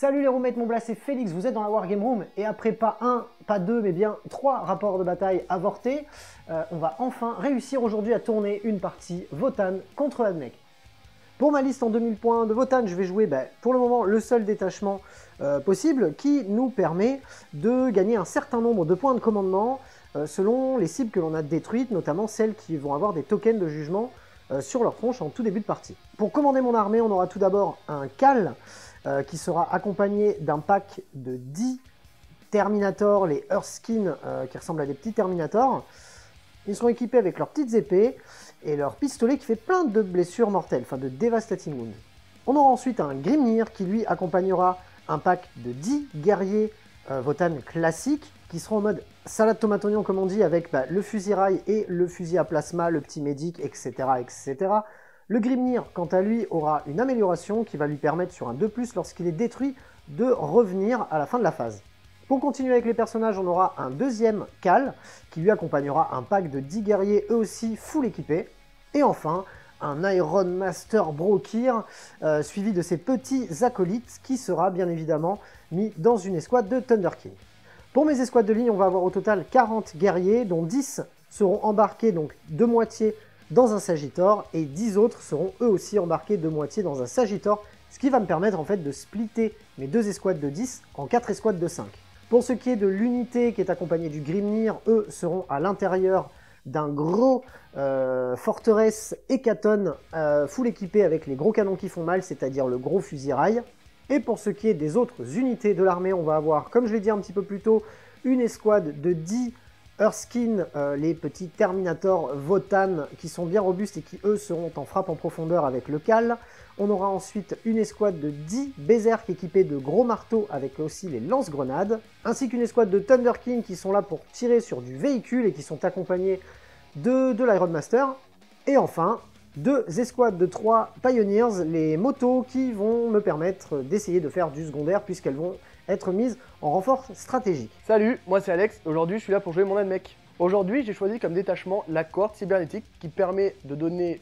Salut les roommates, mon blas c'est Félix, vous êtes dans la Wargame Room et après pas un, pas deux, mais bien trois rapports de bataille avortés, euh, on va enfin réussir aujourd'hui à tourner une partie Votan contre Admech. Pour ma liste en 2000 points de Votan, je vais jouer ben, pour le moment le seul détachement euh, possible qui nous permet de gagner un certain nombre de points de commandement euh, selon les cibles que l'on a détruites, notamment celles qui vont avoir des tokens de jugement sur leur tronche en tout début de partie. Pour commander mon armée, on aura tout d'abord un Cal, euh, qui sera accompagné d'un pack de 10 Terminators, les Earthskins euh, qui ressemblent à des petits Terminators. Ils seront équipés avec leurs petites épées et leur pistolet qui fait plein de blessures mortelles, enfin de devastating wounds. On aura ensuite un Grimnir qui lui accompagnera un pack de 10 guerriers Wotan euh, Votan classiques qui seront en mode salade tomate oignon comme on dit avec bah, le fusil rail et le fusil à plasma, le petit médic, etc. etc. Le Grimnir, quant à lui, aura une amélioration qui va lui permettre sur un 2+, lorsqu'il est détruit, de revenir à la fin de la phase. Pour continuer avec les personnages, on aura un deuxième Cal, qui lui accompagnera un pack de 10 guerriers, eux aussi full équipés. Et enfin, un Iron Master Brokir, euh, suivi de ses petits acolytes, qui sera bien évidemment mis dans une escouade de Thunder King. Pour mes escouades de ligne, on va avoir au total 40 guerriers, dont 10 seront embarqués, donc de moitié dans un Sagittor et 10 autres seront eux aussi embarqués de moitié dans un Sagittor ce qui va me permettre en fait de splitter mes deux escouades de 10 en 4 escouades de 5. Pour ce qui est de l'unité qui est accompagnée du Grimnir, eux seront à l'intérieur d'un gros euh, forteresse hécatonne euh, full équipé avec les gros canons qui font mal, c'est-à-dire le gros fusil rail. Et pour ce qui est des autres unités de l'armée, on va avoir, comme je l'ai dit un petit peu plus tôt, une escouade de 10 Earthskin, euh, les petits Terminator Votan qui sont bien robustes et qui eux seront en frappe en profondeur avec le cal. On aura ensuite une escouade de 10 Berserk équipés de gros marteaux avec aussi les lance-grenades, ainsi qu'une escouade de Thunder qui sont là pour tirer sur du véhicule et qui sont accompagnés de, de l'Iron Master. Et enfin, deux escouades de 3 Pioneers, les motos qui vont me permettre d'essayer de faire du secondaire puisqu'elles vont être mise en renfort stratégique. Salut, moi c'est Alex, aujourd'hui je suis là pour jouer mon mec. Aujourd'hui j'ai choisi comme détachement la corde cybernétique qui permet de donner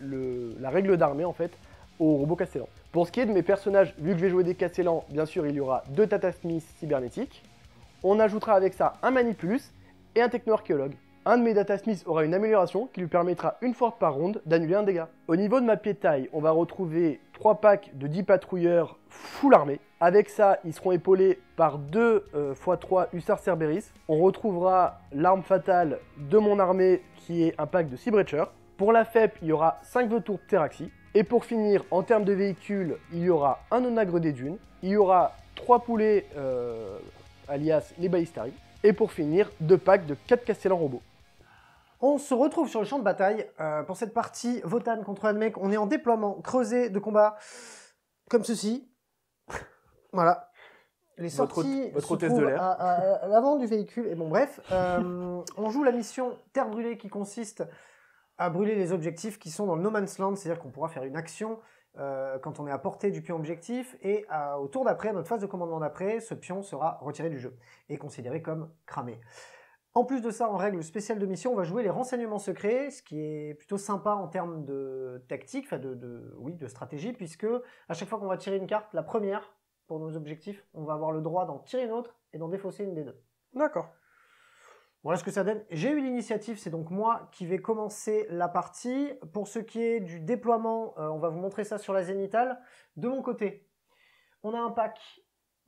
la règle d'armée en fait au robot Castellan. Pour ce qui est de mes personnages, vu que je vais jouer des Castellans, bien sûr il y aura deux Tata Smith cybernétiques. On ajoutera avec ça un Manipulus et un Technoarchéologue un de mes datasmiths aura une amélioration qui lui permettra une fois par ronde d'annuler un dégât. Au niveau de ma piétaille, on va retrouver 3 packs de 10 patrouilleurs full armés. Avec ça, ils seront épaulés par 2 x 3 hussards Cerberis. On retrouvera l'arme fatale de mon armée qui est un pack de 6 breachers. Pour la FEP, il y aura 5 vautours Teraxi. Et pour finir, en termes de véhicules, il y aura un onagre des dunes, il y aura 3 poulets, euh, alias les Ballistari. et pour finir, 2 packs de 4 castellans robots. On se retrouve sur le champ de bataille euh, pour cette partie Votan contre Admec. On est en déploiement creusé de combat comme ceci. voilà. Les sorties votre, votre de l'air l'avant du véhicule. Et bon, bref, euh, on joue la mission Terre brûlée qui consiste à brûler les objectifs qui sont dans le No Man's Land, c'est-à-dire qu'on pourra faire une action euh, quand on est à portée du pion objectif, et au tour d'après, à notre phase de commandement d'après, ce pion sera retiré du jeu et considéré comme cramé. En plus de ça, en règle spéciale de mission, on va jouer les renseignements secrets, ce qui est plutôt sympa en termes de tactique, enfin de, oui, de stratégie, puisque à chaque fois qu'on va tirer une carte, la première pour nos objectifs, on va avoir le droit d'en tirer une autre et d'en défausser une des deux. D'accord. Voilà ce que ça donne. J'ai eu l'initiative, c'est donc moi qui vais commencer la partie. Pour ce qui est du déploiement, euh, on va vous montrer ça sur la zénithale. De mon côté, on a un pack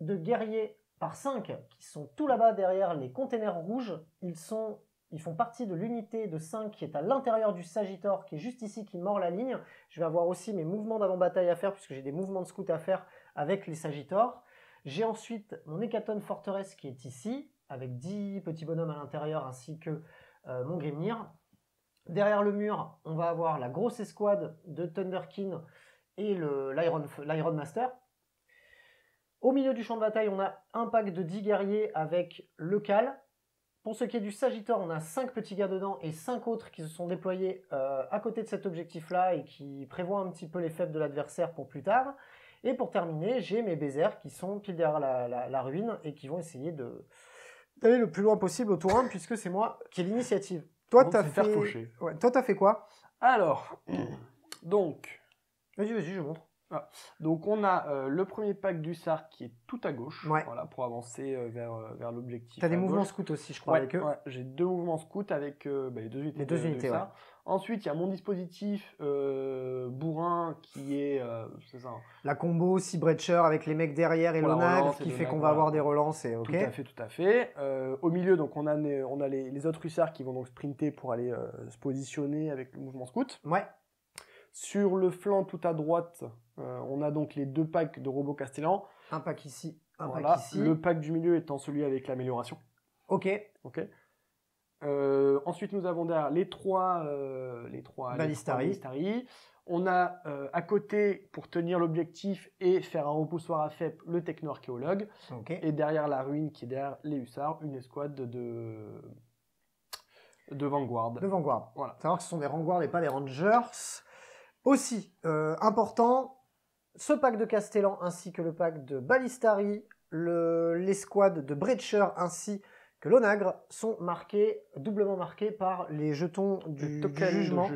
de guerriers par 5, qui sont tout là-bas derrière les containers rouges. Ils, sont, ils font partie de l'unité de 5 qui est à l'intérieur du Sagittor, qui est juste ici, qui mord la ligne. Je vais avoir aussi mes mouvements d'avant-bataille à faire, puisque j'ai des mouvements de scout à faire avec les Sagittors. J'ai ensuite mon Hécaton Forteresse qui est ici, avec 10 petits bonhommes à l'intérieur, ainsi que euh, mon Grimnir. Derrière le mur, on va avoir la grosse escouade de Thunderkin et l'Iron Master, au milieu du champ de bataille, on a un pack de 10 guerriers avec le cal. Pour ce qui est du Sagittaire, on a 5 petits gars dedans et 5 autres qui se sont déployés euh, à côté de cet objectif-là et qui prévoient un petit peu les faibles de l'adversaire pour plus tard. Et pour terminer, j'ai mes Bézères qui sont pile derrière la, ruine et qui vont essayer d'aller le plus loin possible au tour 1 puisque c'est moi qui ai l'initiative. Toi, t'as fait... Ouais, toi, as fait quoi Alors, donc... Vas-y, vas-y, je montre. Donc on a euh, le premier pack du SAR qui est tout à gauche, voilà, pour avancer euh, vers, euh, vers l'objectif. Tu as des mouvements scouts aussi, je crois, avec eux. Ouais. J'ai deux mouvements scouts avec bah, les deux unités. Les Ensuite, il y a mon dispositif bourrin qui est, c'est ça. Hein. la combo aussi Breacher avec les mecs derrière et le nag qui fait qu'on va avoir des relances. Et, ok Tout à fait, tout à fait. au milieu, donc on a, on a les, autres hussards qui vont donc sprinter pour aller se positionner avec le mouvement scout. Ouais. Sur le flanc tout à droite, euh, on a donc les deux packs de robots Castellan. Un pack ici, un pack ici. Le pack du milieu étant celui avec l'amélioration. Ok. Ok. Euh, ensuite, nous avons derrière les trois, euh, les trois Balistari. On a à côté, pour tenir l'objectif et faire un repoussoir à FEP, le techno-archéologue. Et derrière la ruine, qui est derrière les hussards, une escouade de, de Vanguard. De Vanguard. Voilà. Savoir que ce sont des Vanguard et pas des Rangers. Aussi, euh, important, ce pack de Castellan ainsi que le pack de Balistari, l'escouade de Breacher ainsi que l'Onagre sont marqués, doublement marqués par les jetons du, jugement,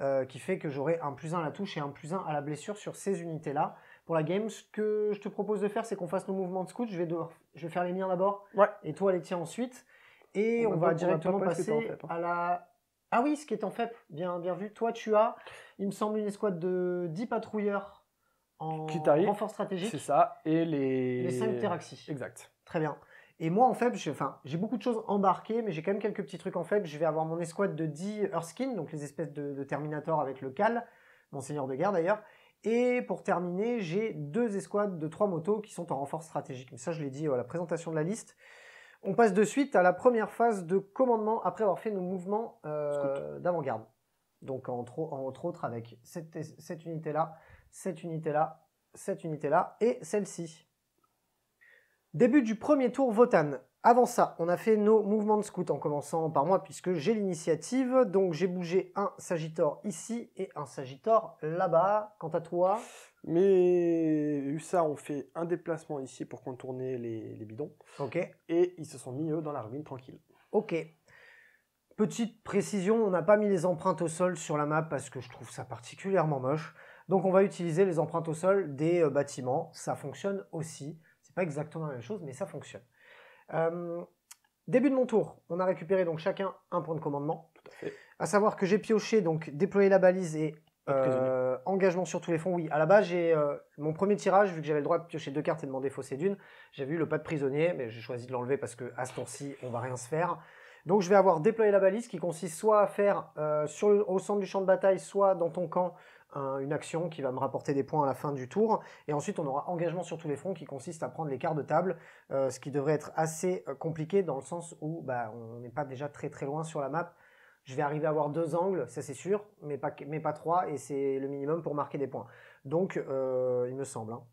euh, qui fait que j'aurai un plus 1 à la touche et un plus 1 à la blessure sur ces unités-là. Pour la game, ce que je te propose de faire, c'est qu'on fasse nos mouvements de scout. Je vais, faire les miens d'abord et toi les tiens ensuite. Et on, va, directement passer, hein. à la ah oui, ce qui est en FEP, bien, bien vu. Toi, tu as, il me semble, une escouade de 10 patrouilleurs en renfort stratégique. C'est ça. Et les. Les 5 Teraxi. Exact. Très bien. Et moi, en FEP, j'ai enfin, beaucoup de choses embarquées, mais j'ai quand même quelques petits trucs en FEP. Je vais avoir mon escouade de 10 earthskins, donc les espèces de, Terminator avec le Cal, mon seigneur de guerre d'ailleurs. Et pour terminer, j'ai deux escouades de trois motos qui sont en renfort stratégique. Mais ça, je l'ai dit euh, à la présentation de la liste. On passe de suite à la première phase de commandement après avoir fait nos mouvements euh, d'avant-garde. Donc entre, autres avec cette, cette unité-là, cette unité-là, cette unité-là et celle-ci. Début du premier tour Votan. Avant ça, on a fait nos mouvements de scout en commençant par moi puisque j'ai l'initiative. Donc j'ai bougé un Sagittor ici et un Sagittor là-bas. Quant à toi mais ça, on fait un déplacement ici pour contourner les, bidons. Ok. Et ils se sont mis, eux, dans la ruine tranquille. Ok. Petite précision, on n'a pas mis les empreintes au sol sur la map parce que je trouve ça particulièrement moche. Donc on va utiliser les empreintes au sol des euh, bâtiments. Ça fonctionne aussi. C'est pas exactement la même chose, mais ça fonctionne. Euh, début de mon tour, on a récupéré donc chacun un point de commandement. Tout à savoir que j'ai pioché donc déployer la balise et euh, engagement sur tous les fronts, oui. À la base, j'ai euh, mon premier tirage, vu que j'avais le droit de piocher deux cartes et de demander défausser d'une, j'ai vu le pas de prisonnier, mais j'ai choisi de l'enlever parce que à ce temps-ci, on va rien se faire. Donc, je vais avoir déployé la balise qui consiste soit à faire euh, au centre du champ de bataille, soit dans ton camp, une action qui va me rapporter des points à la fin du tour. Et ensuite, on aura engagement sur tous les fronts qui consiste à prendre les cartes de table, ce qui devrait être assez compliqué dans le sens où bah, on n'est pas déjà très très loin sur la map je vais arriver à avoir deux angles, ça c'est sûr, mais pas, trois, et c'est le minimum pour marquer des points. Donc, euh, il me semble. Hein.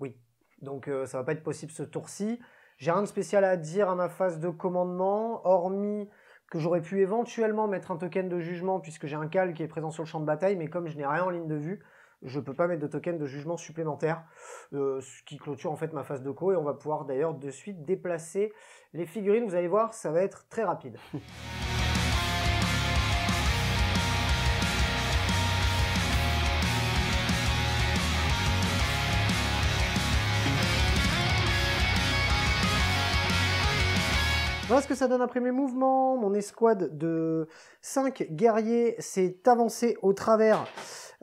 Oui. Donc, euh, ça va pas être possible ce tour-ci. J'ai rien de spécial à dire à ma phase de commandement, hormis que j'aurais pu éventuellement mettre un token de jugement, puisque j'ai un cal qui est présent sur le champ de bataille, mais comme je n'ai rien en ligne de vue, je ne peux pas mettre de token de jugement supplémentaire, euh, ce qui clôture en fait ma phase de co, et on va pouvoir d'ailleurs de suite déplacer les figurines. Vous allez voir, ça va être très rapide. Voilà ce que ça donne après mes mouvements. Mon escouade de 5 guerriers s'est avancée au travers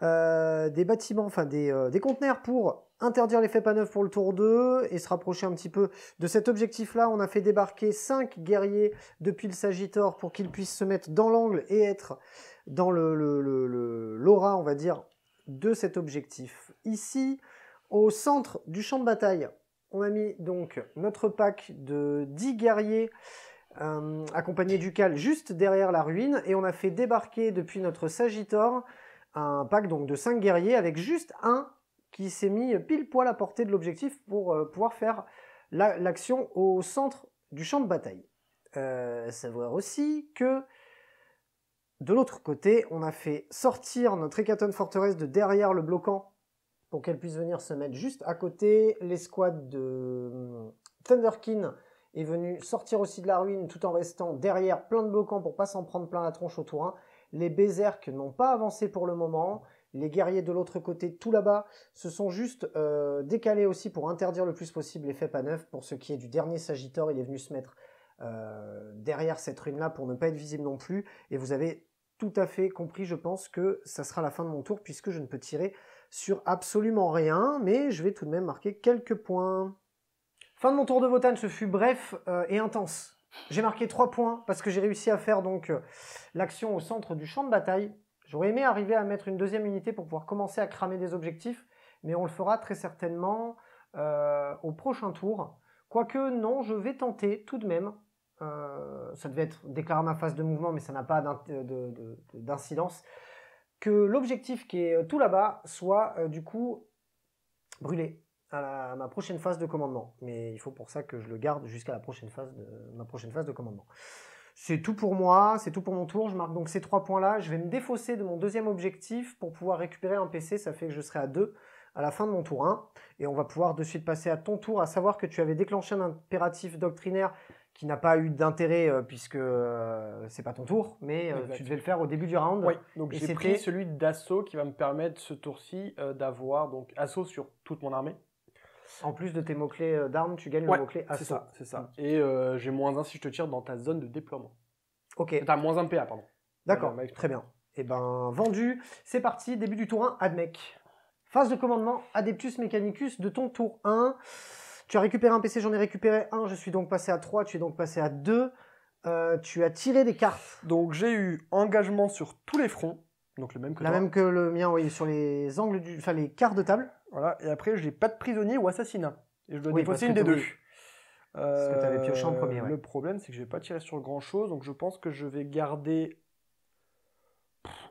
euh, des bâtiments, enfin des, euh, des conteneurs pour interdire l'effet pas neuf pour le tour 2 et se rapprocher un petit peu de cet objectif-là. On a fait débarquer 5 guerriers depuis le Sagittor pour qu'ils puissent se mettre dans l'angle et être dans l'aura, le, le, on va dire, de cet objectif. Ici, au centre du champ de bataille, on a mis donc notre pack de 10 guerriers euh, accompagnés du cal juste derrière la ruine et on a fait débarquer depuis notre Sagittor un pack donc de 5 guerriers avec juste un qui s'est mis pile poil à portée de l'objectif pour euh, pouvoir faire l'action au centre du champ de bataille. Euh, savoir aussi que de l'autre côté, on a fait sortir notre Hécaton Forteresse de derrière le bloquant pour qu'elle puisse venir se mettre juste à côté. L'escouade de hum, Thunderkin est venue sortir aussi de la ruine tout en restant derrière plein de blocants, pour pas s'en prendre plein la tronche au tour hein. Les Berserk n'ont pas avancé pour le moment. Les guerriers de l'autre côté, tout là-bas, se sont juste euh, décalés aussi pour interdire le plus possible l'effet pas neuf. Pour ce qui est du dernier Sagittor, il est venu se mettre euh, derrière cette ruine-là pour ne pas être visible non plus. Et vous avez tout à fait compris, je pense, que ça sera la fin de mon tour puisque je ne peux tirer sur absolument rien, mais je vais tout de même marquer quelques points. Fin de mon tour de Votan, ce fut bref euh, et intense. J'ai marqué 3 points parce que j'ai réussi à faire donc euh, l'action au centre du champ de bataille. J'aurais aimé arriver à mettre une deuxième unité pour pouvoir commencer à cramer des objectifs, mais on le fera très certainement euh, au prochain tour. Quoique non, je vais tenter tout de même. ça devait être déclarer ma phase de mouvement, mais ça n'a pas d'incidence que l'objectif qui est euh, tout là-bas soit euh, du coup brûlé à, ma prochaine phase de commandement. Mais il faut pour ça que je le garde jusqu'à la prochaine phase de, ma prochaine phase de commandement. C'est tout pour moi, c'est tout pour mon tour. Je marque donc ces trois points-là. Je vais me défausser de mon deuxième objectif pour pouvoir récupérer un PC. Ça fait que je serai à 2 à la fin de mon tour 1. Et on va pouvoir de suite passer à ton tour, à savoir que tu avais déclenché un impératif doctrinaire qui n'a pas eu d'intérêt euh, puisque euh, c'est pas ton tour, mais euh, tu devais le faire au début du round. Oui, donc j'ai pris celui d'assaut qui va me permettre ce tour-ci d'avoir donc assaut sur toute mon armée. En plus de tes mots-clés d'armes, tu gagnes le mot-clé assaut. C'est ça, c'est ça. Et j'ai moins 1 si je te tire dans ta zone de déploiement. Ok. T'as moins 1 PA, pardon. D'accord, très bien. Et eh ben vendu, c'est parti, début du tour 1, Admec. Phase de commandement, Adeptus Mechanicus de ton tour 1. Tu as récupéré un PC, j'en ai récupéré un, je suis donc passé à 3, tu es donc passé à 2. Euh, tu as tiré des cartes. Donc j'ai eu engagement sur tous les fronts, donc le même que La même que le mien, oui, sur les angles du, enfin les cartes de table. Voilà. Et après j'ai pas de prisonnier ou assassinat. Et je dois oui, une des deux. Euh, que tu avais pioché en premier. Le problème, c'est que je n'ai pas tiré sur grand chose, donc je pense que je vais garder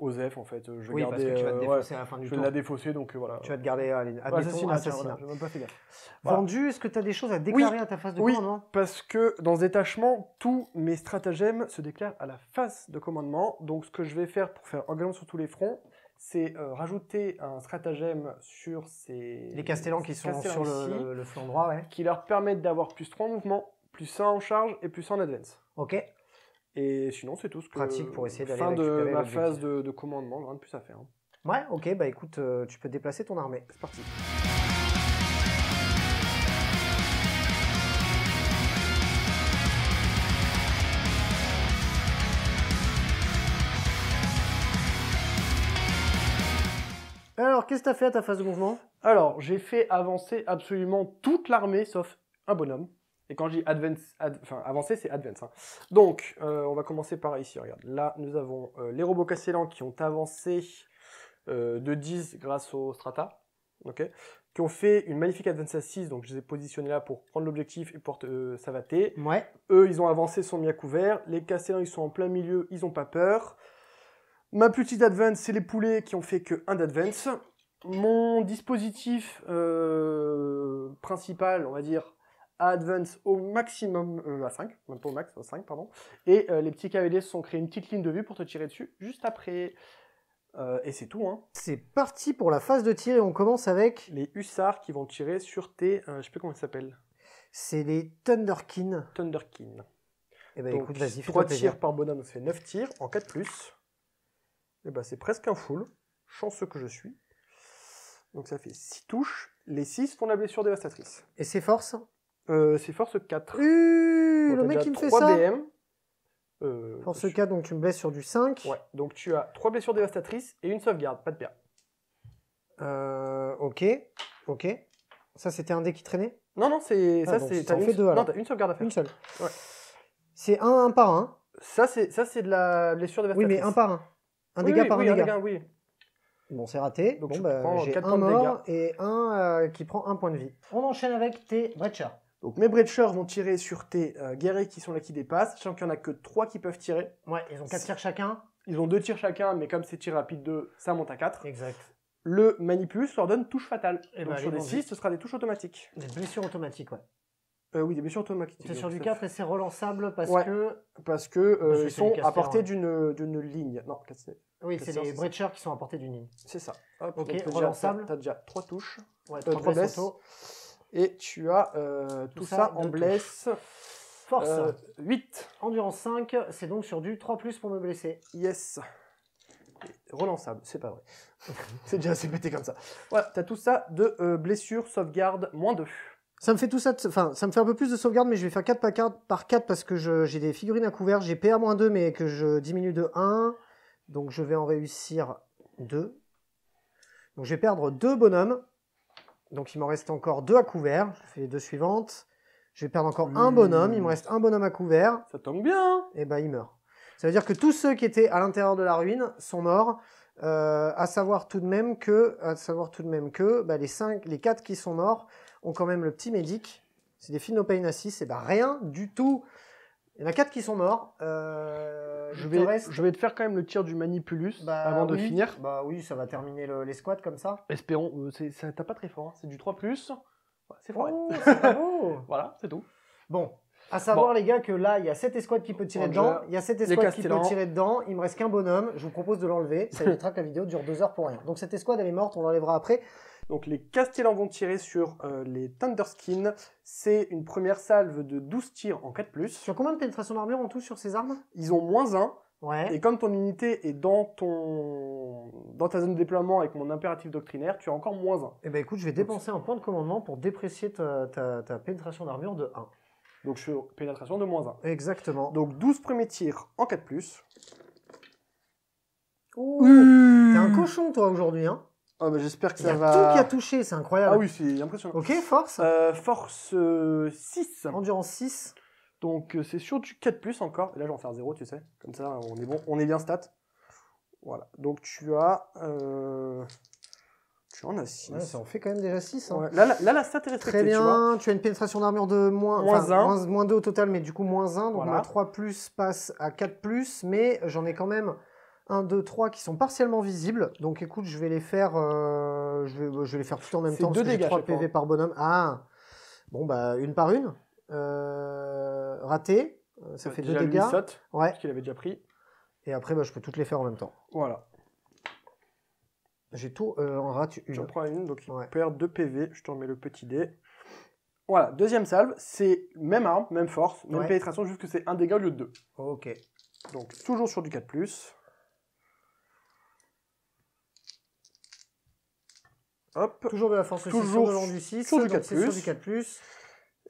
Osef en fait. Je oui, euh, défausser à la fin du Je vais la défausser donc euh, voilà. Tu vas te garder à admettons, assassinat. assassinat. Je même pas fait gaffe. Vendu, est-ce que tu as des choses à déclarer à ta phase de commandement Oui, parce que dans ce détachement, tous mes stratagèmes se déclarent à la phase de commandement. Donc ce que je vais faire pour faire un sur tous les fronts, c'est euh, rajouter un stratagème sur ces... Les castellans qui sont sur le, flanc droit, ouais. Qui leur permettent d'avoir plus 3 mouvements, plus 1 en charge et plus 1 en advance. Ok. Et sinon, c'est tout ce que. Pratique pour essayer d'aller. Fin de ma phase de, commandement, rien de plus à faire. Hein. Ouais, ok, bah écoute, euh, tu peux déplacer ton armée. C'est parti. Alors, qu'est-ce que as fait à ta phase de mouvement Alors, j'ai fait avancer absolument toute l'armée sauf un bonhomme. Et quand je dis avancé, c'est advance. Hein. Donc, euh, on va commencer par ici, regarde. Là, nous avons euh, les robots castellans qui ont avancé euh, de 10 grâce au strata, ok qui ont fait une magnifique advance à 6, donc je les ai positionnés là pour prendre l'objectif et pour savater. Ouais. Eux, ils ont avancé, sont mis à couvert. Les castellans, ils sont en plein milieu, ils n'ont pas peur. Ma petite advance, c'est les poulets qui ont fait que 1 d'advance. Mon dispositif principal, on va dire, Advance au maximum, euh, à 5, même pas au max, à 5, pardon. Et euh, les petits KVD se sont créés une petite ligne de vue pour te tirer dessus juste après. Euh, et c'est tout. Hein. C'est parti pour la phase de tir et on commence avec. Les hussards qui vont tirer sur tes. je sais plus comment ils s'appellent. C'est les Thunderkin. Thunderkin. Et eh ben, écoute, vas-y, 3 tirs par bonhomme, fait 9 tirs en 4 plus. Et eh ben, c'est presque un full. Chanceux que je suis. Donc ça fait 6 touches. Les 6 font la blessure dévastatrice. Et c'est force euh, c'est force 4. le mec qui me fait ça. BM. Euh, force 4, donc tu me blesses sur du 5. Ouais, donc tu as 3 blessures dévastatrices et une sauvegarde, pas de PA. Euh, ok, ok. Ça, c'était un dé qui traînait Non, non, c'est. Ah, ça, c'est. T'as une... Non, t'as une sauvegarde à faire. Une seule. Ouais. C'est un, un par un. Ça, c'est, de la blessure dévastatrice. Oui, mais un par un. Un dégât par oui, un, un dégât. oui. Bon, c'est raté. Donc, bon, bah, j'ai un mort et un euh, qui prend un point de vie. On enchaîne avec tes Breacher. Donc mes Breachers vont tirer sur tes euh, guerriers qui sont là qui dépassent, sachant qu'il n'y en a que 3 qui peuvent tirer. Ouais, ils ont 4 tirs chacun. Ils ont 2 tirs chacun, mais comme c'est tir rapide 2, ça monte à 4. Exact. Le Manipulus leur donne touche fatale. Et eh ben, donc sur les 6, ce sera des touches automatiques. Des blessures automatiques, ouais. Euh, oui, des blessures automatiques. C'est sur du 4 et c'est relançable parce que. Parce que euh, ils sont à portée euh, d'une ligne. Non, c'est Oui, c'est les breachers qui sont à portée d'une ligne. C'est ça. ok, as relançable. T'as déjà 3 touches. Ouais, 3 blesses. Et tu as euh, tout, ça, en blesse. Force 8. Euh, Endurance 5, c'est donc sur du 3 plus pour me blesser. Yes. Relançable, c'est pas vrai. c'est déjà assez pété comme ça. Voilà, as tout ça de blessures, blessure, sauvegarde, moins 2. Ça me fait tout ça, enfin, ça me fait un peu plus de sauvegarde, mais je vais faire 4 par 4, par 4 parce que j'ai des figurines à couvert, j'ai PA-2, mais que je diminue de 1. Donc je vais en réussir 2. Donc je vais perdre 2 bonhommes. Donc il m'en reste encore deux à couvert. Je fais les deux suivantes. Je vais perdre encore un mmh. bonhomme. Il me reste un bonhomme à couvert. Ça tombe bien. Et hein. eh bah ben, il meurt. Ça veut dire que tous ceux qui étaient à l'intérieur de la ruine sont morts. Euh, à savoir tout de même que, à savoir tout de même que, bah, les cinq, les quatre qui sont morts ont quand même le petit médic. C'est des philopéinacis. Et eh bah ben, rien du tout. Il y en a quatre qui sont morts. Euh, je, vais, je vais te faire quand même le tir du Manipulus bah avant de finir. Bah oui, ça va terminer l'escouade les comme ça. Espérons, euh, T'as pas très fort, hein. c'est du 3 plus. c'est froid. Oh, voilà, c'est tout. Bon, à savoir les gars que là, il y a 7 escouades qui peut tirer dedans, il y a 7 escouades qui peut tirer dedans, il me reste qu'un bonhomme, je vous propose de l'enlever, ça évitera que la vidéo dure 2 heures pour rien. Donc cette escouade elle est morte, on l'enlèvera après. Donc les Castellans vont tirer sur euh, les Thunderskins, C'est une première salve de 12 tirs en 4+. Sur combien de pénétration d'armure en tout sur ces armes Ils ont moins 1. Ouais. Et comme ton unité est dans ton dans ta zone de déploiement avec mon impératif doctrinaire, tu as encore moins 1. Eh ben écoute, je vais dépenser un point de commandement pour déprécier ta, pénétration d'armure de 1. Donc je suis pénétration de moins 1. Exactement. Donc 12 premiers tirs en 4+. Ouh, T'es un cochon toi aujourd'hui hein ah, j'espère que ça va. Tout qui a touché, c'est incroyable. Ah oui, c'est impressionnant. Ok, force. Euh, force 6. Euh, Endurance 6. Donc euh, c'est sur du 4 plus encore. Et là, je vais en faire 0, tu sais. Comme ça, on est bon, on est bien stat. Voilà. Donc tu as. Tu en as 6. ça en fait quand même déjà 6. Hein. Là, la stat est respectée. Très bien. Tu, as une pénétration d'armure de moins, 1. Moins, 2 au total, mais du coup moins 1. Donc ma 3 plus passe à 4 Mais j'en ai quand même. 1, 2, 3 qui sont partiellement visibles. Donc écoute, je vais les faire, euh, je, vais, les faire tout en même temps. Deux dégâts. 3 PV par bonhomme. Ah Bon, bah, une par une. Euh, raté. Euh, ça fait 2 dégâts. ouais. qu'il avait déjà pris. Et après, bah, je peux toutes les faire en même temps. Voilà. J'ai tout en rate une. J'en prends une, donc il ouais. perd 2 PV. Je te mets le petit dé. Voilà, deuxième salve, c'est même arme, même force, même pénétration, juste que c'est un dégât au lieu de 2. Ok. Donc toujours sur du 4+. Hop. Toujours de la force toujours, de 6, du 4+. Sur du 4+.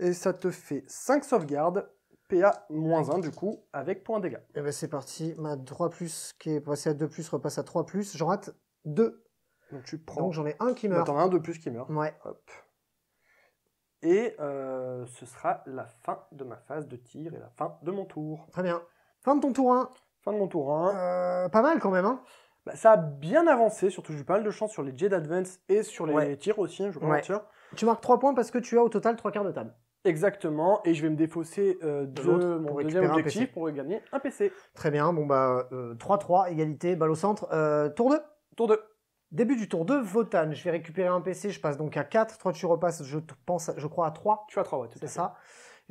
Et ça te fait 5 sauvegardes. PA-1 du coup, avec point dégâts. Et eh ben c'est parti, ma 3 plus qui est passée à 2 plus repasse à 3 plus, j'en rate 2. Donc tu prends. Donc j'en ai un qui meurt. T'en un de plus qui meurt. Ouais. Hop. Et euh, ce sera la fin de ma phase de tir et la fin de mon tour. Très bien. Fin de ton tour 1. Fin de mon tour 1. Euh, pas mal quand même, hein bah, ça a bien avancé, surtout j'ai eu pas mal de chance sur les jets d'advance et sur les tirs aussi, hein, je crois. Tu marques 3 points parce que tu as au total 3 quarts de table. Exactement, et je vais me défausser euh, de, mon deuxième objectif pour gagner un PC. Très bien, bon bah 3-3, euh, égalité, balle au centre. Euh, tour 2 Tour 2. Début du tour 2, Votan. Je vais récupérer un PC, je passe donc à 4. Toi, tu repasses, je pense, je crois, à 3. Tu as 3, ouais, tout C'est ça.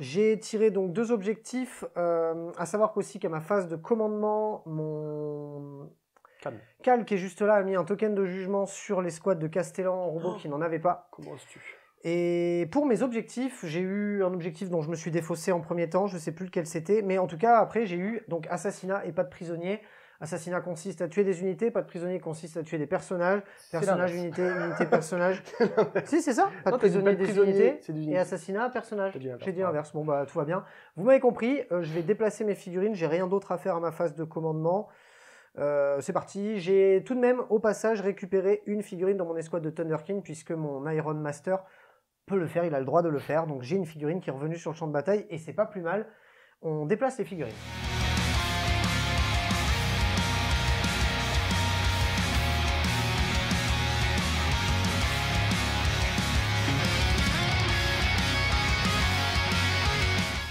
J'ai tiré donc deux objectifs, à savoir qu'aussi qu'à ma phase de commandement, mon, Cal. qui est juste là a mis un token de jugement sur les squads de Castellan en robot oh. qui n'en avait pas. Comment tu et pour mes objectifs, j'ai eu un objectif dont je me suis défaussé en premier temps, je sais plus lequel c'était, mais en tout cas après j'ai eu donc assassinat et pas de prisonnier. Assassinat consiste à tuer des unités, pas de prisonnier consiste à tuer des personnages. Personnage, unité, unité, personnage. si, c'est ça. Pas de prisonnier, pas des unités. Et assassinat, personnage. J'ai dit inverse, Bon, bah, tout va bien. Vous m'avez compris. Euh, je vais déplacer mes figurines. J'ai rien d'autre à faire à ma phase de commandement. Euh, c'est parti, j'ai tout de même au passage récupéré une figurine dans mon escouade de Thunder King puisque mon Iron Master peut le faire, il a le droit de le faire. Donc j'ai une figurine qui est revenue sur le champ de bataille et c'est pas plus mal. On déplace les figurines.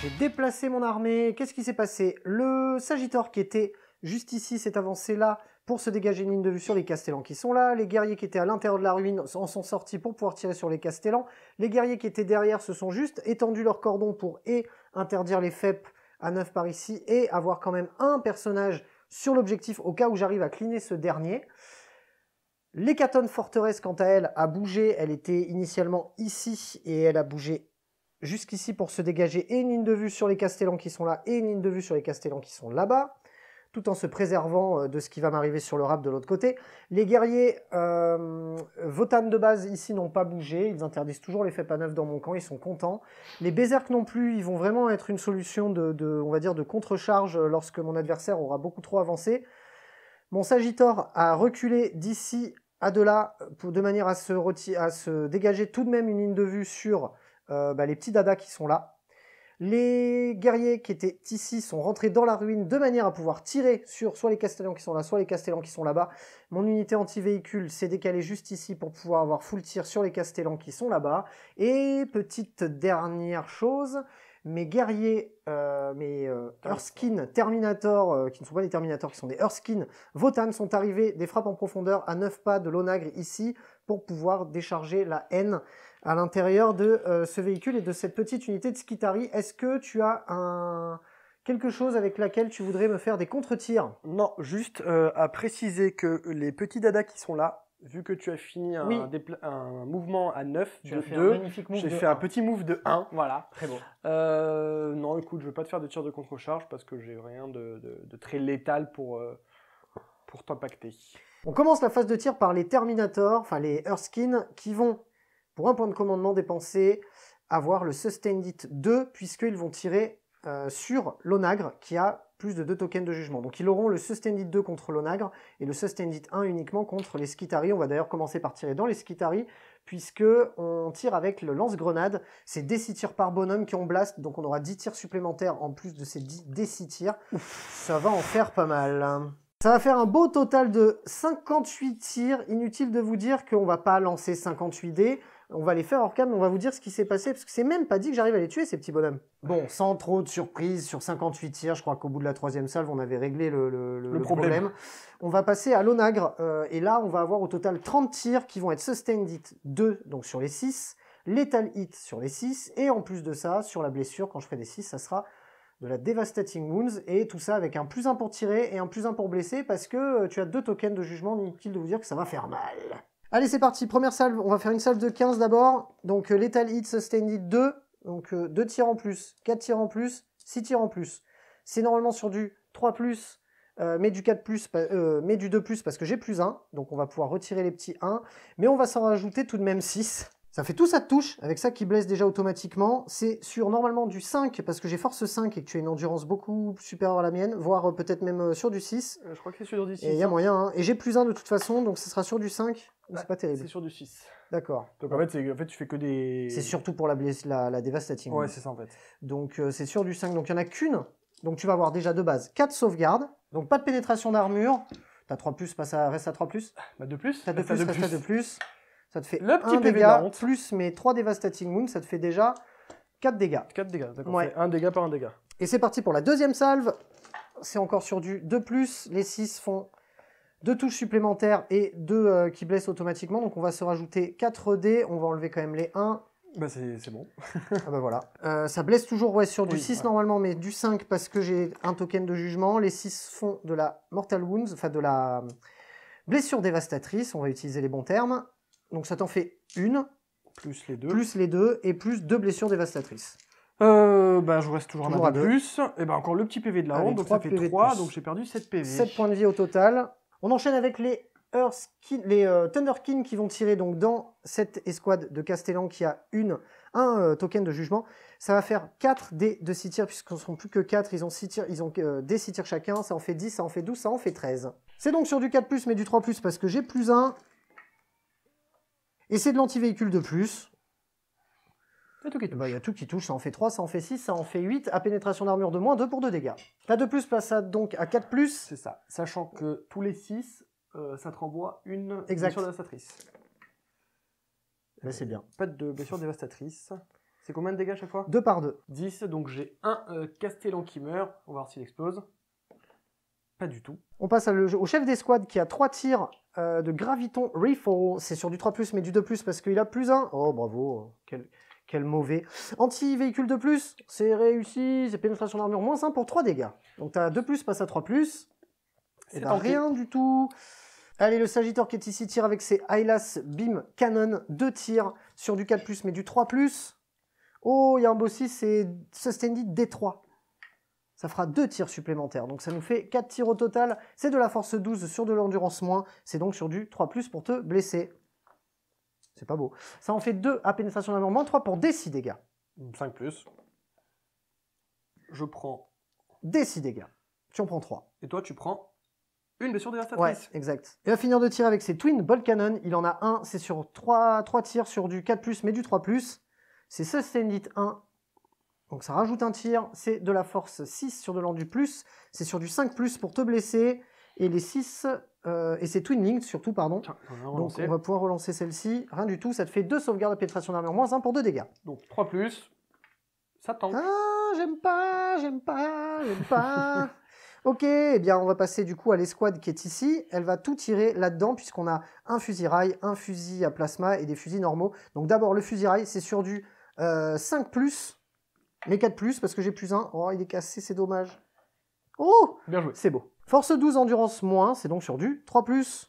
J'ai déplacé mon armée. Qu'est-ce qui s'est passé Le Sagittor qui était Juste ici, cette avancée-là, pour se dégager une ligne de vue sur les Castellans qui sont là. Les guerriers qui étaient à l'intérieur de la ruine en sont sortis pour pouvoir tirer sur les Castellans. Les guerriers qui étaient derrière se sont juste étendus leurs cordons pour et interdire les FEP à neuf par ici et avoir quand même un personnage sur l'objectif au cas où j'arrive à cliner ce dernier. L'hécatombe forteresse, quant à elle, a bougé. Elle était initialement ici et elle a bougé jusqu'ici pour se dégager une ligne de vue sur les Castellans qui sont là et une ligne de vue sur les Castellans qui sont là-bas tout en se préservant euh, de ce qui va m'arriver sur le rap de l'autre côté. Les guerriers euh, Votan de base ici n'ont pas bougé, ils interdisent toujours les faits pas neuf dans mon camp, ils sont contents. Les Berserk non plus, ils vont vraiment être une solution de, on va dire, de contre-charge euh, lorsque mon adversaire aura beaucoup trop avancé. Mon Sagitor a reculé d'ici à de là, euh, pour, de manière à se, à se dégager tout de même une ligne de vue sur bah, les petits dadas qui sont là. Les guerriers qui étaient ici sont rentrés dans la ruine de manière à pouvoir tirer sur soit les castellans qui sont là, soit les castellans qui sont là-bas. Mon unité anti-véhicule s'est décalée juste ici pour pouvoir avoir full tir sur les castellans qui sont là-bas. Et petite dernière chose, mes guerriers, euh, mes euh, Terminator, euh, qui ne sont pas des Terminators, qui sont des Erskine Votan, sont arrivés des frappes en profondeur à 9 pas de l'Onagre ici pour pouvoir décharger la haine à l'intérieur de euh, ce véhicule et de cette petite unité de Skitari. Est-ce que tu as un, quelque chose avec laquelle tu voudrais me faire des contre-tirs Non, juste euh, à préciser que les petits dadas qui sont là, vu que tu as fini un, mouvement à 9, tu as fait 2, j'ai fait un petit move de 1. Voilà, très bon. Euh, non, écoute, je ne vais pas te faire de tir de contre-charge parce que j'ai rien de, très létal pour, pour t'impacter. On commence la phase de tir par les Terminators, enfin les Erskine, qui vont pour un point de commandement dépensé, avoir le Sustained It 2, puisqu'ils vont tirer euh, sur l'onagre qui a plus de 2 tokens de jugement. Donc ils auront le Sustained 2 contre l'onagre et le Sustained 1 uniquement contre les Skitari. On va d'ailleurs commencer par tirer dans les Skitari, puisque on tire avec le lance-grenade. C'est des 6 tirs par bonhomme qui ont blast, donc on aura 10 tirs supplémentaires en plus de ces 10 6 tirs. ça va en faire pas mal. Ça va faire un beau total de 58 tirs. Inutile de vous dire qu'on va pas lancer 58 dés on va les faire hors on va vous dire ce qui s'est passé, parce que c'est même pas dit que j'arrive à les tuer, ces petits bonhommes. Bon, sans trop de surprise, sur 58 tirs, je crois qu'au bout de la troisième salve, on avait réglé le, problème. On va passer à l'onagre, euh, et là, on va avoir au total 30 tirs qui vont être sustained hit 2, donc sur les 6, lethal hit sur les 6, et en plus de ça, sur la blessure, quand je ferai des 6, ça sera de la Devastating Wounds, et tout ça avec un plus un pour tirer et un plus un pour blesser, parce que euh, tu as deux tokens de jugement, inutile de vous dire que ça va faire mal. Allez, c'est parti, première salve. On va faire une salve de 15 d'abord. Donc, euh, Lethal Hit Sustained 2. Donc, 2 euh, tirs en plus, 4 tirs en plus, 6 tirs en plus. C'est normalement sur du 3 euh, mais du 4 mais du 2 plus parce que j'ai plus 1. Donc, on va pouvoir retirer les petits 1. Mais on va s'en rajouter tout de même 6. Ça fait tout ça de touche, avec ça qui blesse déjà automatiquement. C'est sur normalement du 5, parce que j'ai force 5 et que tu as une endurance beaucoup supérieure à la mienne, voire peut-être même sur du 6. je crois que c'est sur du 6. Et il y a hein. moyen, hein. Et j'ai plus 1 de toute façon, donc ce sera sur du 5 c'est pas terrible. C'est sur du 6. D'accord. Donc en fait, tu fais que des. C'est surtout pour la, la, la dévastating. Ouais, c'est ça en fait. Donc euh, c'est sur du 5. Donc il n'y en a qu'une. Donc tu vas avoir déjà de base 4 sauvegardes. Donc pas de pénétration d'armure. T'as 3 passe à, reste à 3 plus. 2 bah, T'as 2 plus, reste à 2 Ça te fait le petit 1 dégâts, dégât plus mes 3 devastating wounds. Ça te fait déjà 4 dégâts. 4 dégâts, d'accord. Ouais. 1 dégât par 1 dégât. Et c'est parti pour la deuxième salve. C'est encore sur du 2 Les 6 font deux touches supplémentaires et deux euh, qui blessent automatiquement. Donc on va se rajouter 4 dés, on va enlever quand même les 1. Bah c'est bon. ah bah voilà. Euh, ça blesse toujours ouais, sur du 6 normalement, mais du 5 parce que j'ai un token de jugement. Les 6 font de la Mortal Wounds, enfin de la blessure dévastatrice, on va utiliser les bons termes. Donc ça t'en fait une. Plus les deux. Plus les deux, et plus deux blessures dévastatrices. Euh, bah, je reste toujours, toujours à, plus. Et ben encore le petit PV de la ronde donc ça fait 3, donc j'ai perdu 7 PV. 7 points de vie au total. On enchaîne avec les, Earth les euh, qui vont tirer donc dans cette escouade de Castellan qui a une, un euh, token de jugement. Ça va faire 4 dés de 6 tirs puisqu'ils ne seront plus que 4. Ils ont, 6 tirs, ils ont euh, des 6 tirs chacun. Ça en fait 10, ça en fait 12, ça en fait 13. C'est donc sur du 4+, mais du 3+, parce que j'ai plus 1. Et c'est de l'anti-véhicule de plus. Bah, il y a tout qui touche, ça en fait 3, ça en fait 6, ça en fait 8. À pénétration d'armure de moins, 2 pour 2 dégâts. La 2 plus passe donc à 4 C'est ça. Sachant que tous les 6, euh, ça te renvoie une blessure dévastatrice. Là, eh ben, c'est bien. Pas de blessure dévastatrice. C'est combien de dégâts à chaque fois 2 par 2. 10, donc j'ai un euh, Castellan qui meurt. On va voir s'il explose. Pas du tout. On passe le, au chef d'escouade qui a 3 tirs euh, de graviton rifle. C'est sur du 3, mais du 2, parce qu'il a plus 1. Oh, bravo. Quel quel mauvais. Anti-véhicule de plus, c'est réussi, c'est pénétration d'armure moins 1 pour 3 dégâts. Donc as 2 plus, passe à 3 plus. Et eh ben, rien du tout. Allez, le Sagittor qui est ici tire avec ses Hylas Beam Cannon. 2 tirs sur du 4+, plus, mais du 3+. Plus. Oh, il y a un beau 6, c'est Sustained D3. Ça fera 2 tirs supplémentaires. Donc ça nous fait 4 tirs au total. C'est de la force 12 sur de l'endurance moins. C'est donc sur du 3+, plus pour te blesser. C'est pas beau. Ça en fait 2 à pénétration d'un 3 pour D, 6 dégâts. 5 plus. Je prends. D, 6 dégâts. Tu en prends 3. Et toi, tu prends une blessure dévastatrice. Ouais, exact. Et à finir de tirer avec ses Twin Bolt Cannon. Il en a un, c'est sur 3, 3 tirs sur du 4+, mais du 3+. C'est Sustained 1. Donc ça rajoute un tir. C'est de la force 6 sur de l'endu plus. C'est sur du 5+, plus pour te blesser. Et les 6 euh, et c'est Twin surtout, pardon. Donc on va pouvoir relancer celle-ci. Rien du tout, ça te fait deux sauvegardes de pénétration d'armure moins 1 pour 2 dégâts. Donc 3 plus. Ça tente. Ah, j'aime pas, j'aime pas, j'aime pas. ok, et eh bien on va passer du coup à l'escouade qui est ici. Elle va tout tirer là-dedans puisqu'on a un fusil rail, un fusil à plasma et des fusils normaux. Donc d'abord le fusil rail, c'est sur du 5 euh, plus. Mais 4 plus parce que j'ai plus 1. Oh, il est cassé, c'est dommage. Oh Bien joué. C'est beau. Force 12, endurance moins, c'est donc sur du 3 ⁇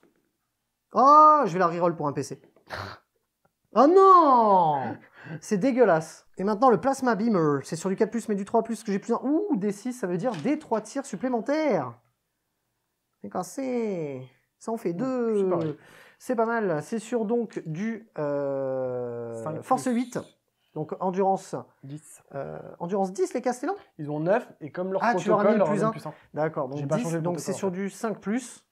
Oh, je vais la reroll pour un PC. Oh ah non C'est dégueulasse. Et maintenant, le Plasma Beamer, c'est sur du 4+, mais du 3+, que j'ai plus un... Ouh, d 6, ça veut dire des 3 tirs supplémentaires. C'est cassé. Ça en fait deux. C'est pas mal. C'est sur donc du euh, Force 8. Donc endurance 10. Euh, endurance 10, les Castellans Ils ont 9, et comme leur ah, protocole, leur plus 1. D'accord, donc donc c'est sur du 5 plus.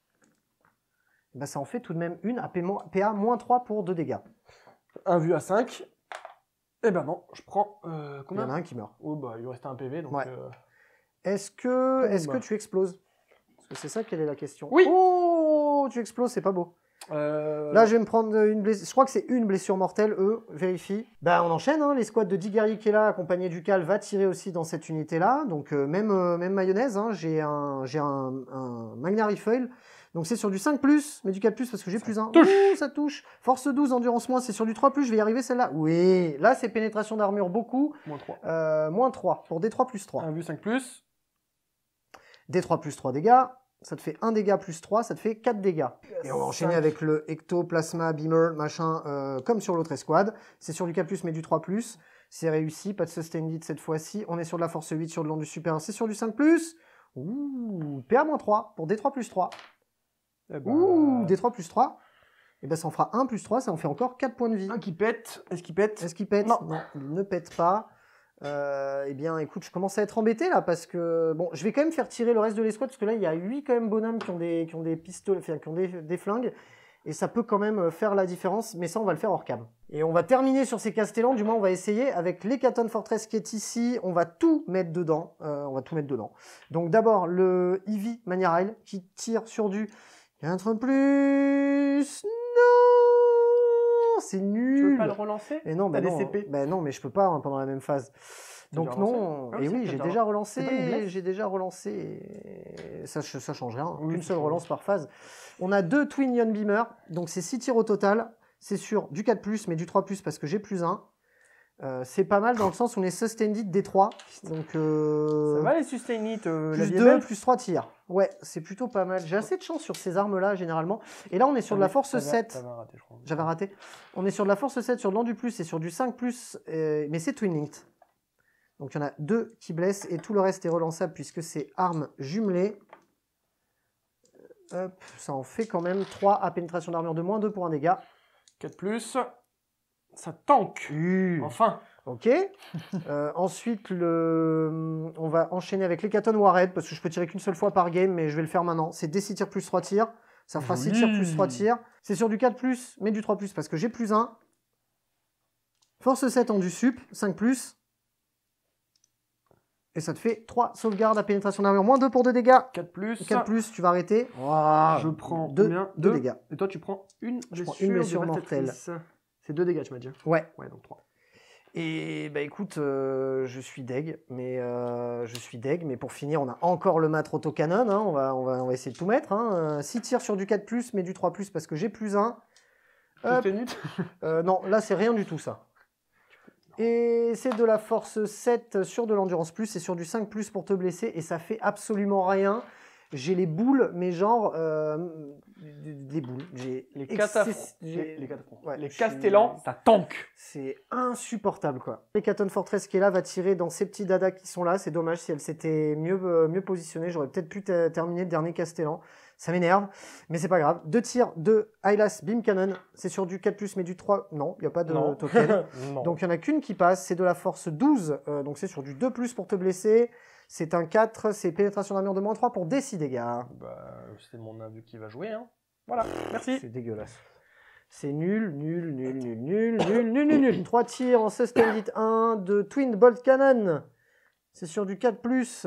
Eh ben, ça en fait tout de même une à PA-3 pour 2 dégâts. Un vu à 5. et eh ben non, je prends euh, combien Il y en a un qui meurt. Oh bah il lui restait un PV donc. Euh... Est-ce que, est que tu exploses Parce que c'est ça quelle est la question. Oui. Oh, tu exploses, c'est pas beau. Euh, là, je vais me prendre une blessure. Je crois que c'est une blessure mortelle, eux. Vérifie. Bah, on enchaîne. Hein. Les squads de 10 guerriers qui est là, accompagné du Cal, va tirer aussi dans cette unité-là. Donc, euh, même, euh, même mayonnaise. Hein. J'ai un, j'ai un, Donc, c'est sur du 5, mais du 4, parce que j'ai plus un. ça touche. Force 12, endurance moins. C'est sur du 3, je vais y arriver celle-là. Oui. Là, c'est pénétration d'armure beaucoup. Moins 3. moins 3. Pour D3 plus 3. Un vu 5. d 3 plus 3 dégâts ça te fait 1 dégât plus 3, ça te fait 4 dégâts. Et on va enchaîner avec le Plasma, Beamer, machin, euh, comme sur l'autre escouade. C'est sur du 4+, mais du 3+. C'est réussi, pas de sustained cette fois-ci. On est sur de la force 8, sur de long du super 1, c'est sur du 5+. Ouh, PA-3 pour D3 plus 3. Eh ben, Ouh, D3 3. Et ben ça en fera 1 plus 3, ça en fait encore 4 points de vie. Un qui pète. Est-ce qu'il pète Est-ce qu'il pète non. non, il ne pète pas. Euh, eh bien, écoute, je commence à être embêté là parce que bon, je vais quand même faire tirer le reste de l'escouade parce que là, il y a huit quand même bonhommes qui ont des qui ont des pistolets, enfin, qui ont des, flingues et ça peut quand même euh, faire la différence. Mais ça, on va le faire hors cam. Et on va terminer sur ces castellans. Du moins, on va essayer avec l'Hécaton Fortress qui est ici. On va tout mettre dedans. Euh, on va tout mettre dedans. Donc d'abord le Ivy Rail qui tire sur du. Il un truc plus c'est nul. Tu peux pas le relancer Et non, mais bah non, bah non, mais je peux pas hein, pendant la même phase. Donc non, ah et oui, j'ai déjà relancé, j'ai déjà relancé, ça, ça change rien, une seule relance par phase. On a deux Twin Yon Beamer, donc c'est 6 tirs au total, c'est sur du 4+, mais du 3+, parce que j'ai plus un euh, c'est pas mal dans le sens où on est sustained des 3 Donc, euh, ça va les sustained euh, Plus 2, plus 3 tirs. Ouais, c'est plutôt pas mal. J'ai assez de chance sur ces armes-là, généralement. Et là, on est sur de la force 7. J'avais raté. On est sur de la force 7, sur de du plus et sur du 5 plus. mais c'est twin linked. Donc, il y en a deux qui blessent et tout le reste est relançable puisque c'est armes jumelées. Euh, hop, ça en fait quand même 3 à pénétration d'armure de moins 2 pour un dégât. 4 plus ça tank. Mmh. Enfin. Ok. Euh, ensuite, on va enchaîner avec l'Hécaton Warhead, parce que je peux tirer qu'une seule fois par game, mais je vais le faire maintenant. C'est des 6 tirs plus 3 tirs. Ça fera 6 tirs plus 3 tirs. C'est sur du 4 mais du 3 parce que j'ai plus 1. Force 7 en du sup, 5 plus. Et ça te fait 3 sauvegardes à pénétration d'armure, moins 2 pour 2 dégâts. 4 plus. 4 plus, tu vas arrêter. Je prends 2, 2, dégâts. Et toi, tu prends une je prends une blessure mortelle. C'est 2 dégâts, je m'as hein. Ouais. Ouais, donc 3. Et bah écoute, euh, je suis deg, mais euh, je suis deg, mais pour finir, on a encore le matre autocannon. hein, on, va, on, va, on va essayer de tout mettre. Hein, 6 euh, tirs sur du 4+, mais du 3+, parce que j'ai plus 1. euh, non, là c'est rien du tout ça. Et c'est de la force 7 sur de l'endurance plus, c'est sur du 5 pour te blesser, et ça fait absolument rien j'ai les boules, mais genre euh, les boules. J'ai les Les, les castellans, ça tank. C'est insupportable quoi. Katon Fortress qui est là va tirer dans ces petits dadas qui sont là. C'est dommage si elle s'était mieux euh, mieux positionnée, j'aurais peut-être pu terminer le dernier castellan. Ça m'énerve, mais c'est pas grave. Deux tirs de Eyeless Beam Cannon. C'est sur du 4+, mais du 3, non, il n'y a pas de token. Donc il n'y en a qu'une qui passe. C'est de la force 12, euh, donc c'est sur du 2+, pour te blesser. C'est un 4, c'est pénétration d'armure de moins 3 pour des 6 dégâts. Bah, c'est mon indu qui va jouer, hein. Voilà, merci. C'est dégueulasse. C'est nul, nul, nul, nul, nul, nul, nul, nul, nul. 3 tirs en Sustained 1 de Twin Bolt Cannon. C'est sur du 4+.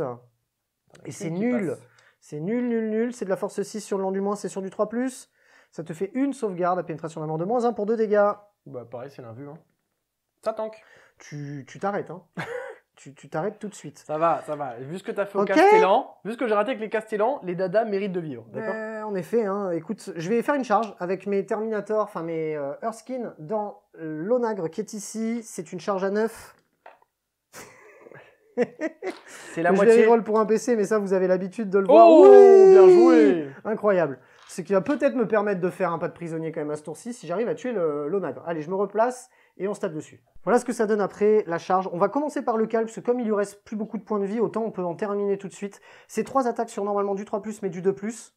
Et c'est nul. C'est nul, nul, nul. C'est de la force 6 sur le long du moins, c'est sur du 3+. Ça te fait une sauvegarde à pénétration d'armure de moins 1 pour 2 dégâts. Bah pareil, c'est l'invu. Hein. Ça tank. Tu t'arrêtes, hein. tu t'arrêtes tout de suite. Ça va, ça va. Vu ce que tu as fait au Castellan, vu ce que j'ai raté avec les Castellans, les dadas méritent de vivre. D'accord euh, En effet, hein, écoute, je vais faire une charge avec mes Terminator, enfin mes euh, Earthskins, dans l'onagre qui est ici. C'est une charge à neuf C'est la je moitié. Je pour un PC, mais ça, vous avez l'habitude de le voir. Oh, bien joué Incroyable. Ce qui va peut-être me permettre de faire un pas de prisonnier quand même à ce tour-ci si j'arrive à tuer l'onagre. Allez, je me replace et on se tape dessus. Voilà ce que ça donne après la charge. On va commencer par le calme, parce que comme il lui reste plus beaucoup de points de vie, autant on peut en terminer tout de suite. C'est trois attaques sur normalement du 3+, mais du 2+.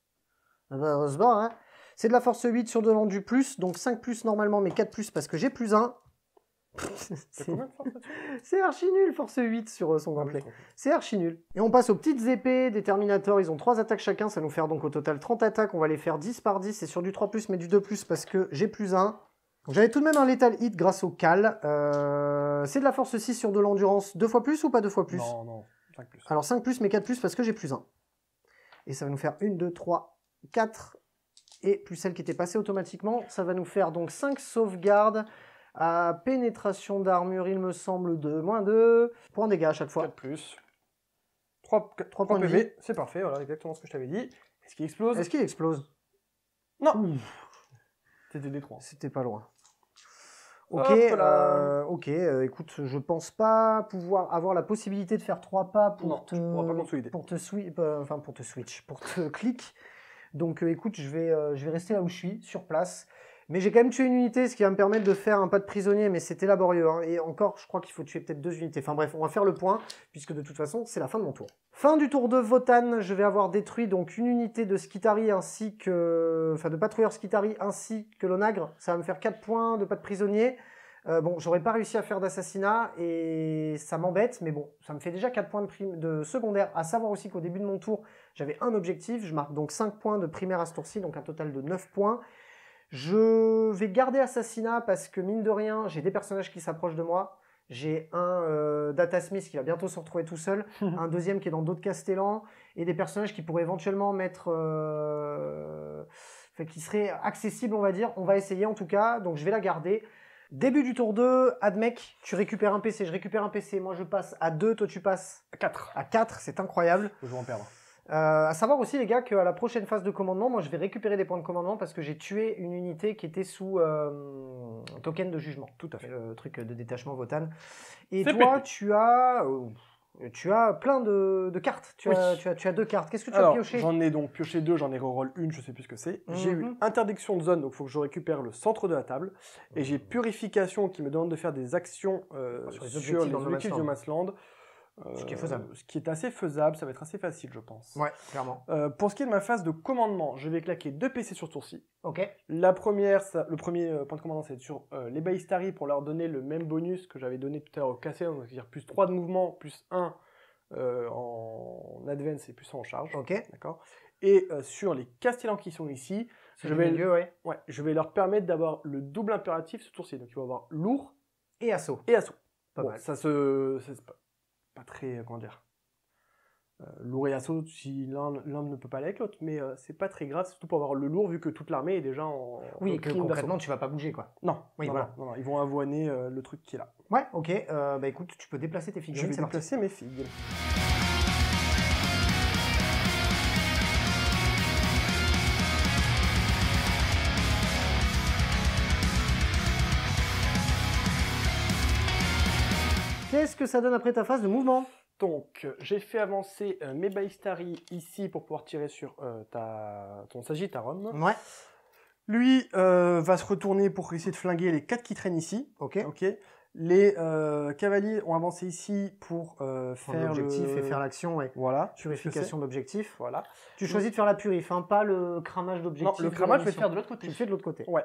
Heureusement, ah bah, hein. C'est de la force 8 sur devant du plus, donc 5 normalement, mais 4 parce que j'ai plus 1. C'est archi nul, force 8 sur euh, son ah gameplay. C'est archi nul. Et on passe aux petites épées des Terminators. Ils ont 3 attaques chacun, ça nous fait donc au total 30 attaques. On va les faire 10 par 10. C'est sur du 3, mais du 2, parce que j'ai plus 1. J'avais tout de même un Lethal Hit grâce au Cal. Euh, c'est de la force 6 sur de l'endurance. Deux fois plus ou pas deux fois plus Non, non, 5 plus. Alors 5 plus, mais 4 plus parce que j'ai plus 1. Et ça va nous faire 1, 2, 3, 4. Et plus celle qui était passée automatiquement, ça va nous faire donc 5 sauvegardes à pénétration d'armure, il me semble, de moins 2. Points dégâts à chaque fois. 4 plus. 3, 3, points de PV, c'est parfait, voilà exactement ce que je t'avais dit. Est-ce qu'il explose Est-ce qu'il explose Non C'était des 3. C'était pas loin. Ok, euh, ok. Euh, écoute, je ne pense pas pouvoir avoir la possibilité de faire trois pas pour te, pour te switch, euh, enfin pour te switch, pour te clic. Donc écoute, je vais, je vais rester là où je suis, sur place. Mais j'ai quand même tué une unité, ce qui va me permettre de faire un pas de prisonnier, mais c'était laborieux. Hein. Et encore, je crois qu'il faut tuer peut-être deux unités. Enfin bref, on va faire le point, puisque de toute façon, c'est la fin de mon tour. Fin du tour de Votan, je vais avoir détruit donc une unité de Skitari ainsi que... Enfin, de patrouilleur Skitari ainsi que l'Onagre. Ça va me faire 4 points de pas de prisonnier. Euh, bon, j'aurais pas réussi à faire d'assassinat et ça m'embête, mais bon, ça me fait déjà 4 points de, de secondaire. À savoir aussi qu'au début de mon tour, j'avais un objectif, je marque donc 5 points de primaire à ce tour-ci, donc un total de 9 points. Je vais garder Assassinat parce que mine de rien, j'ai des personnages qui s'approchent de moi. J'ai un euh, Datasmith Data Smith qui va bientôt se retrouver tout seul, un deuxième qui est dans d'autres Castellans, et des personnages qui pourraient éventuellement mettre... Euh, qui seraient accessibles, on va dire. On va essayer en tout cas, donc je vais la garder. Début du tour 2, Admec, tu récupères un PC, je récupère un PC, moi je passe à 2, toi tu passes... À 4. À 4, c'est incroyable. Je vais en perdre. Euh, savoir aussi les gars qu'à la prochaine phase de commandement, moi je vais récupérer des points de commandement parce que j'ai tué une unité qui était sous euh, token de jugement. Tout à fait. Le euh, truc de détachement Votan. Et toi, tu as... Euh, tu as plein de, cartes. Tu, as, tu, as, tu, as, deux cartes. Qu'est-ce que tu as pioché J'en ai donc pioché deux, j'en ai reroll une, je sais plus ce que c'est. J'ai eu mhm. interdiction de zone, donc il faut que je récupère le centre de la table. Et j'ai purification qui me demande de faire des actions euh, sur les objectifs, sur de Massland ce qui est euh, faisable. Ce qui est assez faisable, ça va être assez facile, je pense. Ouais, clairement. Euh, pour ce qui est de ma phase de commandement, je vais claquer deux PC sur tour Ok. La première, le premier euh, point de commandement, c'est sur les Baïstari pour leur donner le même bonus que j'avais donné tout à l'heure au cassé, c'est-à-dire plus 3 de mouvement, plus 1 en advance et plus 1 en charge. Ok. D'accord. Et sur les Castellans qui sont ici, je vais, ouais. je vais leur permettre d'avoir le double impératif ce tour-ci. Donc ils vont avoir lourd et assaut. Et assaut. Pas mal. Ça se pas très, euh, comment dire, euh, lourd et assaut si l'un ne peut pas aller avec l'autre, mais euh, c'est pas très grave, surtout pour avoir le lourd vu que toute l'armée est déjà en. Oui, et que concrètement tu vas pas bouger quoi. Non, ils vont avoiner le truc qui est là. Ouais, ok, bah écoute, tu peux déplacer tes figurines. Je vais déplacer mes figues. Qu'est-ce que ça donne après ta phase de mouvement donc, j'ai fait avancer euh, mes Baïstari ici pour pouvoir tirer sur euh, ta... ton Sagittarum. Ouais. Lui euh, va se retourner pour essayer de flinguer les 4 qui traînent ici. Ok. Ok. Les cavaliers ont avancé ici pour faire l'objectif et faire l'action, Voilà. Purification d'objectif. Voilà. Tu choisis de faire la purif, hein, pas le cramage d'objectif. Non, le cramage, je vais faire de l'autre côté. Je le fais de l'autre côté. Ouais.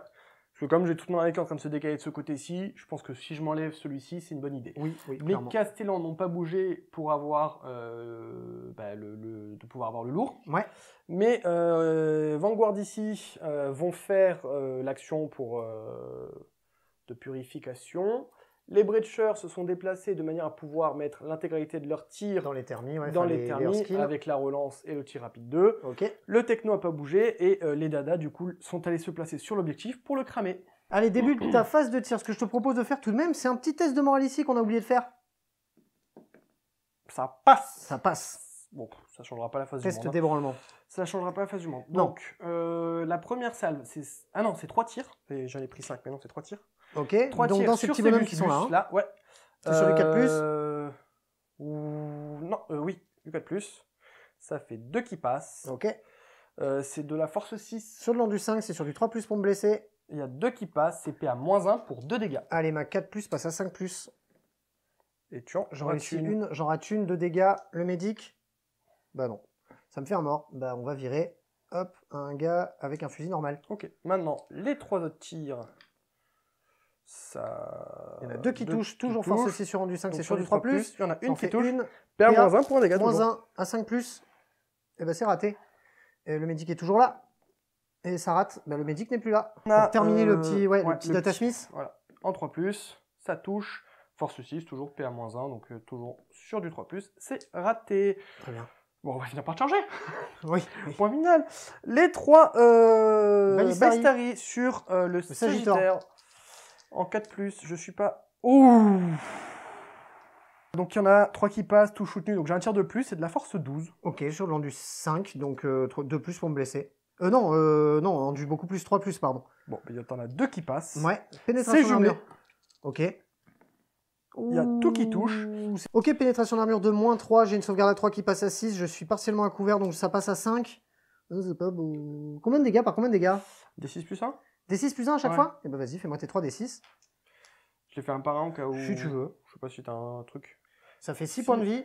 Parce que comme j'ai toute mon en train de se décaler de ce côté-ci, je pense que si je m'enlève celui-ci, c'est une bonne idée. Oui, oui, Les Castellans n'ont pas bougé pour avoir euh, bah, le, de pouvoir avoir le lourd. Ouais. Mais euh, Vanguard ici euh, vont faire l'action pour de purification. Les breachers se sont déplacés de manière à pouvoir mettre l'intégralité de leurs tirs dans les thermies, dans les, avec la relance et le tir rapide 2. Le techno n'a pas bougé et euh, les dadas du coup sont allés se placer sur l'objectif pour le cramer. Allez, début de ta phase de tir. Ce que je te propose de faire tout de même, c'est un petit test de morale ici qu'on a oublié de faire. Ça passe. Ça passe. Bon, ça changera pas la phase du monde. Test hein. d'ébranlement. Ça changera pas la phase du monde. Donc, euh, la première salve, c'est. Ah non, c'est 3 tirs. J'en ai pris 5, mais non, c'est 3 tirs. Ok, donc dans ce petit qui sont là. ouais. C'est sur le 4+, plus euh, Non, euh, oui, le 4+. Ça fait 2 qui passent. Ok. Euh, c'est de la force 6. Sur le long du 5, c'est sur du 3 plus pour me blesser. Il y a 2 qui passent, c'est PA moins 1 pour 2 dégâts. Allez, ma 4 passe à 5 Et tu en j'en une. j'en rate une, 2 dégâts. Le médic Bah non. Ça me fait un mort. Bah on va virer, hop, un gars avec un fusil normal. Ok. Maintenant, les trois autres tirs ça... Il y en a deux qui touchent, toujours force 6 sur rendu 5, c'est sur du 3, Il y en a une qui touche. Une, 1 pour dégâts. Moins 1 à 5 Et ben c'est raté. Et le médic est toujours là. Et ça rate. Ben, le médic n'est plus là. On a terminer le petit, ouais, data Voilà. En 3 ça touche. Force 6, toujours PA-1, donc euh, toujours sur du 3 C'est raté. Très bien. Bon, on va finir par charger. oui, Point final. Les trois euh, sur euh, le, le sagittaire. En 4 plus, je suis pas... Ouh donc il y en a 3 qui passent, tout shoot nu, donc j'ai un tir de plus, c'est de la force 12. Ok, sur le' du 5, donc 2 euh, plus pour me blesser. Euh, non, euh, non, on du beaucoup plus, 3 plus, pardon. Bon, il y en a 2 qui passent. Ouais, pénétration d'armure. Ok. Il y a tout qui touche. Ok, pénétration d'armure de moins 3, j'ai une sauvegarde à 3 qui passe à 6, je suis partiellement à couvert, donc ça passe à 5. Euh, combien de dégâts par combien de dégâts Des 6 plus 1 d 6 plus 1 à chaque fois Eh ben vas-y, fais-moi tes 3 d 6. Je les fait un par au cas où. Si tu veux. Je sais pas si t'as un truc. Ça fait 6 points de vie.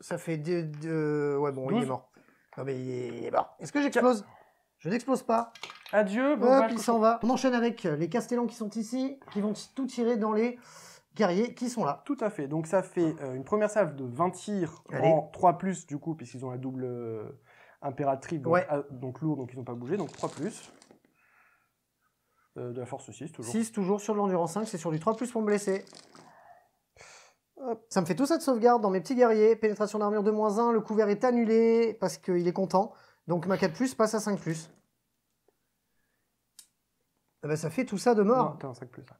Ça fait 2. Deux... Ouais, bon, il est mort. Non, mais il est mort. Est-ce que j'explose Je n'explose pas. Adieu, bon Hop, il s'en va. On enchaîne avec les castellans qui sont ici, qui vont tout tirer dans les guerriers qui sont là. Tout à fait. Donc ça fait euh, une première salve de 20 tirs en 3 plus du coup, puisqu'ils ont la double euh, impératrice, donc, donc, lourd, donc ils n'ont pas bougé, donc 3 plus. Euh, de la force 6, toujours. 6, toujours sur de l'endurance 5, c'est sur du 3 plus pour me blesser. Ça me fait tout ça de sauvegarde dans mes petits guerriers. Pénétration d'armure moins 1 le couvert est annulé parce qu'il est content. Donc ma 4 plus passe à 5 plus. Eh ben, ça fait tout ça de mort. Hein.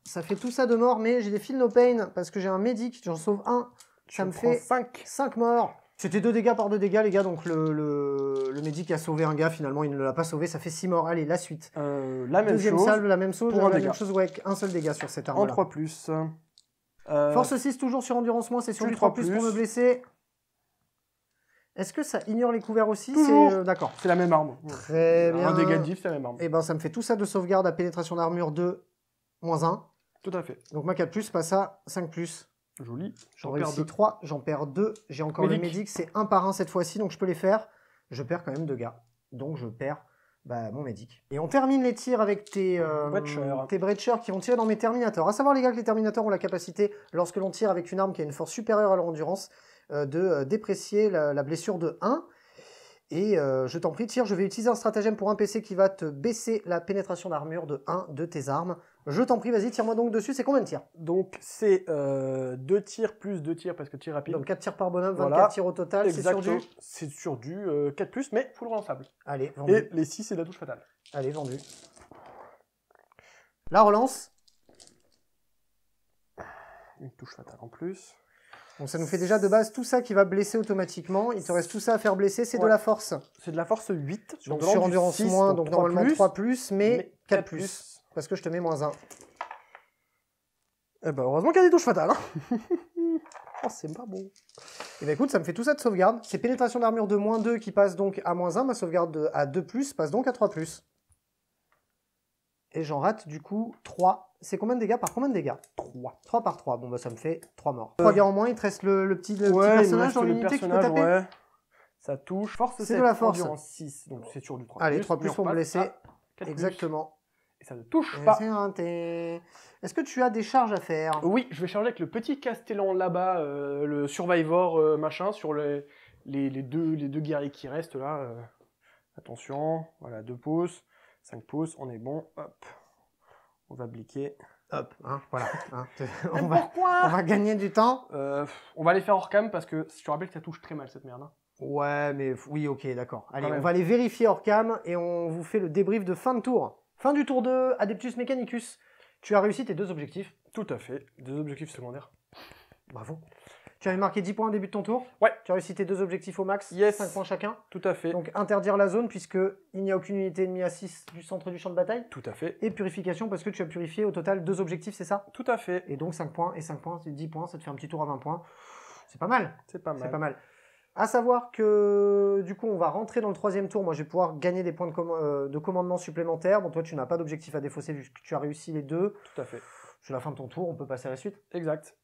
Ça fait tout ça de mort, mais j'ai des fils no pain parce que j'ai un médic, j'en sauve un. ça me fait 5. 5 morts. C'était deux dégâts par deux dégâts, les gars. Donc le, le, le médic a sauvé un gars, finalement, il ne l'a pas sauvé. Ça fait 6 morts. Allez, la suite. Euh, la même chose. la même chose. la même chose, ouais, un seul dégât sur cette arme. En 3 plus. Euh, Force 6, toujours sur endurance moins, c'est sur du 3 plus pour me blesser. Est-ce que ça ignore les couverts aussi C'est euh, d'accord. C'est la même arme. Très bien. Un dégât de diff, c'est la même arme. Et eh ben ça me fait tout ça de sauvegarde à pénétration d'armure 2 moins 1. Tout à fait. Donc ma 4 plus passe à 5 plus. Joli. J'en réussis 3, j'en perds 2. J'ai encore des le Médic, c'est un par un cette fois-ci, donc je peux les faire. Je perds quand même 2 gars. Donc je perds bah, mon Médic. Et on termine les tirs avec tes, euh, tes Breachers qui vont tirer dans mes Terminators. À savoir les gars que les Terminators ont la capacité, lorsque l'on tire avec une arme qui a une force supérieure à leur endurance, euh, de euh, déprécier la, la, blessure de 1. Et euh, je t'en prie, tire, je vais utiliser un stratagème pour un PC qui va te baisser la pénétration d'armure de 1 de tes armes. Je t'en prie, vas-y, tire-moi donc dessus, c'est combien de tirs Donc c'est 2 euh, tirs plus 2 tirs parce que tir rapide. Donc 4 tirs par bonhomme, 24 tirs au total, c'est sur du C'est sur du 4 euh, plus, mais full relançable. Allez, vendu. Et les 6, c'est la touche fatale. Allez, vendu. La relance. Une touche fatale en plus. Donc ça nous fait déjà de base tout ça qui va blesser automatiquement. Il te reste tout ça à faire blesser, c'est de la force. C'est de la force 8. donc sur endurance moins, donc, normalement 3 mais, 4, plus. Parce que je te mets moins 1. Eh bah heureusement qu'il y a des touches fatales. Hein. oh c'est pas beau. Et eh ben écoute, ça me fait tout ça de sauvegarde. C'est pénétration d'armure de moins 2 qui passe donc à moins 1, ma sauvegarde à 2 plus passe donc à 3 plus. Et j'en rate du coup 3 c'est combien de dégâts par combien de dégâts 3. 3 par 3. Bon, bah ça me fait 3 morts. 3 dégâts en moins, il te reste le, petit, le ouais, petit personnage dans l'unité que tu peux taper. Ouais. Ça touche. Force C'est de la force. En 6, donc c'est sur du 3. Allez, 3 plus sont blessés. Exactement. Et ça ne touche pas. Es... Est-ce que tu as des charges à faire Oui, je vais charger avec le petit Castellan là-bas, euh, le Survivor euh, machin, sur les, les, les, deux, les deux guerriers qui restent là. Euh. Attention, voilà, 2 pouces, 5 pouces, on est bon, hop on va bliquer. Hop, hein, voilà. Hein, on, va, pourquoi on va gagner du temps. Euh, on va les faire hors cam parce que je te rappelle que ça touche très mal cette merde. Hein. Ouais, mais oui, ok, d'accord. Allez, on va aller vérifier hors cam et on vous fait le débrief de fin de tour. Fin du tour 2, Adeptus Mechanicus. Tu as réussi tes deux objectifs. Tout à fait, deux objectifs secondaires. Bravo. Tu avais marqué 10 points au début de ton tour. Ouais. Tu as réussi tes deux objectifs au max. Yes. 5 points chacun. Tout à fait. Donc interdire la zone puisque il n'y a aucune unité ennemie à 6 du centre du champ de bataille. Tout à fait. Et purification parce que tu as purifié au total deux objectifs, c'est ça Tout à fait. Et donc 5 points et 5 points, c'est 10 points, ça te fait un petit tour à 20 points. C'est pas mal. C'est pas mal. C'est pas mal. À savoir que du coup, on va rentrer dans le troisième tour. Moi, je vais pouvoir gagner des points de, euh, de commandement supplémentaires. Bon, toi, tu n'as pas d'objectif à défausser vu tu as réussi les deux. Tout à fait. C'est la fin de ton tour, on peut passer à la suite. Exact.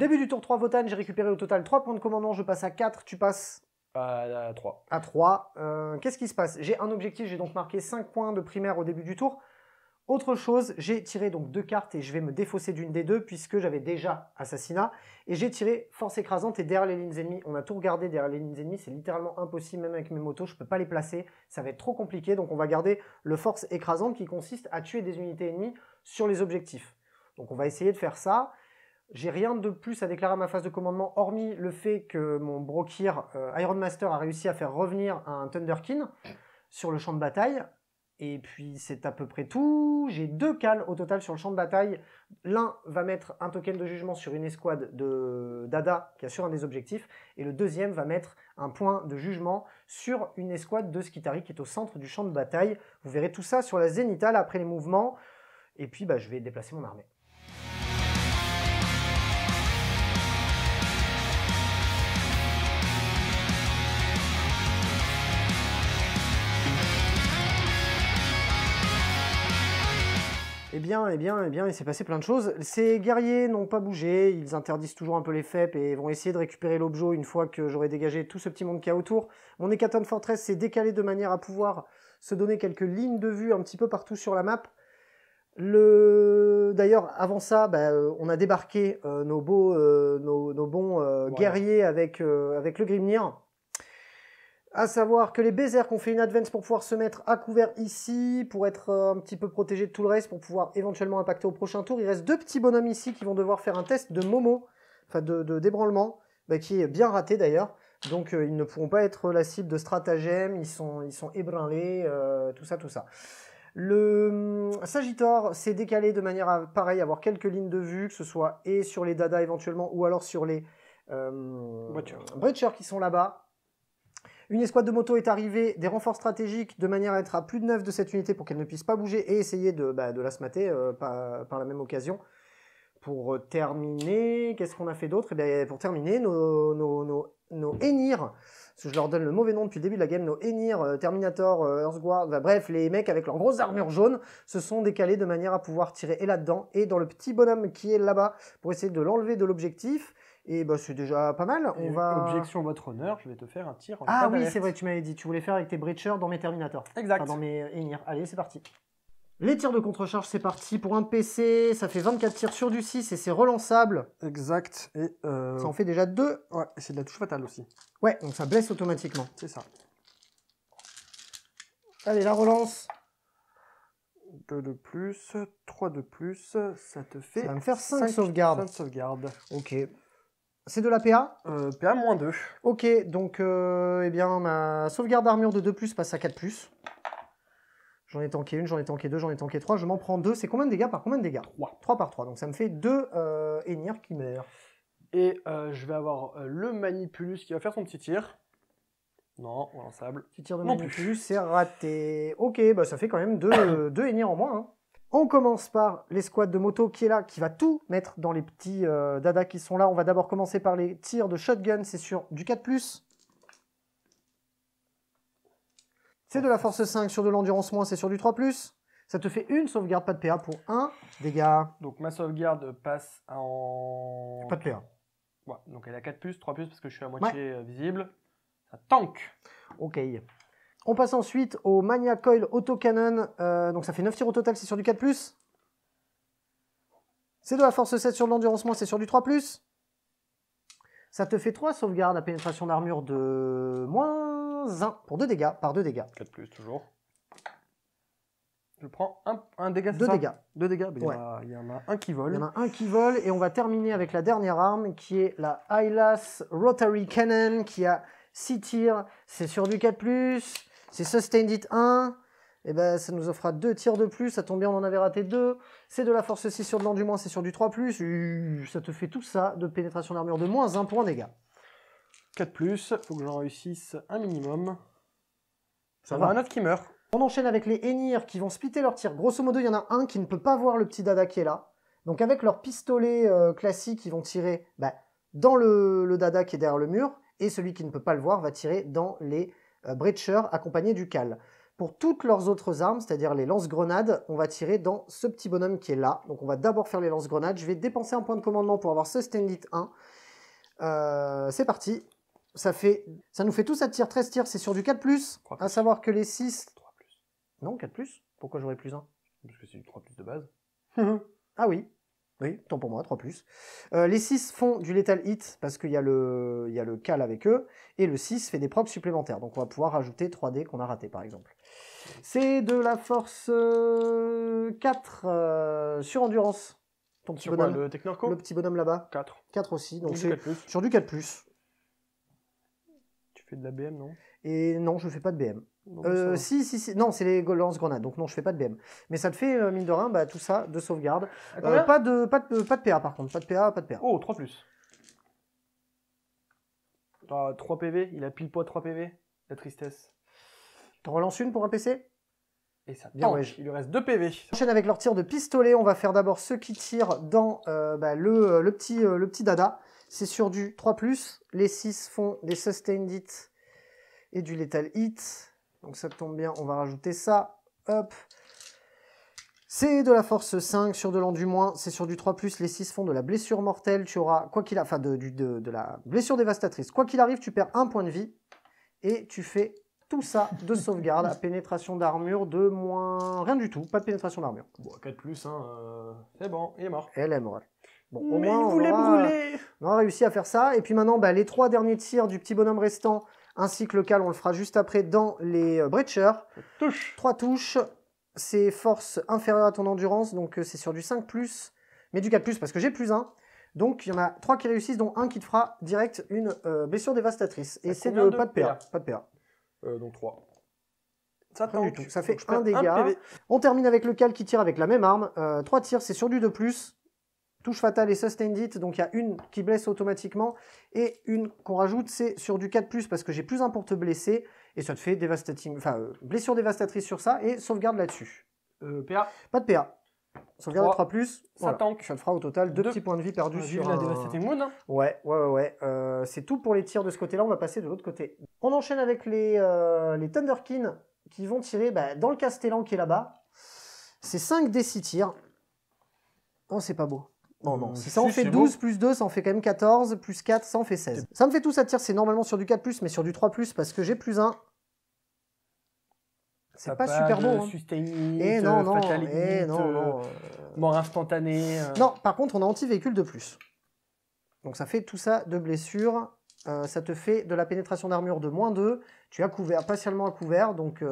Début du tour 3, Votan, j'ai récupéré au total 3 points de commandement, je passe à 4, tu passes à 3. À 3. Euh, qu'est-ce qui se passe J'ai un objectif, j'ai donc marqué 5 points de primaire au début du tour. Autre chose, j'ai tiré donc deux cartes et je vais me défausser d'une des deux puisque j'avais déjà assassinat. Et j'ai tiré force écrasante et derrière les lignes ennemies. On a tout regardé derrière les lignes ennemies, c'est littéralement impossible même avec mes motos, je ne peux pas les placer, ça va être trop compliqué. Donc on va garder le force écrasante qui consiste à tuer des unités ennemies sur les objectifs. Donc on va essayer de faire ça. J'ai rien de plus à déclarer à ma phase de commandement, hormis le fait que mon Brokir euh, Iron Master a réussi à faire revenir un Thunderkin sur le champ de bataille. Et puis c'est à peu près tout. J'ai deux cales au total sur le champ de bataille. L'un va mettre un token de jugement sur une escouade de Dada qui assure un des objectifs. Et le deuxième va mettre un point de jugement sur une escouade de Skitari qui est au centre du champ de bataille. Vous verrez tout ça sur la zénithale après les mouvements. Et puis bah, je vais déplacer mon armée. Eh bien, eh bien, eh bien, il s'est passé plein de choses. Ces guerriers n'ont pas bougé, ils interdisent toujours un peu les FEP et vont essayer de récupérer l'objet une fois que j'aurai dégagé tout ce petit monde qu'il y autour. Mon Hécaton Fortress s'est décalé de manière à pouvoir se donner quelques lignes de vue un petit peu partout sur la map. Le... D'ailleurs, avant ça, bah, euh, on a débarqué euh, nos beaux, euh, nos, bons guerriers avec, avec le Grimnir à savoir que les qui ont fait une advance pour pouvoir se mettre à couvert ici, pour être euh, un petit peu protégé de tout le reste, pour pouvoir éventuellement impacter au prochain tour. Il reste deux petits bonhommes ici qui vont devoir faire un test de Momo, enfin de d'ébranlement, bah, qui est bien raté d'ailleurs. Donc euh, ils ne pourront pas être la cible de stratagèmes, ils sont, ils ébranlés, euh, tout ça, tout ça. Le hum, Sagitor s'est décalé de manière à, avoir quelques lignes de vue, que ce soit et sur les Dada éventuellement, ou alors sur les Breachers qui sont là-bas. Une escouade de moto est arrivée, des renforts stratégiques de manière à être à plus de 9 de cette unité pour qu'elle ne puisse pas bouger et essayer de, bah, la smater euh, par, la même occasion. Pour euh, terminer, qu'est-ce qu'on a fait d'autre eh Pour terminer, nos, nos, Enir, que je leur donne le mauvais nom depuis le début de la game, nos Enir, euh, Terminator, Earthguard, bah, bref, les mecs avec leurs grosses armures jaunes se sont décalés de manière à pouvoir tirer et là-dedans et dans le petit bonhomme qui est là-bas pour essayer de l'enlever de l'objectif. Et bah, c'est déjà pas mal. On euh, va... Objection, votre honneur, je vais te faire un tir. En ah oui, c'est vrai, tu m'avais dit, tu voulais faire avec tes Breachers dans mes Terminators. Exact. dans mes Enir. Euh, Allez, c'est parti. Les tirs de contrecharge c'est parti. Pour un PC, ça fait 24 tirs sur du 6 et c'est relançable. Exact. Et euh... Ça en fait déjà 2. Ouais, c'est de la touche fatale aussi. Ouais, donc ça blesse automatiquement. C'est ça. Allez, la relance. 2 de plus, 3 de plus, ça te fait. Ça va me faire 5, 5 sauvegardes. 5 sauvegardes. Ok. C'est de la PA euh, PA moins 2. Ok, donc euh, eh bien, ma sauvegarde armure de 2 plus passe à 4 plus. J'en ai tanké une, j'en ai tanké deux, j'en ai tanké trois. Je m'en prends deux. C'est combien de dégâts par combien de dégâts 3. par 3. Donc ça me fait 2 euh, qui meurent. Et euh, je vais avoir le Manipulus qui va faire son petit tir. Non, on sable. Petit tir de Manipulus, c'est raté. Ok, bah ça fait quand même 2 deux, deux en moins. Hein. On commence par l'escouade de moto qui est là, qui va tout mettre dans les petits euh, dada qui sont là. On va d'abord commencer par les tirs de shotgun, c'est sur du 4+. C'est de la force 5 sur de l'endurance moins, c'est sur du 3+. Ça te fait une sauvegarde, pas de PA pour un dégât. Donc ma sauvegarde passe en... Pas de PA. donc elle a 4+, 3+, parce que je suis à moitié euh, visible. Ça tank Ok. On passe ensuite au Mania Coil Autocannon. Euh, donc ça fait 9 tirs au total, c'est sur du 4+. C'est de la force 7 sur de moins, c'est sur du 3+. Ça te fait 3 sauvegardes à pénétration d'armure de moins 1 pour 2 dégâts, par 2 dégâts. 4+, toujours. Je prends un, dégât, c'est ça dégâts. 2 dégâts, ben, il, y, y en a un qui vole. Il y en a un qui vole, et on va terminer avec la dernière arme, qui est la Hylas Rotary Cannon, qui a 6 tirs, c'est sur du 4+. C'est Sustained It 1, et eh ben, ça nous offre 2 tirs de plus. Ça tombe bien, on en avait raté 2. C'est de la force 6 sur de moins, c'est sur du 3 plus. ça te fait tout ça de pénétration d'armure de moins 1 point, dégâts. 4 plus, faut que j'en réussisse un minimum. Ça, va, un autre qui meurt. On enchaîne avec les Ennir qui vont splitter leur tir. Grosso modo, il y en a un qui ne peut pas voir le petit dada qui est là. Donc avec leur pistolet euh, classique, ils vont tirer bah, dans le, dada qui est derrière le mur. Et celui qui ne peut pas le voir va tirer dans les euh, Breacher accompagné du Cal. Pour toutes leurs autres armes, c'est-à-dire les lance-grenades, on va tirer dans ce petit bonhomme qui est là. Donc on va d'abord faire les lance-grenades. Je vais dépenser un point de commandement pour avoir ce Stendit 1. Euh, c'est parti. Ça, fait, ça nous fait tous à tir 13 tirs, c'est sur du 4+, plus. à savoir que les 6... 3 Non, 4+. Plus. Pourquoi j'aurais plus 1 Parce que c'est du 3 de base. ah oui, oui, tant pour moi, 3 plus. Euh, les 6 font du Lethal Hit parce qu'il y, a le, il y a le cal avec eux. Et le 6 fait des props supplémentaires. Donc on va pouvoir rajouter 3D qu'on a raté par exemple. C'est de la force 4 euh, euh, sur endurance. Ton petit bonhomme. Quoi, le Technorco Le petit bonhomme là-bas. 4. 4 aussi. Donc sur du 4. Tu fais de la BM non Et non, je fais pas de BM. Euh, si, si, si. Non, c'est les lance-grenades. Donc, non, je fais pas de BM. Mais ça te fait, euh, mine de rien, bah, tout ça de sauvegarde. Euh, pas, de, PA, par contre. Pas de PA, pas de PA. Oh, 3 plus. 3 PV. Il a pile poids 3 PV. La tristesse. T'en relances une pour un PC et ça Bien, ouais, Il lui reste 2 PV. On enchaîne avec leur tir de pistolet. On va faire d'abord ceux qui tirent dans bah, le, petit, le petit dada. C'est sur du 3+. Les 6 font des sustained hit et du lethal hit. Donc ça tombe bien, on va rajouter ça. Hop. C'est de la force 5 sur de l'an du moins, c'est sur du 3 ⁇ les 6 font de la blessure mortelle, tu auras, quoi qu'il arrive, de, la blessure dévastatrice, quoi qu'il arrive, tu perds un point de vie et tu fais tout ça de sauvegarde à pénétration d'armure de moins... Rien du tout, pas de pénétration d'armure. Bon, 4 ⁇ hein, euh, c'est bon, il est mort. Elle est morte. Bon, Mais il voulait on brûler. On a réussi à faire ça. Et puis maintenant, bah, les trois derniers tirs du petit bonhomme restant, ainsi que le cal, on le fera juste après dans les euh, breachers. Touche. Trois touches. C'est force inférieure à ton endurance, donc euh, c'est sur du 5 plus, mais du 4 plus parce que j'ai plus 1. Donc il y en a 3 qui réussissent, dont un qui te fera direct une euh, blessure dévastatrice. Et c'est de, pas de PA. Pas de PA. donc 3. Ça, du ça fait un dégât. On termine avec le cal qui tire avec la même arme. 3 tirs, c'est sur du 2 plus touche fatale et sustained it, donc il y a une qui blesse automatiquement et une qu'on rajoute, c'est sur du 4+, parce que j'ai plus un pour te blesser, et ça te fait dévastating, enfin, euh, blessure dévastatrice sur ça et sauvegarde là-dessus. Euh, PA Pas de PA. Sauvegarde à 3 plus. Ça tank. Ça te fera au total 2 petits points de vie perdus sur la Devastating Moon. Hein. Ouais, ouais, ouais. ouais. Euh, c'est tout pour les tirs de ce côté-là. On va passer de l'autre côté. On enchaîne avec les, euh, les Thunderkin qui vont tirer bah, dans le Castellan qui est là-bas. C'est 5 des 6 tirs. Oh, c'est pas beau. Non, non. Euh, si ça en fait 12 plus 2, ça en fait quand même 14, plus 4, ça en fait 16. Ça me fait tout ça tirer, c'est normalement sur du 4, mais sur du 3, parce que j'ai plus 1. C'est pas super bon. et hein. eh non, non, et eh non, euh, euh. mort instantanée. Non, par contre, on a anti-véhicule de plus. Donc ça fait tout ça de blessure. ça te fait de la pénétration d'armure de moins 2. Tu as couvert, partiellement à couvert, donc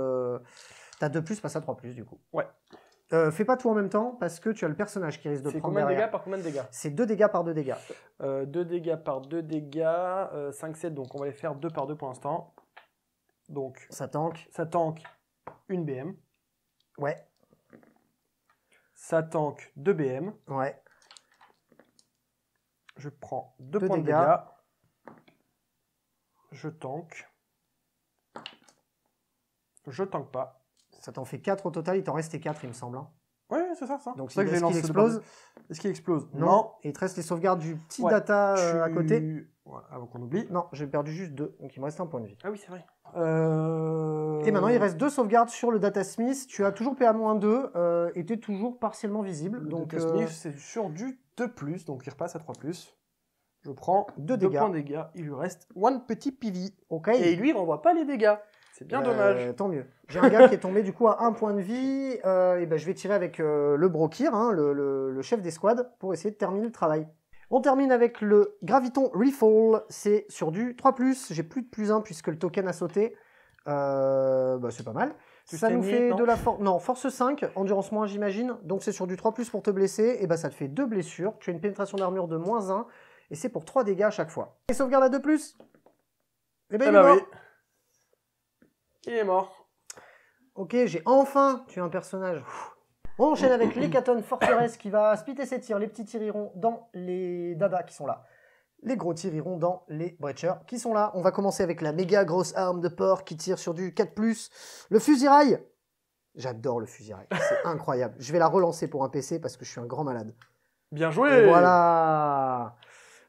t'as 2 plus, passe à 3 plus du coup. Ouais. Euh, fais pas tout en même temps parce que tu as le personnage qui risque de prendre. C'est combien de dégâts par combien de dégâts C'est 2 dégâts par 2 dégâts. 2 euh, dégâts par 2 dégâts, 5, euh, 7, donc on va les faire 2 par 2 pour l'instant. Donc. Ça tank. Ça tank une BM. Ouais. Ça tank 2 BM. Ouais. Je prends 2 points de dégâts. Je tank. Je tank pas ça t'en fait 4 au total, il t'en restait 4, il me semble. Hein. Oui, c'est ça, ça. Donc, est-ce qu'il explose Est-ce qu'il explose non. Et il te reste les sauvegardes du petit data euh, à côté. Ouais, avant qu'on oublie. Non, j'ai perdu juste 2, donc il me reste un point de vie. Ah oui, c'est vrai. Euh... Et maintenant, il reste deux sauvegardes sur le DataSmith. Tu as toujours PA-2 euh, et tu es toujours partiellement visible. Le donc, DataSmith, euh, c'est sur du 2+, donc il repasse à 3+. Je prends 2 dégâts. Deux points de dégâts. Il lui reste one petit pili. Ok. Et lui, il renvoie pas les dégâts. C'est bien dommage. Euh, tant mieux. J'ai un gars qui est tombé du coup à 1 point de vie. Euh, et ben, je vais tirer avec euh, le Brokir, hein, le, chef des chef pour essayer de terminer le travail. On termine avec le Graviton Refall. C'est sur du 3 ⁇ j'ai plus de plus 1 puisque le token a sauté. Bah, c'est pas mal. ça nous fait de la force. Non, force 5, endurance moins j'imagine. Donc c'est sur du 3 ⁇ pour te blesser. Et bah ça te fait 2 blessures. Tu as une pénétration d'armure de moins 1. Et c'est pour 3 dégâts à chaque fois. Et sauvegarde à 2 ⁇ Et ben, ah bah Oui. Il est mort. Ok, j'ai enfin tué un personnage. On enchaîne avec l'hécatone Forteresse qui va spitter ses tirs, les petits tirs dans les dadas qui sont là. Les gros tirs dans les breachers qui sont là. On va commencer avec la méga grosse arme de porc qui tire sur du 4+. Le fusirail J'adore le fusirail, c'est incroyable. Je vais la relancer pour un PC parce que je suis un grand malade. Bien joué Voilà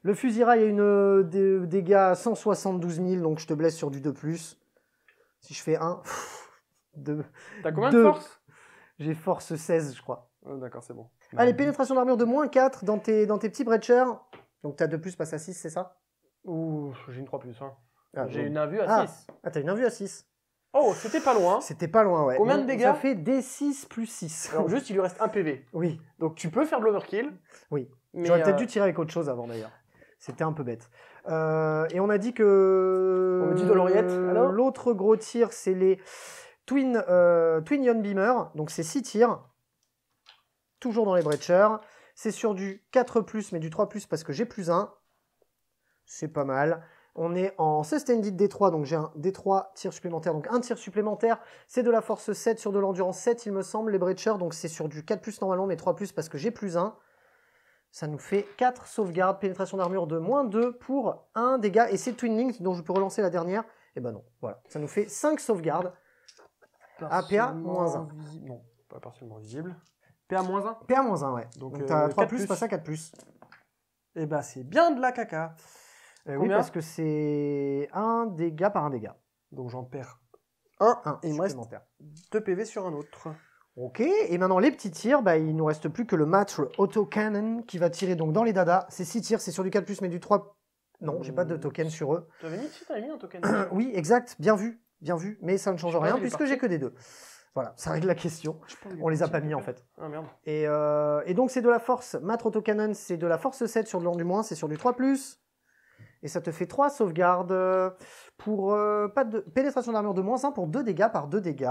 Le fusirail a une euh, dégâts 172 000, donc je te blesse sur du 2+. Si je fais 1, 2. T'as combien de force J'ai force 16, je crois. Ah, d'accord, c'est bon. Allez, bah, pénétration d'armure de moins 4 dans tes, dans tes petits breachers. Donc t'as 2 plus, passe à 6, c'est ça Ouh, j'ai une 3 plus. Hein. Ah, j'ai une invue à 6. Ah, tu ah, t'as une invue à 6. Oh, c'était pas loin. Hein. C'était pas loin, ouais. Combien de dégâts Ça fait D6 plus 6. Alors juste, il lui reste un PV. Oui. Donc tu peux faire de l'overkill. Oui. J'aurais peut-être euh, dû tirer avec autre chose avant d'ailleurs. C'était un peu bête. Euh, et on a dit que. On dit de L'autre gros tir, c'est les Twin, Young euh, Twin Beamer. Donc c'est 6 tirs. Toujours dans les Breachers. C'est sur du 4, mais du 3, parce que j'ai plus 1. C'est pas mal. On est en Sustained D3, donc j'ai un D3 tir supplémentaire. Donc un tir supplémentaire, c'est de la force 7 sur de l'endurance 7, il me semble, les Breachers. Donc c'est sur du 4, normalement, mais 3, parce que j'ai plus 1. Ça nous fait 4 sauvegardes, pénétration d'armure de moins 2 pour 1 dégât. Et c'est Twin Link dont je peux relancer la dernière. Et eh ben non, voilà. Ça nous fait 5 sauvegardes. APA ah, moins 1. Non, pas partiellement visible. PA moins 1 PA moins 1, ouais. Donc, t'as 3 euh, plus, plus, à 4 plus. Et eh ben c'est bien de la caca. Euh, oui, parce que c'est 1 dégât par 1 dégât. Donc j'en perds 1. 1 et il me reste 2 PV sur un autre. Ok, et maintenant les petits tirs, bah, il nous reste plus que le Matre Autocannon qui va tirer donc dans les dadas. C'est 6 tirs, c'est sur du 4 mais du 3. Non, j'ai pas de hmm. token sur eux. Tu avais mis, si t'avais mis un token. oui, exact, bien vu, bien vu, mais ça ne change rien puisque j'ai que des deux. Voilà, ça règle la question. On les a pas mis en fait. Ah merde. Et, euh, donc c'est de la force, Matre Autocannon, c'est de la force 7 sur de long du moins, c'est sur du 3 et ça te fait 3 sauvegardes pour euh, pas de pénétration d'armure de moins 1 pour 2 dégâts par 2 dégâts.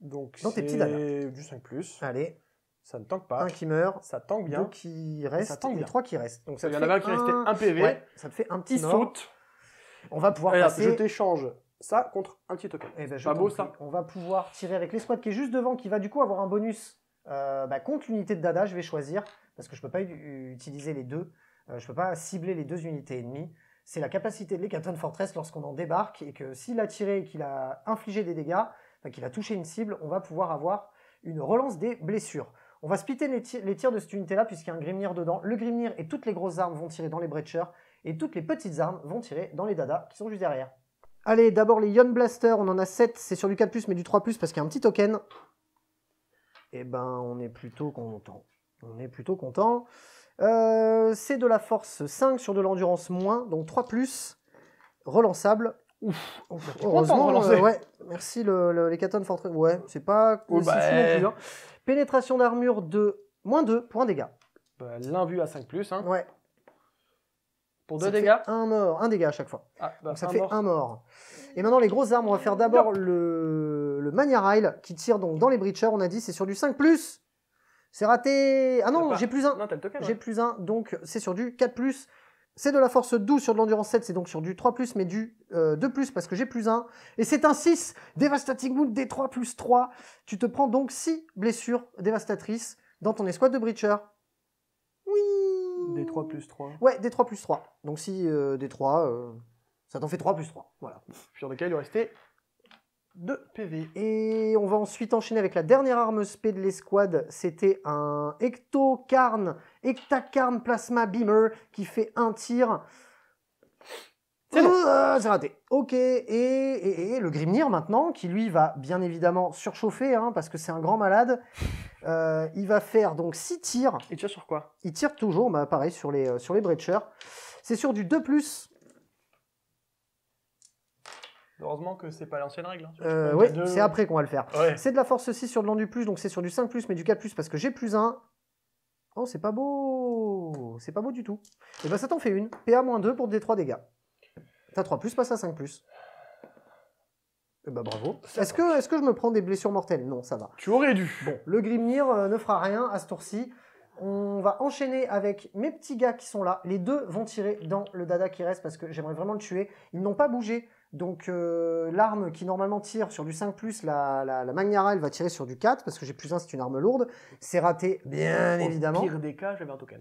Donc c'est tes Du 5 plus. Allez. Ça ne tanque pas. Un qui meurt. Ça tanque bien. Deux qui restent. Ça Et trois qui restent. Donc ça il y en un qui restait un PV. ça te fait un petit saut. On va pouvoir passer. Je t'échange ça contre un petit token. Eh ben, On va pouvoir tirer avec l'escouade qui est juste devant, qui va du coup avoir un bonus euh, bah, contre l'unité de dada. Je vais choisir parce que je peux pas utiliser les deux. Euh, je peux pas cibler les deux unités ennemies. C'est la capacité de captain Fortress lorsqu'on en débarque et que s'il a tiré et qu'il a infligé des dégâts, qu'il a touché une cible, on va pouvoir avoir une relance des blessures. On va splitter les, tirs de cette unité-là puisqu'il y a un Grimnir dedans. Le Grimnir et toutes les grosses armes vont tirer dans les Breachers et toutes les petites armes vont tirer dans les Dada qui sont juste derrière. Allez, d'abord les Ion Blaster, on en a 7, c'est sur du 4+, mais du 3+, parce qu'il y a un petit token. Eh ben, on est plutôt content. On est plutôt content. Euh, c'est de la force 5 sur de l'endurance moins, donc 3+, relançable. Ouf, ouf oh, bah, heureusement, ouais, merci le, le, Fortress. Ouais, c'est pas oh, bah, eh. hein. Pénétration d'armure de moins 2 pour un dégât. Bah, à 5 plus. Hein. Ouais. Pour 2 dégâts Un mort, un dégât à chaque fois. Ah, bah, donc ça fait 1 un mort. Et maintenant, les grosses armes, on va faire d'abord le, le Mania Rail qui tire donc dans les Breachers. On a dit c'est sur du 5 plus. C'est raté. Ah non, j'ai plus un. J'ai plus un, donc c'est sur du 4 plus. C'est de la force 12 sur de l'endurance 7, c'est donc sur du 3+, mais du 2+, euh, parce que j'ai plus 1. Et c'est un 6, Devastating Wound, D3 3. Tu te prends donc 6 blessures dévastatrices dans ton escouade de Breacher. Oui D3 3. Ouais, D3 3. Donc si euh, D3, euh, ça t'en fait 3 3. Voilà. Sur lequel il restait de PV. Et on va ensuite enchaîner avec la dernière arme SP de l'escouade. C'était un Ectocarn, Ectacarn Plasma Beamer qui fait un tir. C'est euh, raté. Ok, et, le Grimnir maintenant, qui lui va bien évidemment surchauffer, hein, parce que c'est un grand malade. Euh, il va faire donc 6 tirs. Il tire sur quoi Il tire toujours, mais bah, pareil, sur les, euh, sur les Breachers. C'est sur du 2+, Heureusement que c'est pas l'ancienne règle. Hein, euh, oui, c'est après qu'on va le faire. C'est de la force 6 sur de l'an du plus, donc c'est sur du 5 plus, mais du 4 plus parce que j'ai plus 1. Oh, c'est pas beau C'est pas beau du tout. Et eh ben ça t'en fait une. PA-2 pour des 3 dégâts. T'as 3 plus, passe à 5 plus. Et eh bah ben, bravo. Est-ce que, est que je me prends des blessures mortelles Non, ça va. Tu aurais dû. Bon, le Grimnir euh, ne fera rien à ce tour-ci. On va enchaîner avec mes petits gars qui sont là. Les deux vont tirer dans le dada qui reste parce que j'aimerais vraiment le tuer. Ils n'ont pas bougé. Donc euh, l'arme qui normalement tire sur du 5, la, la, la Magnara, elle va tirer sur du 4, parce que j'ai plus 1, c'est une arme lourde. C'est raté, bien évidemment. pire des cas, j'avais un token.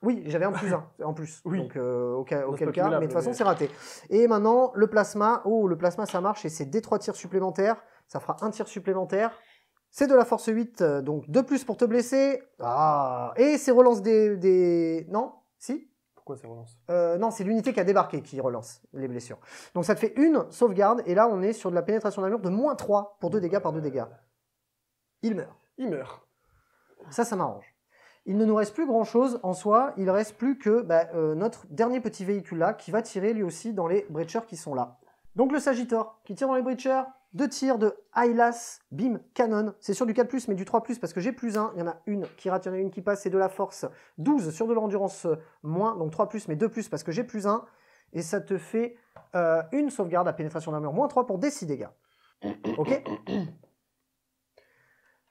Oui, j'avais un plus 1 en plus. Oui. Donc euh, auquel, cas, mais de toute façon c'est raté. Et maintenant le plasma. Oh, le plasma ça marche et c'est des 3 tirs supplémentaires. Ça fera un tir supplémentaire. C'est de la force 8, euh, donc 2 plus pour te blesser. Ah Et c'est relance des, des... Non Si relance euh, Non, c'est l'unité qui a débarqué qui relance les blessures. Donc ça te fait une sauvegarde, et là on est sur de la pénétration d'un de moins 3 pour 2 dégâts par 2 dégâts. Il meurt. Il meurt. Ça, ça m'arrange. Il ne nous reste plus grand chose en soi, il reste plus que bah, euh, notre dernier petit véhicule là qui va tirer lui aussi dans les breachers qui sont là. Donc le Sagittor, qui tire dans les breachers, deux tirs de Hylas, Bim, Canon. C'est sur du 4, mais du 3, parce que j'ai plus 1. Il y en a une qui rate, il y en a une qui passe, c'est de la force. 12 sur de l'endurance moins, donc 3, mais 2, parce que j'ai plus 1. Et ça te fait euh, une sauvegarde à pénétration d'armure moins 3 pour des 6 dégâts. Ok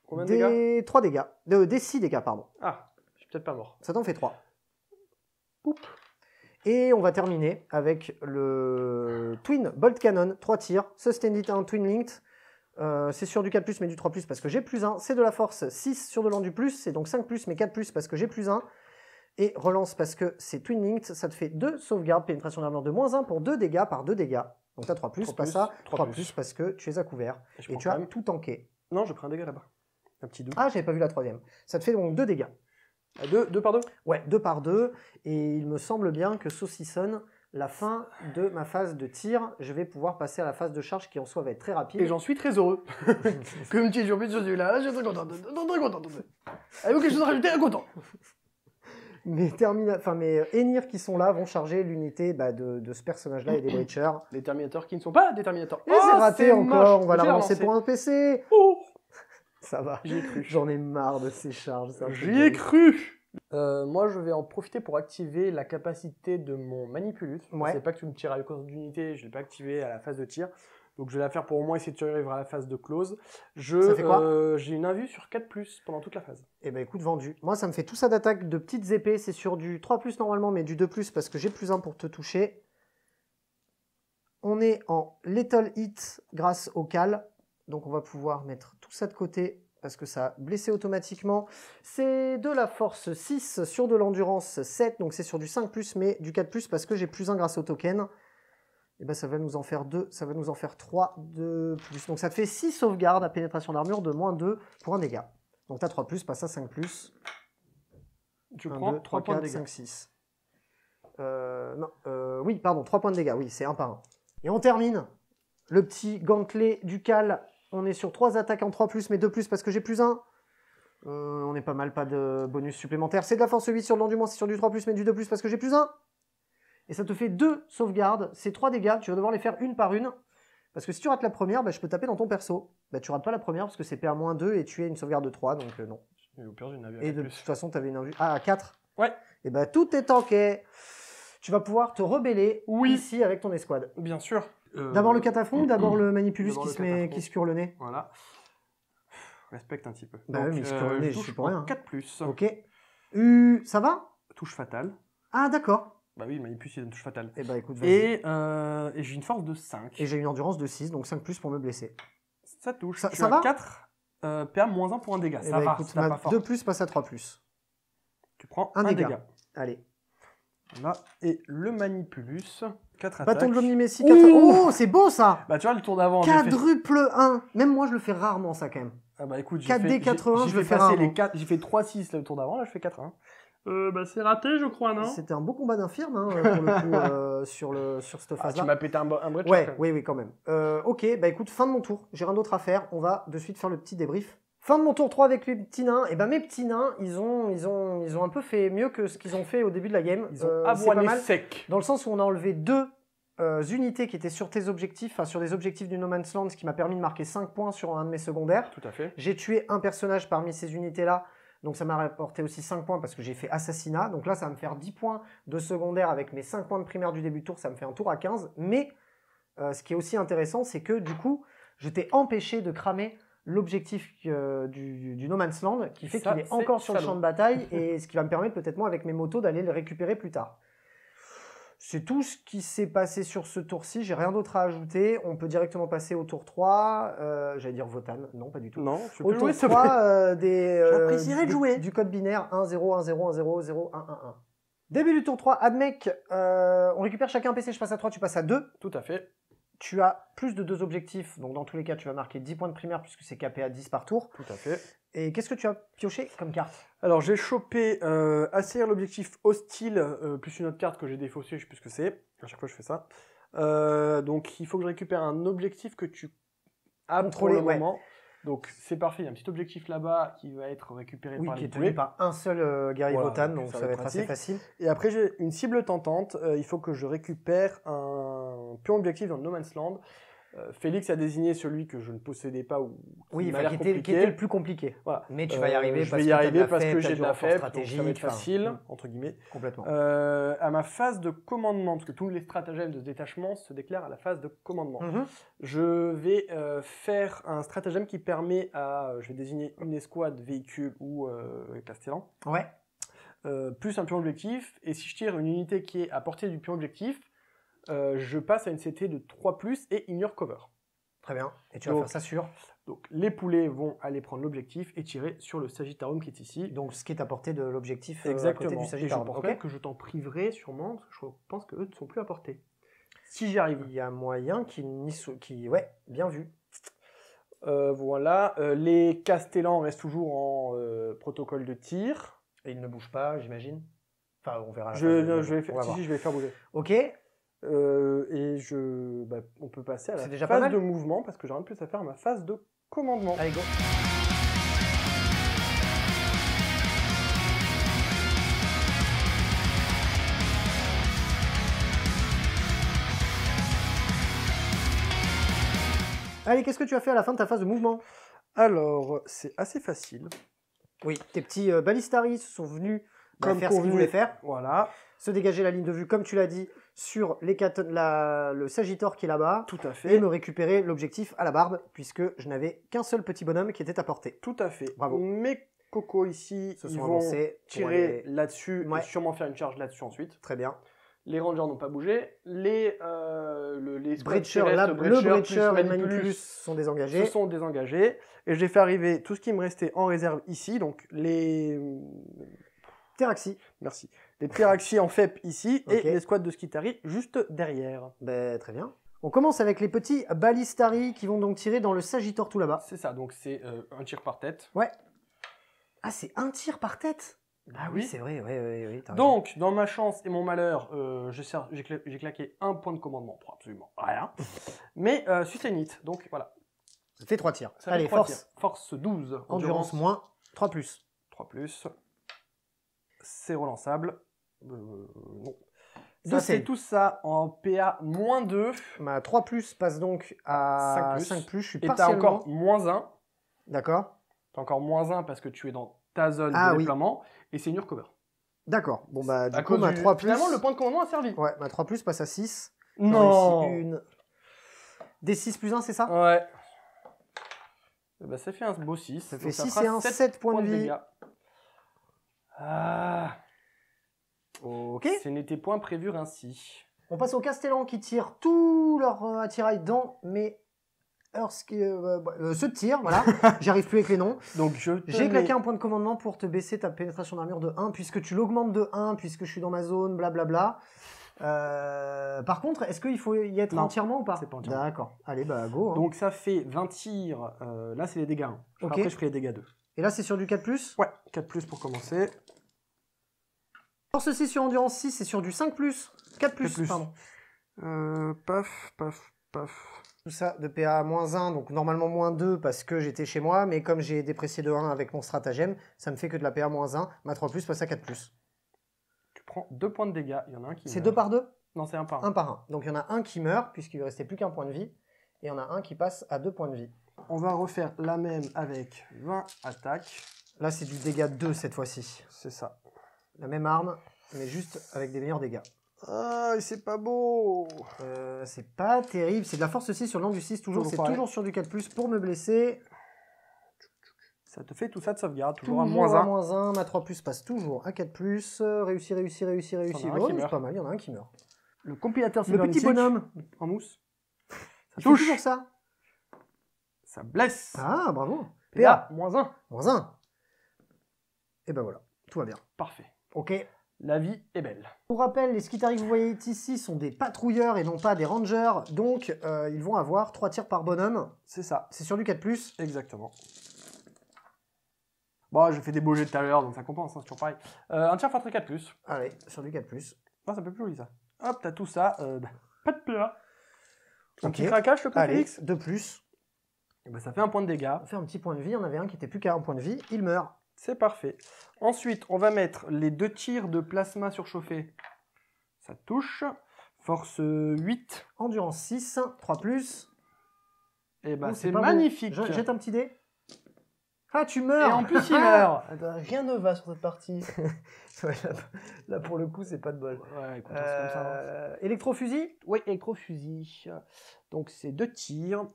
Combien de dégâts 3 dégâts. Euh, des 6 dégâts, pardon. Ah, je suis peut-être pas mort. Ça t'en fait 3. Oups. Et on va terminer avec le Twin Bolt Cannon, 3 tirs, Sustained Hit Twin Linked. Euh, c'est sur du 4 mais du 3 parce que j'ai plus 1. C'est de la force 6 sur de l'an du plus, c'est donc 5 mais 4 parce que j'ai plus 1. Et relance parce que c'est Twin Linked, ça te fait 2 sauvegardes, pénétration d'armure de moins 1 pour 2 dégâts par 2 dégâts. Donc t'as 3 pas ça, 3, parce que tu es à couvert. Et, tu as tout tanké. Non, je prends un dégât là-bas. Un petit 2. Ah, j'avais pas vu la troisième. Ça te fait donc 2 dégâts. Euh, deux, deux, par deux Ouais, deux par deux. Et il me semble bien que saucissonne la fin de ma phase de tir. Je vais pouvoir passer à la phase de charge qui en soi va être très rapide. Et j'en suis très heureux. Comme tu es sur celui-là, je suis très content. Très content. Avez-vous quelque chose à rajouter content. Mes, enfin, mes Enir qui sont là vont charger l'unité bah, de, ce personnage-là et des Breachers. Les Terminateurs qui ne sont pas des Terminateurs Et oh, c'est raté encore, on va la relancer pour un PC. Oh ça va. J'y cru. J'en ai marre de ces charges. J'y ai cru euh, moi, je vais en profiter pour activer la capacité de mon manipulus. Ouais. C'est pas que tu me tires à cause d'unité, je l'ai pas activé à la phase de tir. Donc je vais la faire pour moi moins essayer de arriveras à la phase de close. Je, ça fait quoi euh, J'ai une invue sur 4 pendant toute la phase. Eh ben écoute, vendu. Moi ça me fait tout ça d'attaque de petites épées. C'est sur du 3 normalement, mais du 2 parce que j'ai plus 1 pour te toucher. On est en Lethal Hit grâce au cal. Donc on va pouvoir mettre tout ça de côté parce que ça a blessé automatiquement. C'est de la force 6 sur de l'endurance 7, donc c'est sur du 5 mais du 4 parce que j'ai plus 1 grâce au token. Et eh ben ça va nous en faire 2, ça va nous en faire 3 de plus. Donc ça fait 6 sauvegardes à pénétration d'armure de moins 2 pour un dégât. Donc t'as 3 plus, passe à 5 plus. Tu prends 3, points 4, 5, 6. Euh, non, euh, oui, pardon, 3 points de dégâts, oui, c'est 1 par 1. Et on termine le petit gantelet ducal on est sur 3 attaques en 3 plus, mais 2 plus parce que j'ai plus 1. Euh, on est pas mal, pas de bonus supplémentaire. C'est de la force 8 sur du c'est sur du 3 plus, mais du 2 plus parce que j'ai plus 1. Et ça te fait 2 sauvegardes. Ces 3 dégâts, tu vas devoir les faire une par une. Parce que si tu rates la première, bah, je peux taper dans ton perso. Bah, tu rates pas la première parce que c'est PA-2 et tu es une sauvegarde de 3, donc euh, non. Et de toute façon, tu une Ah, à 4 Ouais. Et bah, tout est tanké. Tu vas pouvoir te rebeller ici avec ton escouade. Bien sûr. Euh, d'abord le catafon ou d'abord le manipulus qui, se qui se cure le nez Voilà. Respecte un petit peu. Bah oui, mais il se cure le euh, nez, je suis pour rien. 4 hein. plus. Ok. Euh, ça va Touche fatale. Ah, d'accord. Bah oui, le manipulus, il une touche fatale. Et eh bah ben, écoute, et, euh, et j'ai une force de 5. Et j'ai une endurance de 6, donc 5 plus pour me blesser. Ça touche. Ça, va 4 euh, PA moins 1 pour un dégât. Eh ça ben, va, ça ma pas 2 plus passe à 3 plus. Tu prends un, dégât. Allez. Là, et le manipulus. 4 attaques. Bâton de 4 Oh, c'est beau ça Bah tu vois le tour d'avant. Quadruple 1. Même moi je le fais rarement ça quand même. Ah bah écoute, j'ai fait, je le fais rarement. J'ai fait 3-6 le tour d'avant, là je fais 4-1. Euh, bah, c'est raté, je crois, non C'était un beau combat d'infirme, hein, pour le coup, euh, sur, le, sur cette ah, phase-là. tu m'as pété un, un break, Ouais, oui, oui, quand même. Euh, ok, bah écoute, fin de mon tour. J'ai rien d'autre à faire. On va de suite faire le petit débrief Fin de mon tour 3 avec les petits nains. Et eh ben mes petits nains, ils ont, ils ont, ils ont un peu fait mieux que ce qu'ils ont fait au début de la game. Ils ont euh, mal, sec. Dans le sens où on a enlevé deux euh, unités qui étaient sur tes objectifs, enfin sur des objectifs du No Man's Land, ce qui m'a permis de marquer 5 points sur un de mes secondaires. Tout à fait. J'ai tué un personnage parmi ces unités-là, donc ça m'a rapporté aussi 5 points parce que j'ai fait assassinat. Donc là, ça va me faire 10 points de secondaire avec mes 5 points de primaire du début de tour, ça me fait un tour à 15. Mais euh, ce qui est aussi intéressant, c'est que du coup, je t'ai empêché de cramer l'objectif euh, du, du, No Man's Land qui fait qu'il est encore sur le champ de bataille et ce qui va me permettre peut-être moi avec mes motos d'aller le récupérer plus tard. C'est tout ce qui s'est passé sur ce tour-ci, j'ai rien d'autre à ajouter, on peut directement passer au tour 3, euh, j'allais dire Votan, non pas du tout. Non, je au tour 3 euh, des, du code binaire 1 0 1 Début du tour 3, Admec, on récupère chacun un PC, je passe à 3, tu passes à 2. Tout à fait tu as plus de deux objectifs. Donc, dans tous les cas, tu vas marquer 10 points de primaire puisque c'est capé à 10 par tour. Tout à fait. Et qu'est-ce que tu as pioché comme carte Alors, j'ai chopé euh, l'objectif hostile, euh, plus une autre carte que j'ai défaussée, je sais plus ce que c'est. À chaque fois, je fais ça. Euh, donc, il faut que je récupère un objectif que tu as contrôlé moment. Donc, c'est parfait. Il y a un petit objectif là-bas qui va être récupéré par un seul euh, guerrier voilà, donc ça, va être assez facile. Et après, j'ai une cible tentante. il faut que je récupère un pion objectif dans No Man's Land. Euh, Félix a désigné celui que je ne possédais pas ou qui oui, m'a l'air qui était le plus compliqué. Mais tu vas y euh, arriver. je vais y arriver parce que j'ai de la stratégie ça va facile hum. entre guillemets. Complètement. Euh, à ma phase de commandement, parce que tous les stratagèmes de détachement se déclarent à la phase de commandement. Je vais faire un stratagème qui permet à, je vais désigner une escouade, véhicule ou castellan. Ouais. plus un pion objectif. Et si je tire une unité qui est à portée du pion objectif, euh, je passe à une CT de 3 et ignore cover. Très bien. Et tu vas faire ça sûr Donc les poulets vont aller prendre l'objectif et tirer sur le Sagittarium qui est ici. Donc ce qui est à portée de l'objectif euh, à côté du Sagittarium. je que je t'en priverai sûrement, parce que je pense qu'eux ne sont plus à portée. Si j'y arrive. Il y a moyen qu'ils Qui... Ouais, bien vu. Euh, voilà, les Castellans restent toujours en protocole de tir. Et ils ne bougent pas, j'imagine. Enfin, on verra. Je, vais, si, je vais faire bouger. Ok, euh, et je, bah, on peut passer à la phase de mouvement parce que j'ai rien de plus à faire ma phase de commandement. Allez, go. qu'est-ce que tu as fait à la fin de ta phase de mouvement Alors, c'est assez facile. Oui, tes petits euh, balistaris sont venus bah, faire ce qu'ils voulaient faire. Voilà. Se dégager la ligne de vue comme tu l'as dit sur les le Sagittor qui est là-bas. Tout à fait. Et me récupérer l'objectif à la barbe, puisque je n'avais qu'un seul petit bonhomme qui était à portée. Tout à fait. Bravo. Mes cocos ici, Se ils vont tirer là-dessus, et sûrement faire une charge là-dessus ensuite. Très bien. Les Rangers n'ont pas bougé. Les, euh, le, les Breacher, la, le et Manipulus sont désengagés. Se sont désengagés. Et j'ai fait arriver tout ce qui me restait en réserve ici. Donc les Teraxi. Merci. Les Teraxi en FEP ici et les Squads de Skitari juste derrière. Ben, très bien. On commence avec les petits balistari qui vont donc tirer dans le Sagittor tout là-bas. C'est ça, donc c'est euh, un tir par tête. Ouais. Ah, c'est un tir par tête Bah oui, c'est vrai, oui, Donc, dans ma chance et mon malheur, euh, j'ai claqué un point de commandement pour absolument rien. Mais euh, donc voilà. Ça fait trois tirs. Allez, force. 12. Endurance, moins 3 plus. 3 plus c'est relançable. Euh, non. tout ça en PA moins 2. Ma 3 passe donc à 5 plus. Et t'as encore moins 1. D'accord. T'as encore moins 1 parce que tu es dans ta zone ah de déploiement. Et c'est une recover. D'accord. Bon, bah, du coup, ma 3 plus. Finalement, le point de commandement a servi. Ouais, ma 3 passe à 6. Non Des 6 plus 1, c'est ça Ouais. Bah, ça fait un beau 6. Ça fait 6 et 7 points de vie. Ah. Ok. Ce n'était point prévu ainsi. On passe aux Castellans qui tirent tout leur euh, attirail dans mes euh, bah, bah, euh tir, voilà. J'arrive plus avec les noms. Donc j'ai claqué un point de commandement pour te baisser ta pénétration d'armure de 1 puisque tu l'augmentes de 1 puisque je suis dans ma zone, blablabla. Euh, par contre, est-ce qu'il faut y être entièrement ou pas C'est pas entièrement. D'accord. Allez, bah go. Hein. Donc ça fait 20 tirs. là, c'est les dégâts 1. Après, je ferai les dégâts 2. Et là, c'est sur du 4 ⁇ Ouais, 4 ⁇ pour commencer ceci sur endurance 6, c'est sur du 5+, plus 4+, plus. pardon. Euh, paf, paf, paf. Tout ça de PA à moins 1, donc normalement moins 2 parce que j'étais chez moi, mais comme j'ai déprécié de 1 avec mon stratagème, ça me fait que de la PA moins 1, ma 3 passe à 4 plus Tu prends 2 points de dégâts, il y en a un qui. C'est 2 par 2 Non, c'est 1 par 1. par un Donc il y en a un qui meurt, puisqu'il restait plus qu'un point de vie, et il y en a un qui passe à 2 points de vie. On va refaire la même avec 20 attaques. Là, c'est du dégât 2 cette fois-ci. C'est ça la même arme, mais juste avec des meilleurs dégâts. Ah, c'est pas beau euh, C'est pas terrible. C'est de la force 6 sur l'angle du 6, toujours. C'est toujours sur du 4+, pour me blesser. Ça te fait tout ça de sauvegarde, toujours, un moins 1. À moins 1, ma 3 plus passe toujours à 4 plus, euh, réussi, réussi, réussi, réussi. Oh, c'est pas mal, il y en a un qui meurt. Le compilateur Le petit bonhomme en mousse. Ça touche toujours ça. Ça blesse. Ah, bravo. PA, moins 1. Moins 1. Et ben voilà, tout va bien. Parfait. Ok. La vie est belle. Pour rappel, les skitaris que vous voyez ici sont des patrouilleurs et non pas des rangers, donc euh, ils vont avoir 3 tirs par bonhomme. C'est ça. C'est sur du 4+. Exactement. Bon, j'ai fait des beaux tout à l'heure, donc ça compense, hein, c'est toujours pareil. Euh, un tir par 4+. Allez, sur du 4+. Non, ah, ça peut plus joli, ça. Hop, t'as tout ça. Euh, bah, pas de peur. Un petit craquage, le Allez, De 2+. Et bah, ça fait un point de dégâts. fait un petit point de vie, on avait un qui était plus qu'à un point de vie, il meurt. C'est parfait. Ensuite, on va mettre les deux tirs de plasma surchauffé. Ça touche. Force 8. Endurance 6, 3 plus. Et eh bah, ben, c'est magnifique. Jette un petit dé. Ah, tu meurs en plus, il ah. meurt eh ben, Rien ne va sur cette partie. là, pour le coup, c'est pas de bol. Ouais, comme ça, hein. euh, Électrofusil Oui, électrofusil. Donc, c'est deux tirs.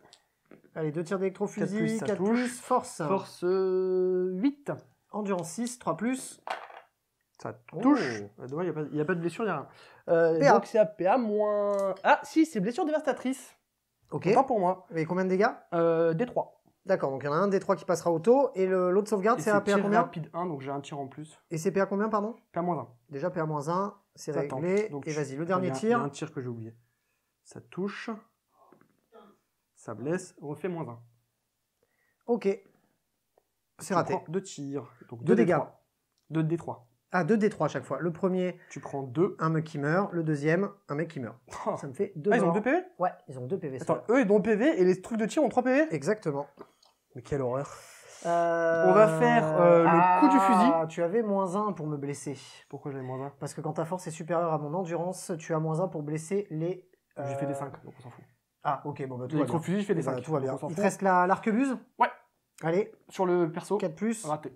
Allez, deux tirs d'électrofusil, 4, force. Force 8. Euh, Endurance 6, 3 plus. Ça oh. touche. il ah, n'y a, pas de blessure, il n'y a rien. Euh, donc c'est à PA moins. Ah, si, c'est blessure dévastatrice. Ok. pour moi. Mais combien de dégâts euh, D3. D'accord, donc il y en a un D3 qui passera auto. Et l'autre sauvegarde, c'est à PA combien rapide 1, donc j'ai un tir en plus. Et c'est PA combien, pardon PA-1. Déjà PA-1, c'est réglé. et vas-y, le dernier tir. Il un tir que j'ai oublié. Ça touche. Ça blesse. Refait moins 1. Ok. C'est raté. Deux tirs. Donc deux, dégâts. Deux d 3 Ah, deux d 3 à chaque fois. Le premier. Tu prends deux. Un mec qui meurt. Le deuxième, un mec qui meurt. Oh. Ça me fait deux. Ah, ils ont deux PV Ouais, ils ont deux PV. Attends, eux, ils ont PV et les trucs de tir ont trois PV Exactement. Mais quelle horreur. Euh, on va faire euh, le coup du fusil. Ah, tu avais moins 1 pour me blesser. Pourquoi j'avais moins 1 Parce que quand ta force est supérieure à mon endurance, tu as moins 1 pour blesser les. J'ai fait des 5, euh, donc on s'en fout. Ah, ok, bon, bah tout va bien. fusil, je fais des 5. Bah, tout va bien. Il te reste l'arquebuse Ouais. Allez. Sur le perso. 4 plus. Raté.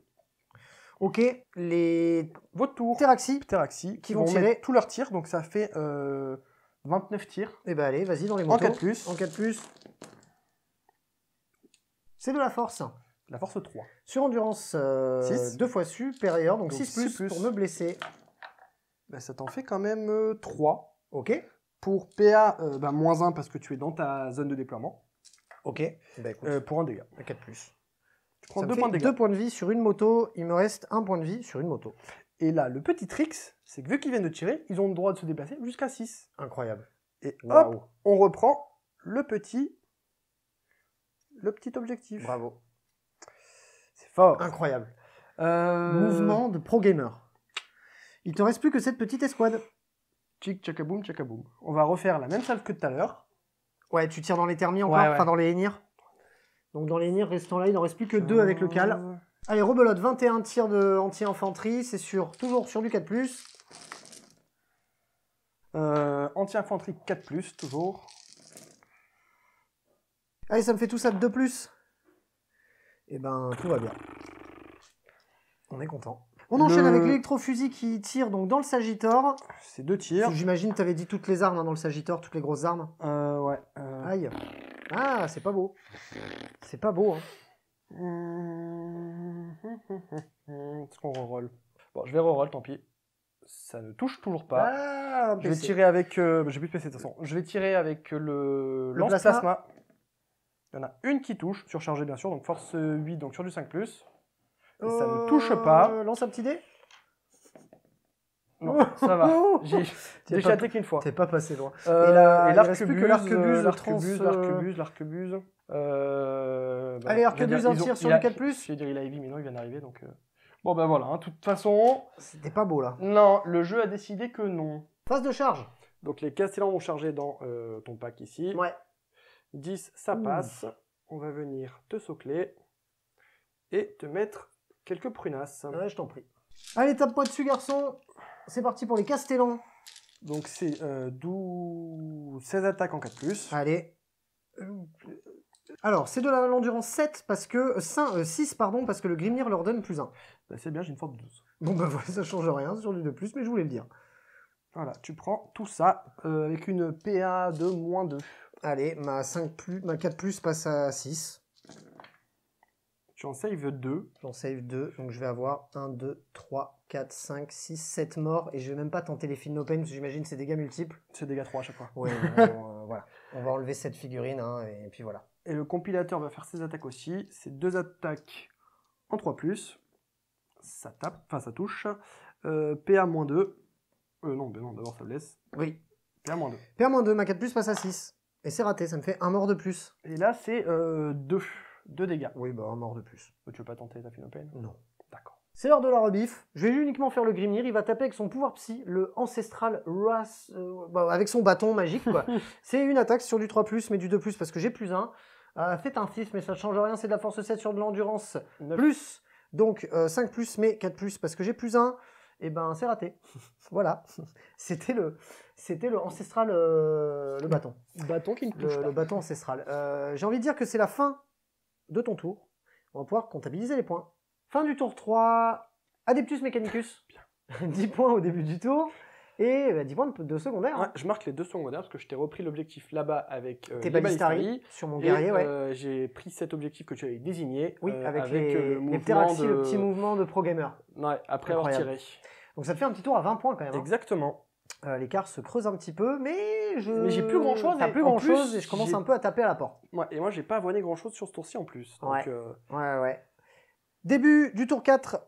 Ok, les. tour. Teraxi. Teraxi. Qui vont, tirer. Tous leurs tirs, donc ça fait 29 euh, tirs. Et eh ben, allez, vas-y dans les manteaux. En 4 plus. En 4 plus. C'est de la force. La force 3. Sur endurance, euh, 2 fois supérieur, donc, 6, plus pour me blesser. Bah, ça t'en fait quand même 3. Euh, ok. Pour PA, euh, bah, moins 1 parce que tu es dans ta zone de déploiement. Ok. Bah, pour un dégât. 4 plus. Je deux, points de vie sur une moto, il me reste un point de vie sur une moto. Et là, le petit tricks, c'est que vu qu'ils viennent de tirer, ils ont le droit de se déplacer jusqu'à 6. Incroyable. Et hop, on reprend le petit, le petit objectif. Bravo. C'est fort. Incroyable. Euh, Mouvement de pro gamer. Il te reste plus que cette petite escouade. Tchic, tchakaboum, tchakaboum. On va refaire la même salve que tout à l'heure. Ouais, tu tires dans les thermies encore, va dans les hénirs. Donc dans les nirs restant là, il n'en reste plus que 2 avec le cal. Allez, rebelote, 21 tirs de anti-infanterie, c'est sur, toujours sur du 4+. Euh, anti-infanterie 4+, toujours. Allez, ça me fait tout ça de 2+. Et eh ben, tout va bien. On est content. On enchaîne avec l'électrofusil qui tire donc dans le Sagittor. C'est deux tirs. J'imagine, tu avais dit toutes les armes hein, dans le Sagitor, toutes les grosses armes. Euh, ouais. Euh. Aïe. Ah, c'est pas beau. C'est pas beau. Hein. Est-ce qu'on reroll Bon, je vais reroll, tant pis. Ça ne touche toujours pas. Ah, je vais tirer avec. Euh, j'ai plus de PC de toute façon. Je vais tirer avec euh, le, lance-plasma. Il y en a une qui touche, surchargée bien sûr, donc force 8, donc sur du 5. Et ça ne euh, touche pas. lance un petit dé non, ça va. J'ai qu'une fois. T'es pas passé loin. Euh, et l'arquebuse, l'arquebuse, l'arquebuse, l'arquebuse, Euh, Allez, l'arquebuse, un tir sur le 4+. Plus. Je vais dire, il a heavy, mais non, il vient d'arriver, donc... Euh. Bon, ben voilà, hein. de toute façon... C'était pas beau, là. Non, le jeu a décidé que non. Phase de charge Donc les Castellans vont charger dans euh, ton pack ici. Ouais. 10, ça passe. On va venir te socler. et te mettre quelques prunasses. Ouais, je t'en prie. Allez, tape-moi dessus, garçon c'est parti pour les Castellans. Donc c'est euh, 12... 16 attaques en 4+. Allez. Alors, c'est de l'endurance 7 parce que... 5, 6, euh, pardon, parce que le Grimnir leur donne plus 1. Bah, c'est bien, j'ai une force de 12. Bon bah voilà, ça change rien sur du 2+, mais je voulais le dire. Voilà, tu prends tout ça euh, avec une PA de moins 2. Allez, ma, 5 4 passe à 6. J'en save 2. J'en save 2, donc je vais avoir 1, 2, 3, 4, 5, 6, 7 morts. Et je vais même pas tenter les films parce que j'imagine c'est dégâts multiples. C'est dégâts 3 à chaque fois. Oui, euh, euh, voilà. On va enlever cette figurine, hein, et puis voilà. Et le compilateur va faire ses attaques aussi. C'est deux attaques en 3 Ça tape, enfin ça touche. Euh, PA-2. Euh, non, ben non, d'abord ça blesse. Oui. PA-2. PA-2, ma 4 passe à 6. Et c'est raté, ça me fait un mort de plus. Et là, c'est 2. 2 dégâts. Oui, bah un mort de plus. Oh, tu veux pas tenter ta no Non. C'est l'heure de la rebiffe, Je vais uniquement faire le Grimnir. Il va taper avec son pouvoir psy, le Ancestral Ras, euh, bah, avec son bâton magique. quoi. c'est une attaque sur du 3, mais du 2, parce que j'ai plus 1. Euh, c'est un 6, mais ça ne change rien. C'est de la force 7 sur de l'endurance. Plus. Donc euh, 5, mais 4, parce que j'ai plus 1. Et eh ben, c'est raté. voilà. C'était le, c'était le ancestral, euh, le bâton. Bâton qui me touche le, Le bâton ancestral. Euh, j'ai envie de dire que c'est la fin de ton tour. On va pouvoir comptabiliser les points. Fin du tour 3, Adeptus Mechanicus. Bien. 10 points au début du tour. Et 10 bah, points de, secondaire. Hein. je marque les deux secondaires parce que je t'ai repris l'objectif là-bas avec euh, tes sur mon guerrier. ouais. Euh, j'ai pris cet objectif que tu avais désigné. Oui, euh, avec, les, euh, le, petit mouvement de pro gamer. Ouais, après avoir tiré. Donc ça te fait un petit tour à 20 points quand même. Hein. Exactement. L'écart se creuse un petit peu, mais je. Mais j'ai plus grand chose. plus grand chose et je commence un peu à taper à la porte. Ouais, et moi j'ai pas avoué grand chose sur ce tour-ci en plus. Donc, ouais. ouais, ouais. Début du tour 4,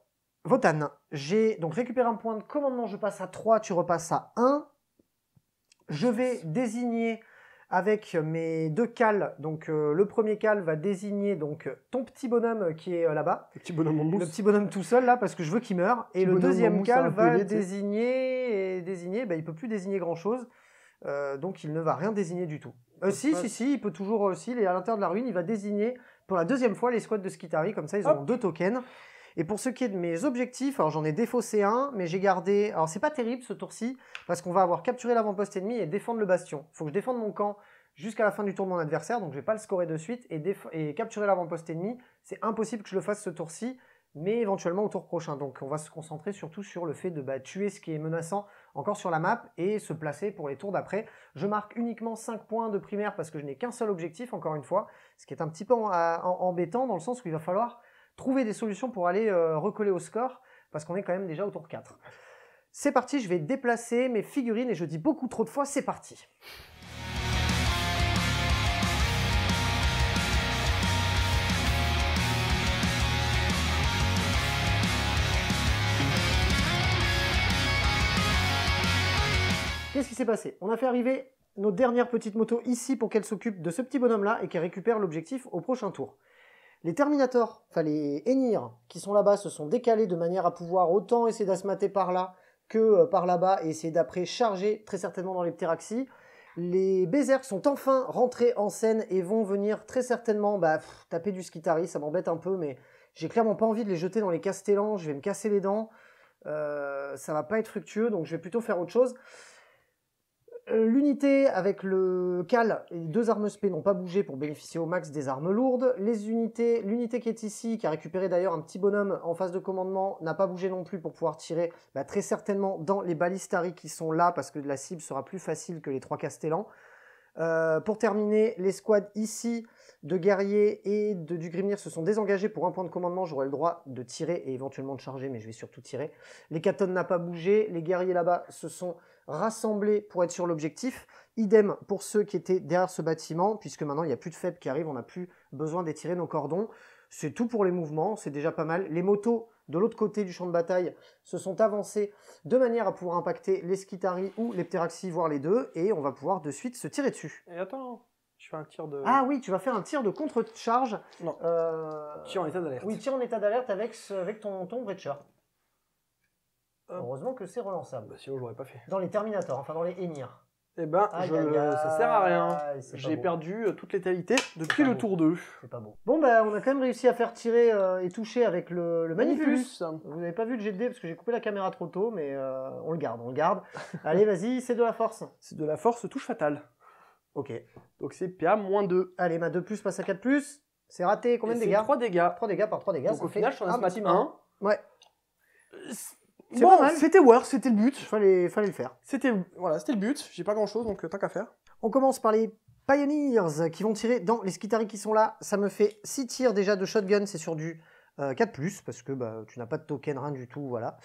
Votan. J'ai donc récupéré un point de commandement, je passe à 3, tu repasses à 1. Je vais désigner avec mes deux cales. Donc euh, le premier cal va désigner donc ton petit bonhomme qui est euh, là-bas. Le petit bonhomme en Le petit bonhomme tout seul là parce que je veux qu'il meure. Et le deuxième cal va désigner et désigner. Bah, il peut plus désigner grand chose. Euh, donc il ne va rien désigner du tout. si, si, si, il peut toujours, aussi, Et à l'intérieur de la ruine, il va désigner pour la deuxième fois les squads de Skitari, comme ça ils ont deux tokens. Et pour ce qui est de mes objectifs, alors j'en ai défaussé un, mais j'ai gardé. Alors c'est pas terrible ce tour-ci, parce qu'on va avoir capturé l'avant-poste ennemi et défendre le bastion. Il Faut que je défende mon camp jusqu'à la fin du tour de mon adversaire, donc je vais pas le scorer de suite. Et, capturer l'avant-poste ennemi, c'est impossible que je le fasse ce tour-ci, mais éventuellement au tour prochain. Donc on va se concentrer surtout sur le fait de bah, tuer ce qui est menaçant encore sur la map et se placer pour les tours d'après. Je marque uniquement 5 points de primaire parce que je n'ai qu'un seul objectif, encore une fois, ce qui est un petit peu embêtant dans le sens où il va falloir trouver des solutions pour aller euh, recoller au score parce qu'on est quand même déjà au tour 4. C'est parti, je vais déplacer mes figurines et je dis beaucoup trop de fois c'est parti. Qu'est-ce qui s'est passé On a fait arriver nos dernières petites motos ici pour qu'elles s'occupent de ce petit bonhomme-là et qu'elles récupèrent l'objectif au prochain tour. Les Terminators, enfin les Enir, qui sont là-bas, se sont décalés de manière à pouvoir autant essayer d'asmater par là que euh, par là-bas et essayer d'après charger très certainement dans les pteraxis. Les Berserks sont enfin rentrés en scène et vont venir très certainement bah, taper du Skitari, ça m'embête un peu, mais j'ai clairement pas envie de les jeter dans les castellans, je vais me casser les dents, euh, ça va pas être fructueux, donc je vais plutôt faire autre chose. Euh, l'unité avec le cal et deux armes spé n'ont pas bougé pour bénéficier au max des armes lourdes. Les unités, l'unité qui est ici, qui a récupéré d'ailleurs un petit bonhomme en phase de commandement, n'a pas bougé non plus pour pouvoir tirer bah, très certainement dans les balistari qui sont là parce que la cible sera plus facile que les trois castellans. Euh, pour terminer, les squads ici de guerriers et de du Grimnir se sont désengagés pour un point de commandement. J'aurai le droit de tirer et éventuellement de charger, mais je vais surtout tirer. Les catones n'a pas bougé. Les guerriers là-bas se sont rassemblés pour être sur l'objectif. Idem pour ceux qui étaient derrière ce bâtiment, puisque maintenant il n'y a plus de faibles qui arrivent, on n'a plus besoin d'étirer nos cordons. C'est tout pour les mouvements, c'est déjà pas mal. Les motos de l'autre côté du champ de bataille se sont avancées de manière à pouvoir impacter les Skitari ou les Pteraxi, voire les deux, et on va pouvoir de suite se tirer dessus. Et attends, je fais un tir de. Ah oui, tu vas faire un tir de contre-charge. Non. Euh... Tir en état d'alerte. Oui, tir en état d'alerte avec, avec ton, ton euh, Heureusement que c'est relançable. Bah, sinon, je pas fait. Dans les Terminators, enfin dans les Enir. Eh ben, ça sert à rien. J'ai perdu euh, toute l'étalité depuis le tour 2. C'est pas bon. Bon, bah, on a quand même réussi à faire tirer euh, et toucher avec le, manifus. Vous n'avez pas vu le GD parce que j'ai coupé la caméra trop tôt, mais on le garde, on le garde. Allez, vas-y, c'est de la force. C'est de la force, touche fatale. Ok. Donc c'est PA moins 2. Allez, ma 2 plus passe à 4 plus. C'est raté, combien de dégâts 3 dégâts. 3 dégâts par 3 dégâts. Donc au fait final, ah, bah, un 1. Ouais c'était worse, c'était le but, fallait, fallait le faire. C'était voilà, c'était le but, j'ai pas grand chose donc euh, tant qu'à faire. On commence par les Pioneers euh, qui vont tirer dans les Skitaris qui sont là. Ça me fait 6 tirs déjà de shotgun, c'est sur du 4+, euh, parce que bah, tu n'as pas de token, rien du tout, voilà.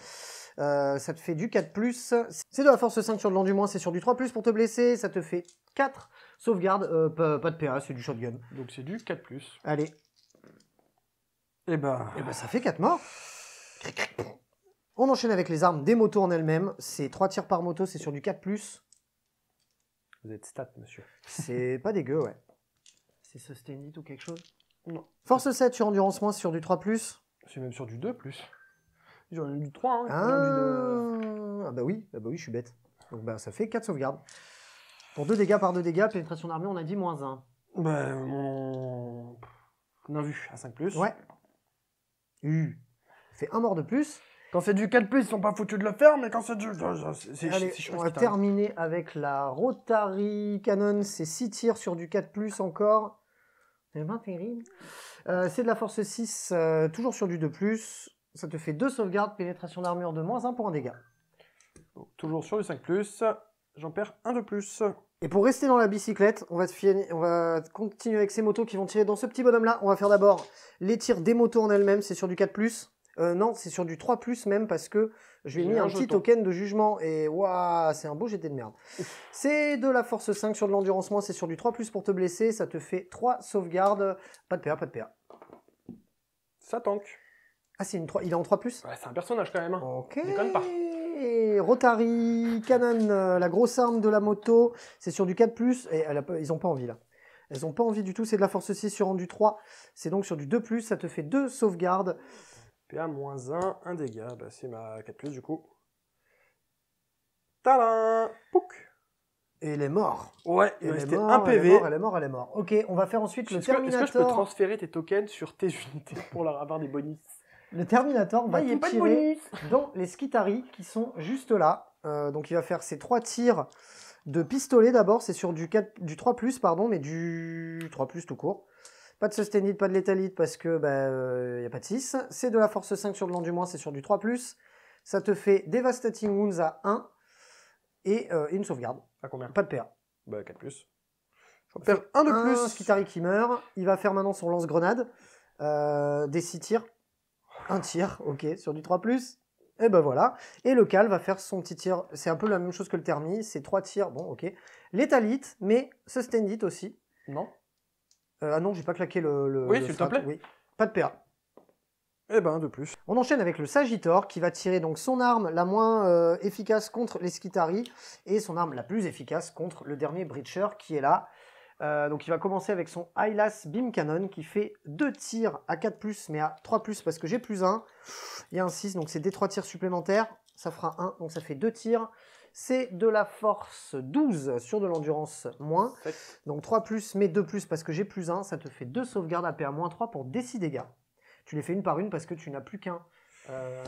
ça te fait du 4+, c'est de la force 5 sur le du moins c'est sur du 3+, pour te blesser, ça te fait 4 sauvegarde, pas, de PA, c'est du shotgun. Donc c'est du 4+. Allez. Et eh bah... Ben. Eh Et ben ça fait 4 morts. On enchaîne avec les armes des motos en elles-mêmes. C'est 3 tirs par moto, c'est sur du 4 ⁇ Vous êtes stat, monsieur. C'est pas dégueu, ouais. C'est sustained ou quelque chose Non. Force 7 sur endurance moins, c'est sur du 3 ⁇ C'est même sur du 2 ⁇ J'en ai du 3, hein. Ah, du 2. ah bah oui, ah bah oui, je suis bête. Donc bah ça fait 4 sauvegardes. Pour 2 dégâts par 2 dégâts, pénétration d'armée, on a dit moins 1. Bah, on... a vu à 5 ⁇ Ouais. U. Fait un mort de plus. Quand c'est du 4 plus, ils sont pas foutus de le faire, mais quand c'est du. Ah, c'est, on va terminer avec la Rotary Canon. C'est 6 tirs sur du 4 encore. C'est pas terrible. Euh, c'est de la force 6, euh, toujours sur du 2 Ça te fait 2 sauvegardes, pénétration d'armure de moins 1 pour un dégât. toujours sur du 5 J'en perds un de plus. Et pour rester dans la bicyclette, on va, continuer avec ces motos qui vont tirer dans ce petit bonhomme là. On va faire d'abord les tirs des motos en elles-mêmes, c'est sur du 4 euh, non, c'est sur du 3 plus même parce que je lui ai mis un, petit token de jugement et waouh, c'est un beau GT de merde. C'est de la force 5 sur de l'endurance c'est sur du 3 plus pour te blesser, ça te fait 3 sauvegardes, pas de PA, pas de PA. Ça tank. Ah, c'est une 3, il est en 3 plus c'est un personnage quand même. Hein. OK. Et Rotary, Canon, euh, la grosse arme de la moto, c'est sur du 4 plus et ils ont pas envie là. Elles ont pas envie du tout, c'est de la force 6 sur rendu 3, c'est donc sur du 2 plus, ça te fait 2 sauvegardes. 1, 1 dégât. Bah, c'est ma 4 du coup. Tadam Et il est mort. Ouais, il un PV. Elle est, mort, elle est mort, elle est morte. Ok, on va faire ensuite le Terminator. ce est-ce que je peux transférer tes tokens sur tes unités pour leur avoir des bonus Le Terminator va tout tirer dans les skitari qui sont juste là. Euh, donc il va faire ses 3 tirs de pistolet d'abord. C'est sur du, 4 du 3+, pardon, mais du 3+, tout court. Pas de sustained, pas de létalite parce que bah, euh, y a pas de 6. C'est de la force 5 sur le long du moins, c'est sur du 3 ⁇ Ça te fait Devastating Wounds à 1 et euh, une sauvegarde. À combien Pas de PA. Bah 4 ⁇ vais faire 1 de plus. qui meurt. Il va faire maintenant son lance-grenade. Euh, des 6 tirs. Un tir, ok, sur du 3 ⁇ et ben voilà. Et le Cal va faire son petit tir. C'est un peu la même chose que le Thermi. C'est 3 tirs. Bon, ok. L'étalite, mais sustained aussi. Non. Euh, ah non, j'ai pas claqué le. oui, s'il te plaît. Pas de PA. Eh ben, de plus. On enchaîne avec le Sagittor qui va tirer donc son arme la moins euh, efficace contre les Skitari et son arme la plus efficace contre le dernier Breacher qui est là. Euh, donc il va commencer avec son Eyeless Beam Cannon qui fait 2 tirs à 4 plus mais à 3 plus parce que j'ai plus 1. Il y a un 6 donc c'est des 3 tirs supplémentaires. Ça fera 1 donc ça fait 2 tirs. C'est de la force 12 sur de l'endurance moins. Donc 3 plus, mais 2 plus parce que j'ai plus 1, ça te fait 2 sauvegardes à PA 3 pour décider dégâts. Tu les fais une par une parce que tu n'as plus qu'un. Euh,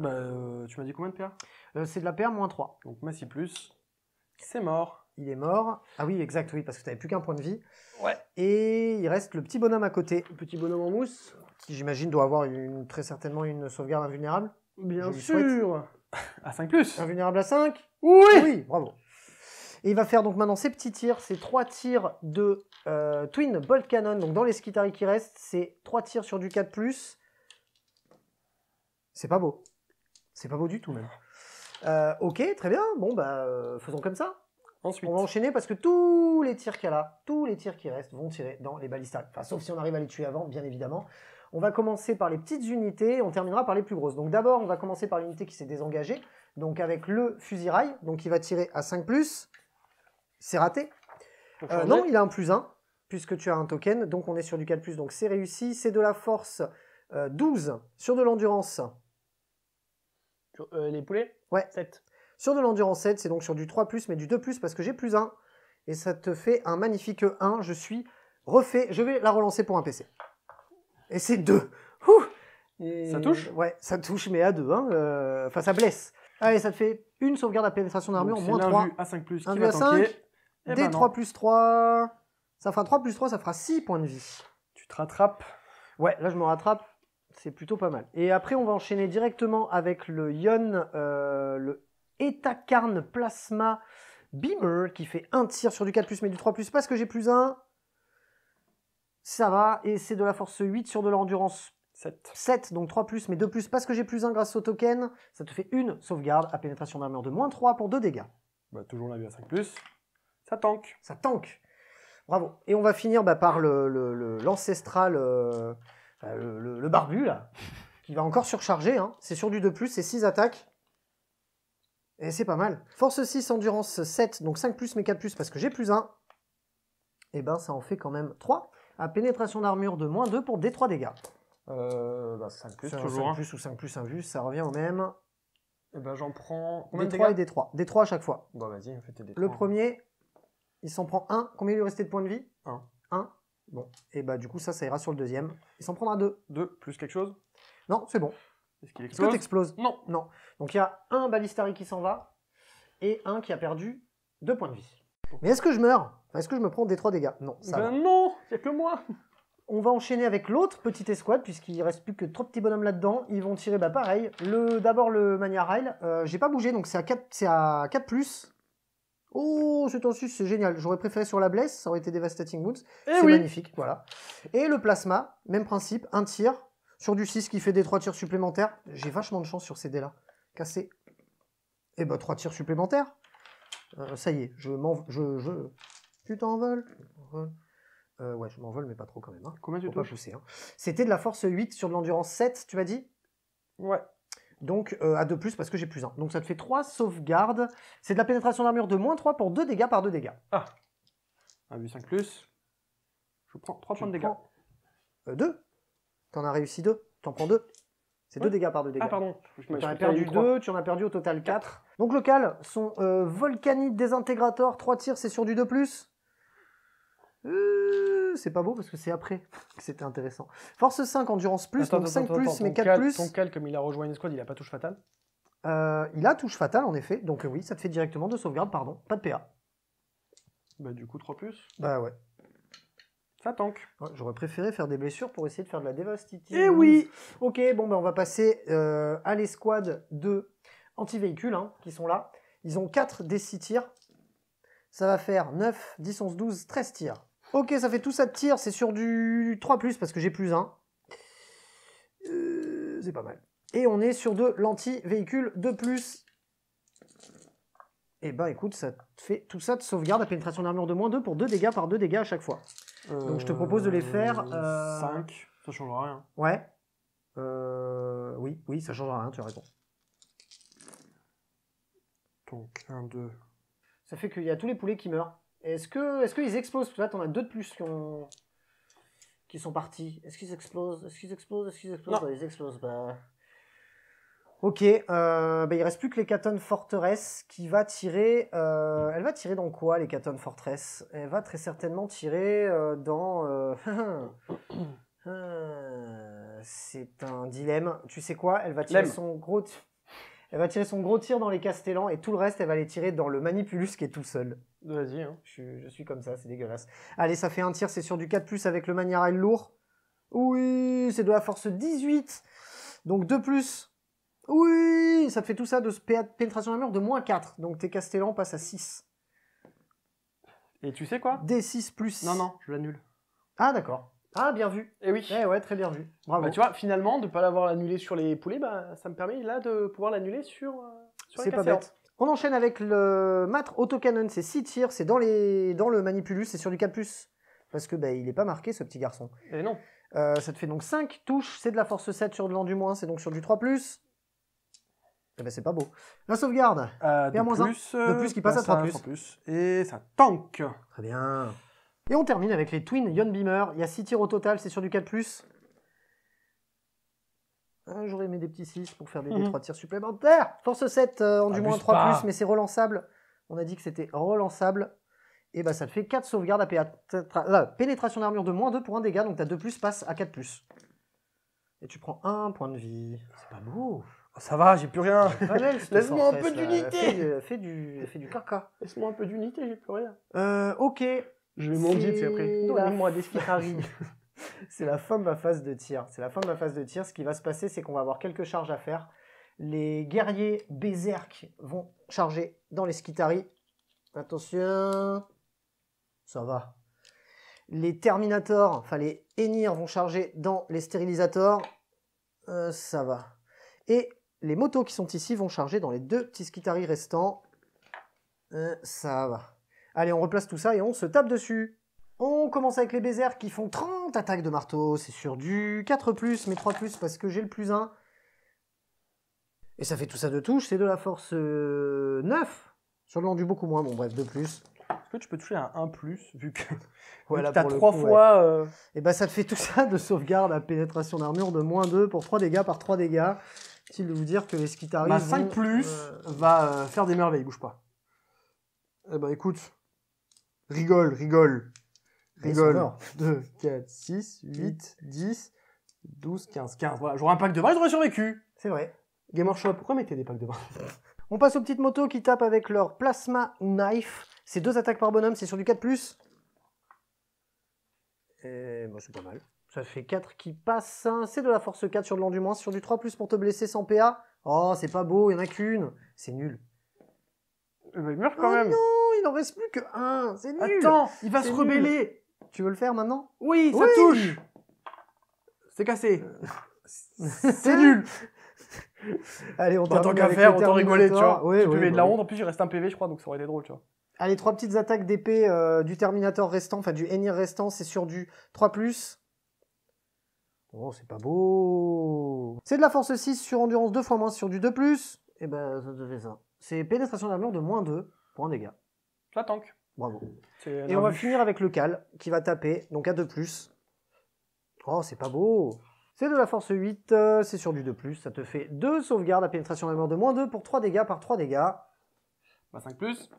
bah, euh, tu m'as dit combien de PA euh, C'est de la PA 3. Donc ma plus, c'est mort. Il est mort. Ah oui, exact, oui, parce que tu n'avais plus qu'un point de vie. Ouais. Et il reste le petit bonhomme à côté. Le petit bonhomme en mousse. Qui, j'imagine, doit avoir très certainement une sauvegarde invulnérable. Bien sûr À 5 plus Invulnérable à 5 oui Oui, bravo. Et il va faire donc maintenant ses petits tirs, ses trois tirs de euh, Twin Bolt Cannon. Donc dans les Skitari qui restent, c'est trois tirs sur du 4+. C'est pas beau. C'est pas beau du tout même. Euh, ok, très bien. Bon, bah euh, faisons comme ça. Ensuite. On va enchaîner parce que tous les tirs y a, tous les tirs qui restent vont tirer dans les balistades. Enfin, sauf si on arrive à les tuer avant, bien évidemment. On va commencer par les petites unités, on terminera par les plus grosses. Donc d'abord, on va commencer par l'unité qui s'est désengagée. Donc avec le fusil rail, donc il va tirer à 5 ⁇ c'est raté. Euh, non, il a un plus 1, puisque tu as un token, donc on est sur du 4 ⁇ donc c'est réussi. C'est de la force 12 euh, sur de l'endurance. Euh, les poulets Ouais. 7. Sur de l'endurance 7, c'est donc sur du 3 ⁇ mais du 2 ⁇ parce que j'ai plus 1. Et ça te fait un magnifique 1, je suis refait, je vais la relancer pour un PC. Et c'est 2. Ça touche Ouais, ça touche, mais à 2. Hein, enfin, ça blesse. Allez, ça te fait une sauvegarde à pénétration d'armure, moins 3. 5 un va 5. D3 plus 3. Ça fera 3 plus 3, ça fera 6 points de vie. Tu te rattrapes Ouais, là je me rattrape. C'est plutôt pas mal. Et après, on va enchaîner directement avec le Yon, euh, le Etacarn Plasma Beamer qui fait un tir sur du 4 mais du 3 parce que j'ai plus 1. Ça va, et c'est de la force 8 sur de l'endurance 7. 7, donc 3 mais 2 parce que j'ai plus 1 grâce au token. Ça te fait une sauvegarde à pénétration d'armure de moins 3 pour 2 dégâts. Bah, toujours la vie à 5 Ça tank. Ça tank. Bravo. Et on va finir bah, par l'ancestral, euh, euh, le, le, barbu, là, qui va encore surcharger. Hein. C'est sur du 2 plus, c'est 6 attaques. Et c'est pas mal. Force 6, endurance 7, donc 5 mais 4 parce que j'ai plus 1. Et eh ben ça en fait quand même 3. À pénétration d'armure de moins 2 pour D3 dégâts. Euh, bah 5 plus, toujours. 5 ou 5 plus 1 ça revient au même. Et eh ben j'en prends. Combien D3 et des 3 des 3 à chaque fois. Bon, bah, vas-y, fais tes des 3 Le premier, il s'en prend 1. Combien il lui restait de points de vie 1. 1. Bon, et eh bah du coup, ça, ça ira sur le deuxième. Il s'en prendra 2. 2 plus quelque chose Non, c'est bon. Est-ce qu'il explose Est-ce que Non. Non. Donc il y a un balistari qui s'en va et un qui a perdu 2 points de vie. Mais est-ce que je meurs Est-ce que je me prends des 3 dégâts Non, ça Ben non, il a que moi on va enchaîner avec l'autre petite escouade, puisqu'il reste plus que trois petits bonhommes là-dedans. Ils vont tirer, bah pareil, le, d'abord le Mania Rail. Je euh, J'ai pas bougé, donc c'est à 4, c'est à 4 plus. Oh, c'est génial. J'aurais préféré sur la blesse, ça aurait été Devastating Wounds. Eh c'est magnifique, voilà. Et le plasma, même principe, un tir sur du 6 qui fait des 3 tirs supplémentaires. J'ai vachement de chance sur ces dés-là. Cassé. Et bah 3 tirs supplémentaires. Euh, ça y est, je m'en... Je, je... Tu t'envoles euh, ouais, je m'envole, mais pas trop quand même. Hein. Combien tu Faut pas pousser. Hein. C'était de la force 8 sur de l'endurance 7, tu m'as dit Ouais. Donc euh, à 2 parce que j'ai plus 1. Donc ça te fait 3 sauvegardes. C'est de la pénétration d'armure de moins 3 pour 2 dégâts par 2 dégâts. Ah 1 plus 5 Je prends 3 points de dégâts. 2 euh, T'en as réussi 2. T'en prends 2. C'est 2 dégâts par 2 dégâts. Ah pardon. Tu en as perdu 2, tu en as perdu au total 4. Donc local son volcanite Désintégrator, 3 tirs, c'est sur du 2 euh, c'est pas beau parce que c'est après que c'était intéressant. Force 5, endurance plus, donc 5 plus, mais 4 Ton comme il a rejoint une squad, il a pas touche fatale euh, Il a touche fatale en effet, donc euh, oui, ça te fait directement de sauvegarde, pardon, pas de PA. Bah du coup, 3 plus Bah ouais. Ça tank. J'aurais préféré faire des blessures pour essayer de faire de la dévastité. Eh oui Ok, bon, bah on va passer à l'escouade de anti-véhicules hein, qui sont là. Ils ont 4 des 6 tirs. Ça va faire 9, 10, 11, 12, 13 tirs. Ok, ça fait tout ça de tir. C'est sur du 3 parce que j'ai plus 1. Euh, c'est pas mal. Et on est sur de l'anti-véhicule 2 plus. Et eh ben écoute, ça fait tout ça de sauvegarde à pénétration d'armure de moins 2 pour 2 dégâts par 2 dégâts à chaque fois. Donc je te propose de les euh, faire. 5, euh, ça ça changera rien. Ouais. Oui, oui, ça changera rien, tu as raison. Donc 1, 2. Ça fait qu'il y a tous les poulets qui meurent. Est-ce que, est-ce qu'ils explosent Parce que là, t'en as deux de plus qui ont qui sont partis. Est-ce qu'ils explosent Est-ce qu'ils explosent Est-ce qu'ils explosent bah, Ils explosent. Bah. Ok, euh, bah, il reste plus que les l'Ekaton Forteresse qui va tirer. Euh, elle va tirer dans quoi les l'Ekaton Forteresse Elle va très certainement tirer euh, dans. Euh, c'est un dilemme. Tu sais quoi Elle va tirer son gros. Elle va tirer son gros tir dans les castellans et tout le reste, elle va les tirer dans le manipulus qui est tout seul. Vas-y, hein. je, suis, comme ça, c'est dégueulasse. Allez, ça fait un tir, c'est sur du 4 plus avec le maniarail lourd. Oui, c'est de la force 18. Donc 2 plus. Oui, ça te fait tout ça de pénétration mur de moins 4. Donc tes castellans passent à 6. Et tu sais quoi D6 plus. Non, non, je l'annule. Ah, d'accord. Ah, bien vu. eh oui. Eh ouais, très bien vu. Bravo. Bah, tu vois, finalement, de ne pas l'avoir annulé sur les poulets, bah, ça me permet là de pouvoir l'annuler sur, euh, les sur C'est pas bête. On enchaîne avec le matre autocannon, c'est 6 tirs, c'est dans, les... dans le manipulus, c'est sur du capus. Parce que bah, il n'est pas marqué ce petit garçon. Et eh non. Euh, ça te fait donc 5 touches, c'est de la force 7 sur de l'an du moins, c'est donc sur du 3 ⁇ eh ben c'est pas beau. La sauvegarde. Euh, de, plus, 1. de plus qui euh, passe à 3 bah, Et ça tank. Très bien. Et on termine avec les Twin beamer Il y a 6 tirs au total, c'est sur du 4+. Ah, j'aurais aimé des petits 6 pour faire des, 3 mhm. tirs supplémentaires. Force 7 euh, en ah, du moins 3+, mais c'est relançable. On a dit que c'était relançable. Et eh ben, ça te fait 4 sauvegardes à euh, pénétration d'armure de moins 2 pour un dégât, donc as 2 passe à 4 Et tu prends 1 point de vie. C'est pas beau. Oh, ça va, j'ai plus rien. Laisse-moi un peu d'unité. Fais du, fait du, caca. Laisse-moi un peu d'unité, j'ai plus rien. Euh, ok. Je vais donnez-moi des c'est la fin de ma phase de tir. C'est la fin de ma phase de tir. Ce qui va se passer, c'est qu'on va avoir quelques charges à faire. Les guerriers Berserk vont charger dans les Skitari. Attention. Ça va. Les Terminators, enfin les Enir vont charger dans les stérilisateurs. Euh, ça va. Et les motos qui sont ici vont charger dans les deux petits Skitari restants. Euh, ça va. Allez, on replace tout ça et on se tape dessus. On commence avec les baisers qui font 30 attaques de marteau, c'est sur du 4+, mais 3+, parce que j'ai le plus 1. Et ça fait tout ça de touche, c'est de la force 9, euh, sur le du beaucoup moins, bon bref, 2+. Plus. Est-ce que tu peux toucher à 1+, vu que, voilà, t'as 3 fois... Et euh, eh bah ben, ça te fait tout ça de sauvegarde à pénétration d'armure de moins 2 pour 3 dégâts par 3 dégâts. Est-il de vous dire que les skitaris... 5+, bah, plus euh, va faire des merveilles, bouge pas. Eh bah écoute, Rigole, rigole. Rigole. 2, 4, 6, 8, 10, 12, 15, 15. Voilà, j'aurais un pack de vin, j'aurais survécu. C'est vrai. Game pourquoi mettez des packs de bras. On passe aux petites motos qui tapent avec leur Plasma Knife. C'est deux attaques par bonhomme, c'est sur du 4+. Et bon, c'est pas mal. Ça fait 4 qui passent. C'est de la force 4 sur de l'endurance. Sur du 3 plus pour te blesser sans PA. Oh, c'est pas beau, il n'y en a qu'une. C'est nul. Mais meurt quand oh même il n'en reste plus que 1 C'est nul. Attends, il va se rebeller. Tu veux le faire maintenant Oui, ça touche. C'est cassé. Euh, c'est nul. Allez, on bah, t'en qu'à faire, on t'en tu peux de la honte. En plus, il reste un PV, je crois, donc ça aurait été drôle, tu vois. Allez, trois petites attaques d'épée euh, du Terminator restant, enfin du Enir restant, c'est sur du 3 ⁇ Oh, c'est pas beau C'est de la force 6 sur endurance 2 fois moins sur du 2 ⁇ Et ben, ça devait ça. C'est pénétration d'armure de moins 2 pour un dégât. Toi, tank. Bravo. Et on va finir avec le cal qui va taper, donc à 2 Oh, c'est pas beau. C'est de la force 8, euh, c'est sur du 2 Ça te fait 2 sauvegardes à pénétration de la mort de moins 2 pour 3 dégâts par 3 dégâts. 5 bah, plus.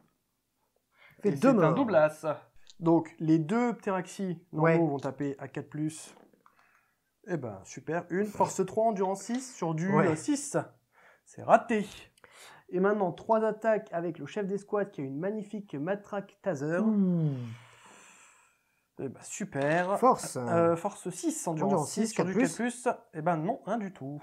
Fait 2 un double as. Donc les deux pteraxis normaux vont taper à 4 plus. Eh ben super, une force 3 endurance 6 sur du 6. Euh, c'est raté. Et maintenant, trois attaques avec le chef d'escouade qui a une magnifique matraque taser. Hmm. Eh ben, super. Force. Euh, force 6, endurance 6, sur du 4 Eh ben non, rien du tout.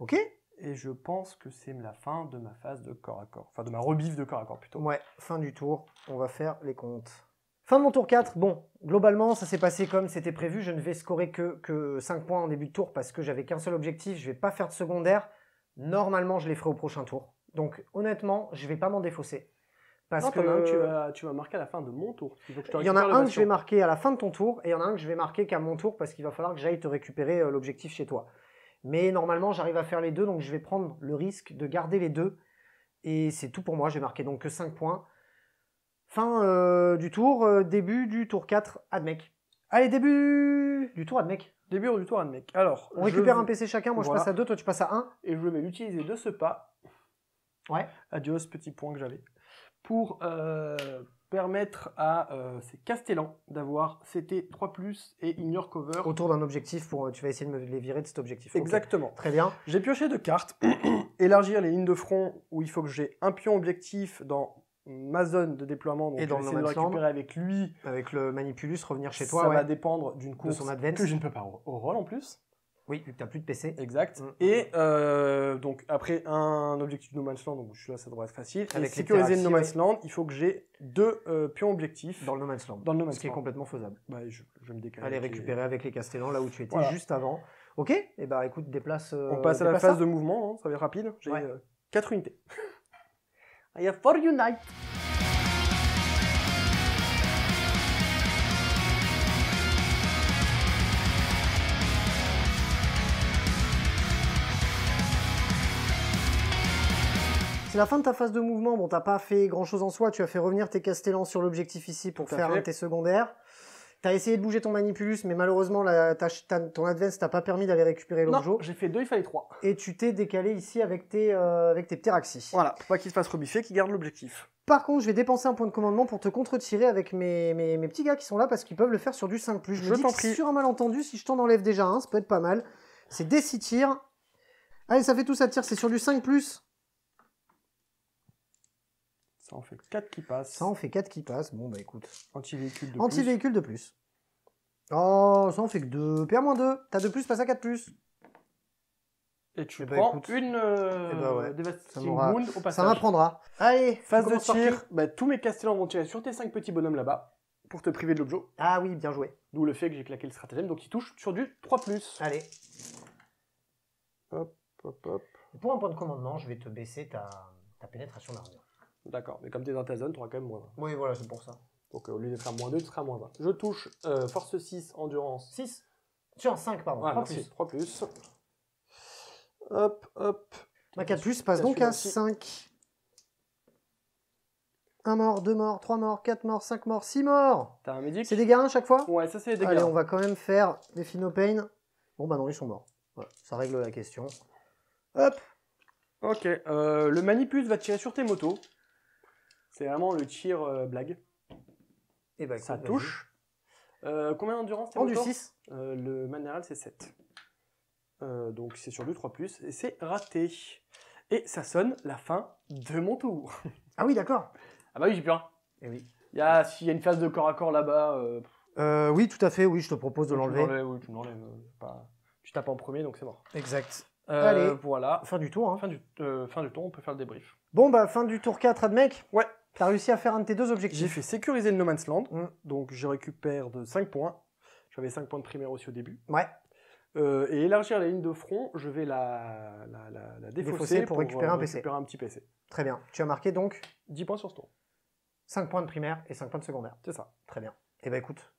Ok. Et je pense que c'est la fin de ma phase de corps à corps. Enfin, de ma rebiffe de corps à corps plutôt. Ouais, fin du tour. On va faire les comptes. Fin de mon tour 4. Bon, globalement, ça s'est passé comme c'était prévu. Je ne vais scorer que, que 5 points en début de tour parce que j'avais qu'un seul objectif. Je ne vais pas faire de secondaire. Normalement, je les ferai au prochain tour. Donc honnêtement, je vais pas m'en défausser. Parce que... tu, vas, marquer à la fin de mon tour. Il, y en a un que je vais marquer à la fin de ton tour et il y en a un que je vais marquer qu'à mon tour parce qu'il va falloir que j'aille te récupérer euh, l'objectif chez toi. Mais normalement, j'arrive à faire les deux, donc je vais prendre le risque de garder les deux. Et c'est tout pour moi, j'ai marqué donc que 5 points. Fin euh, du tour, euh, début du tour 4, mec. Allez, début du tour mec. Début du tour mec. Alors, on récupère un PC chacun, moi je passe à 2, toi tu passes à 1. Et je vais l'utiliser de ce pas Ouais. Adios, petit point que j'avais. Pour euh, permettre à euh, Castellans Castellan d'avoir CT 3 et Ignore Cover. Autour d'un objectif, pour, tu vas essayer de me les virer de cet objectif. Exactement. Très bien. J'ai pioché deux cartes. élargir les lignes de front où il faut que j'ai un pion objectif dans ma zone de déploiement. Donc et dans le récupérer avec lui. Avec le Manipulus, revenir chez toi. Ça va dépendre d'une course de son advent que je ne peux pas au rôle en plus. Oui, vu plus de PC. Exact. Mm, et mm. Euh, donc après un objectif de No Man's Land, donc je suis là, ça devrait être facile. Avec et sécuriser le No Man's Land, il faut que j'ai deux euh, pions objectifs. Dans le No Man's Land. Dans le No Man's Ce qui est complètement faisable. Bah, je, je me décale. Allez récupérer avec les Castellans là où tu étais juste avant. Ok, et eh bien, écoute, déplace. Euh, On passe à la phase de mouvement, hein, ça va être rapide. J'ai quatre 4 unités. I have four unites. C'est la fin de ta phase de mouvement. Bon, t'as pas fait grand chose en soi. Tu as fait revenir tes castellans sur l'objectif ici pour faire un tes secondaires. T'as essayé de bouger ton manipulus, mais malheureusement, la, ton advance t'a pas permis d'aller récupérer l'objet. j'ai fait deux, il fallait trois. Et tu t'es décalé ici avec tes, euh, avec tes pteraxis. Voilà, pour pas qu'il se fasse rebiffer, qu'il garde l'objectif. Par contre, je vais dépenser un point de commandement pour te contre-tirer avec mes, petits gars qui sont là parce qu'ils peuvent le faire sur du 5+. Je, me sur un malentendu, si je t'en enlève déjà un, ça peut être pas mal. C'est des 6 tirs. Allez, ça fait tout ça tire, c'est sur du 5+. Ça en fait 4 qui passent. Ça en fait 4 qui passent. Bon, bah écoute. Anti-véhicule de plus. Anti-véhicule de plus. Oh, ça en fait que 2. moins 2 T'as 2 plus, passe à 4 plus. Et tu eh bah, prends une euh, eh bah, au passage. Ça m'apprendra. Allez, phase de tir. Bah, tous mes castellans vont tirer sur tes 5 petits bonhommes là-bas pour te priver de l'objet. Ah oui, bien joué. D'où le fait que j'ai claqué le stratagème, donc il touche sur du 3 ⁇ Allez. Hop, hop, hop. pour un point de commandement, je vais te baisser ta, ta pénétration d'armure. D'accord, mais comme tu es dans ta zone, tu auras quand même moins 20. Oui, voilà, c'est pour ça. Donc euh, au lieu de faire moins 2, tu seras moins 20. Je touche euh, force 6, endurance 6. Tiens 5, pardon. 3 plus. 3 plus. Hop, hop. Ma 4 plus passe donc à 5. 1 mort, 2 morts, 3 morts, 4 morts, 5 morts, 6 morts. T'as un médic C'est des gars à chaque fois Ouais, ça c'est des gars. Allez, on va quand même faire des Phinopain. Bon bah non, ils sont morts. Voilà, ça règle la question. Hop Ok, euh, le Manipus va tirer sur tes motos. C'est vraiment le tir euh, blague. Et eh bah, ben, ça touche. Euh, combien d'endurance t'as oh, du 6. Euh, le manéral, c'est 7. donc c'est sur du 3 Et c'est raté. Et ça sonne la fin de mon tour. Ah oui, d'accord. Ah bah oui, j'ai plus rien. Et eh oui. Il y a, s'il y a une phase de corps à corps là-bas. oui, tout à fait. Oui, je te propose de l'enlever. Oui, tu l'enlèves. Pas... Tu tapes en premier, donc c'est mort. Exact. Allez, voilà. Fin du tour. Hein. Fin, du, fin du tour, on peut faire le débrief. Bon, bah, fin du tour 4, admec Ouais. T'as réussi à faire un de tes deux objectifs. J'ai fait sécuriser le No Man's Land, mm. donc je récupère de 5 points. J'avais 5 points de primaire aussi au début. Ouais. Euh, et élargir la ligne de front, je vais la, la, la, défausser, pour, euh, récupérer un PC. un petit PC. Très bien. Tu as marqué donc 10 points sur ce tour. 5 points de primaire et 5 points de secondaire. C'est ça. Très bien. Et eh ben écoute,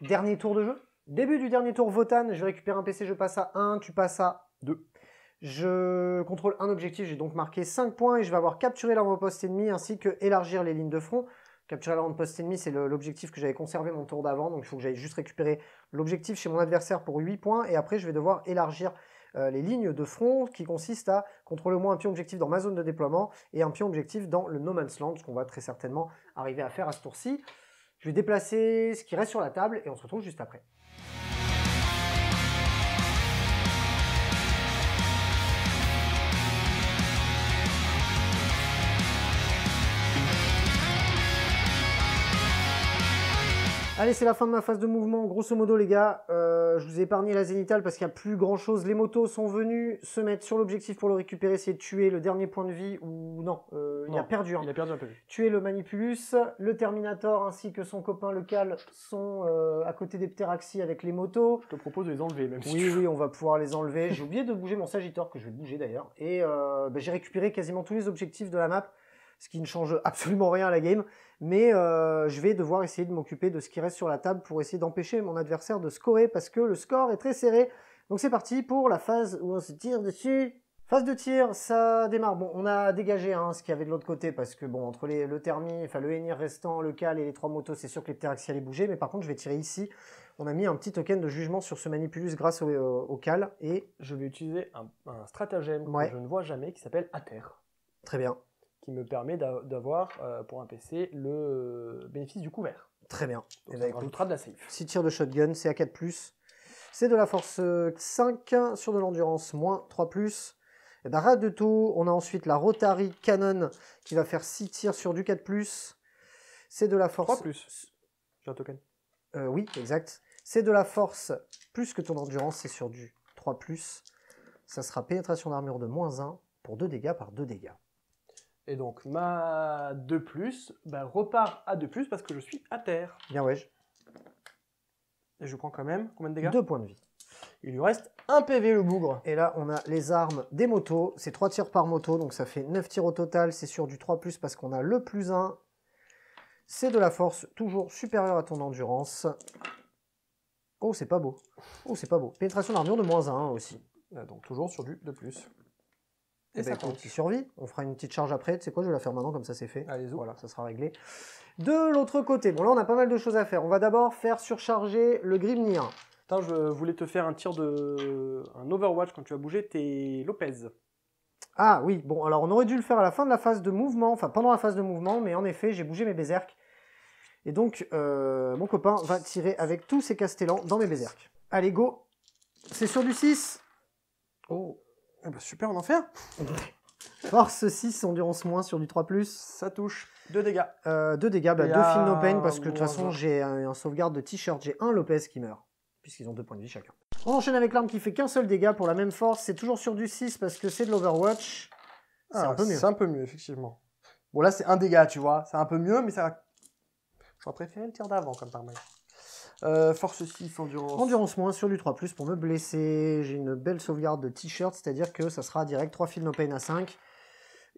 dernier tour de jeu. Début du dernier tour, Votan, je récupère un PC, je passe à 1, tu passes à 2. Je contrôle un objectif, j'ai donc marqué 5 points et je vais avoir capturé l'avant-poste ennemi ainsi que élargir les lignes de front. Capturer l'avant-poste ennemi, c'est l'objectif que j'avais conservé mon tour d'avant, donc il faut que j'aille juste récupérer l'objectif chez mon adversaire pour 8 points et après je vais devoir élargir euh, les lignes de front qui consistent à contrôler au moins un pion objectif dans ma zone de déploiement et un pion objectif dans le no man's land, ce qu'on va très certainement arriver à faire à ce tour-ci. Je vais déplacer ce qui reste sur la table et on se retrouve juste après. Allez, c'est la fin de ma phase de mouvement. Grosso modo, les gars, euh, je vous ai épargné la zénitale parce qu'il n'y a plus grand chose. Les motos sont venues se mettre sur l'objectif pour le récupérer, essayer de tuer le dernier point de vie ou non, euh, il a perdu. Hein. Il a perdu un peu. Tuer le Manipulus, le Terminator ainsi que son copain le Cal sont euh, à côté des pteraxis avec les motos. Je te propose de les enlever même si Oui, oui, on va pouvoir les enlever. J'ai oublié de bouger mon Sagittor, que je vais bouger d'ailleurs. Et euh, bah, j'ai récupéré quasiment tous les objectifs de la map ce qui ne change absolument rien à la game. Mais euh, je vais devoir essayer de m'occuper de ce qui reste sur la table pour essayer d'empêcher mon adversaire de scorer parce que le score est très serré. Donc c'est parti pour la phase où on se tire dessus. Phase de tir, ça démarre. Bon, on a dégagé hein, ce qu'il y avait de l'autre côté parce que bon, entre le thermi, enfin le Enir restant, le Cal et les trois motos, c'est sûr que les l'hepteraxial est bouger Mais par contre, je vais tirer ici. On a mis un petit token de jugement sur ce Manipulus grâce au, euh, Cal et je vais utiliser un, stratagème que je ne vois jamais qui s'appelle Ater. Très bien qui me permet d'avoir euh, pour un PC le euh, bénéfice du couvert. Très bien. Et avec eh ben, de la safe. 6 tirs de shotgun, c'est à 4+. C'est de la force 5 euh, sur de l'endurance, moins 3+. Et bah, rate de tout, on a ensuite la Rotary Cannon qui va faire 6 tirs sur du 4+. C'est de la force... 3+. J'ai un token. oui, exact. C'est de la force plus que ton endurance, c'est sur du 3+. Ça sera pénétration d'armure de moins 1 pour 2 dégâts par 2 dégâts. Et donc ma 2 plus ben, repart à 2 plus parce que je suis à terre. Bien ouais Et je prends quand même combien de dégâts 2 points de vie. Il lui reste un PV le bougre. Et là, on a les armes des motos. C'est 3 tirs par moto, donc ça fait 9 tirs au total. C'est sur du 3 plus parce qu'on a le plus 1. C'est de la force toujours supérieure à ton endurance. Oh, c'est pas beau. Oh, c'est pas beau. Pénétration d'armure de moins 1 aussi. Donc toujours sur du 2 plus. Et eh ben, On fera une petite charge après. Tu sais quoi, je vais la faire maintenant, comme ça c'est fait. Allez, voilà, ça sera réglé. De l'autre côté, bon là on a pas mal de choses à faire. On va d'abord faire surcharger le Grimnir. Putain, je voulais te faire un tir de. un Overwatch quand tu as bougé, t'es Lopez. Ah oui, bon alors on aurait dû le faire à la fin de la phase de mouvement, enfin pendant la phase de mouvement, mais en effet j'ai bougé mes berserk. Et donc euh, mon copain va tirer avec tous ses castellans dans mes berserk. Allez go C'est sur du 6 Oh ah bah super, on en fait un. Force 6, endurance moins sur du 3+. Ça touche. Deux dégâts. Euh, deux dégâts, bah, deux a... No Pain, parce que de toute façon, j'ai un, sauvegarde de t-shirt. J'ai un Lopez qui meurt, puisqu'ils ont deux points de vie chacun. On enchaîne avec l'arme qui fait qu'un seul dégât pour la même force. C'est toujours sur du 6 parce que c'est de l'Overwatch. C'est ah, un peu mieux. C'est un peu mieux, effectivement. Bon, là, c'est un dégât, tu vois. C'est un peu mieux, mais ça va. J'aurais le tir d'avant comme par euh, force 6, endurance. Endurance moins sur du 3 plus pour me blesser. J'ai une belle sauvegarde de t-shirt, c'est-à-dire que ça sera direct 3 fils no pain à 5.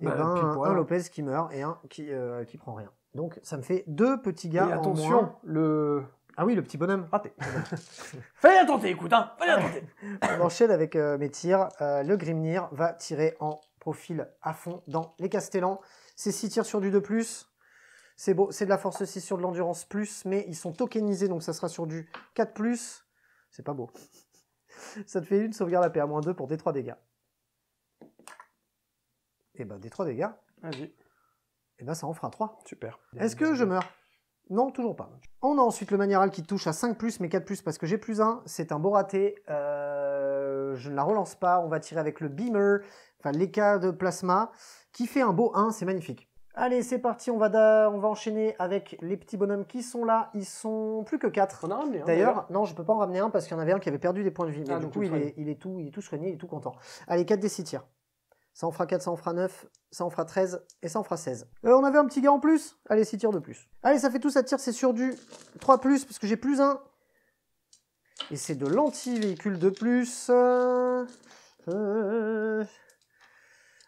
Et eh bah, ben, un, Lopez qui meurt et un euh, qui, prend rien. Donc ça me fait deux petits gars. Et attention, le. Ah oui, le petit bonhomme. Raté. Ah bah. Fallait écoute, hein. Fallait tenter. On enchaîne avec euh, mes tirs. le Grimnir va tirer en profil à fond dans les Castellans. C'est 6 tirs sur du 2 plus. C'est beau, c'est de la force 6 sur de l'endurance plus, mais ils sont tokenisés, donc ça sera sur du 4 plus. C'est pas beau. ça te fait une sauvegarde à moins 2 pour des 3 dégâts. Et eh bah ben, des 3 dégâts. Vas-y. Et eh bah ben, ça en fera 3. Super. Est-ce que je meurs non, toujours pas. On a ensuite le maniéral qui touche à 5+, plus, mais 4+, plus parce que j'ai plus 1. C'est un beau raté. Euh, je ne la relance pas. On va tirer avec le Beamer, enfin l'éca de plasma, qui fait un beau 1. C'est magnifique. Allez, c'est parti, on va, on va enchaîner avec les petits bonhommes qui sont là. Ils sont plus que 4. On a ramené D'ailleurs, non, je ne peux pas en ramener un parce qu'il y en avait un qui avait perdu des points de vie. Mais ah, du coup, il est, tout, il est tout soigné, il est tout content. Allez, 4 des 6 tirs. Ça en fera 4, ça en fera 9, ça en fera 13 et ça en fera 16. Euh, on avait un petit gars en plus Allez, 6 tirs de plus. Allez, ça fait tout, ça tire, c'est sur du 3 plus parce que j'ai plus 1. Et c'est de l'anti-véhicule de plus. Euh... euh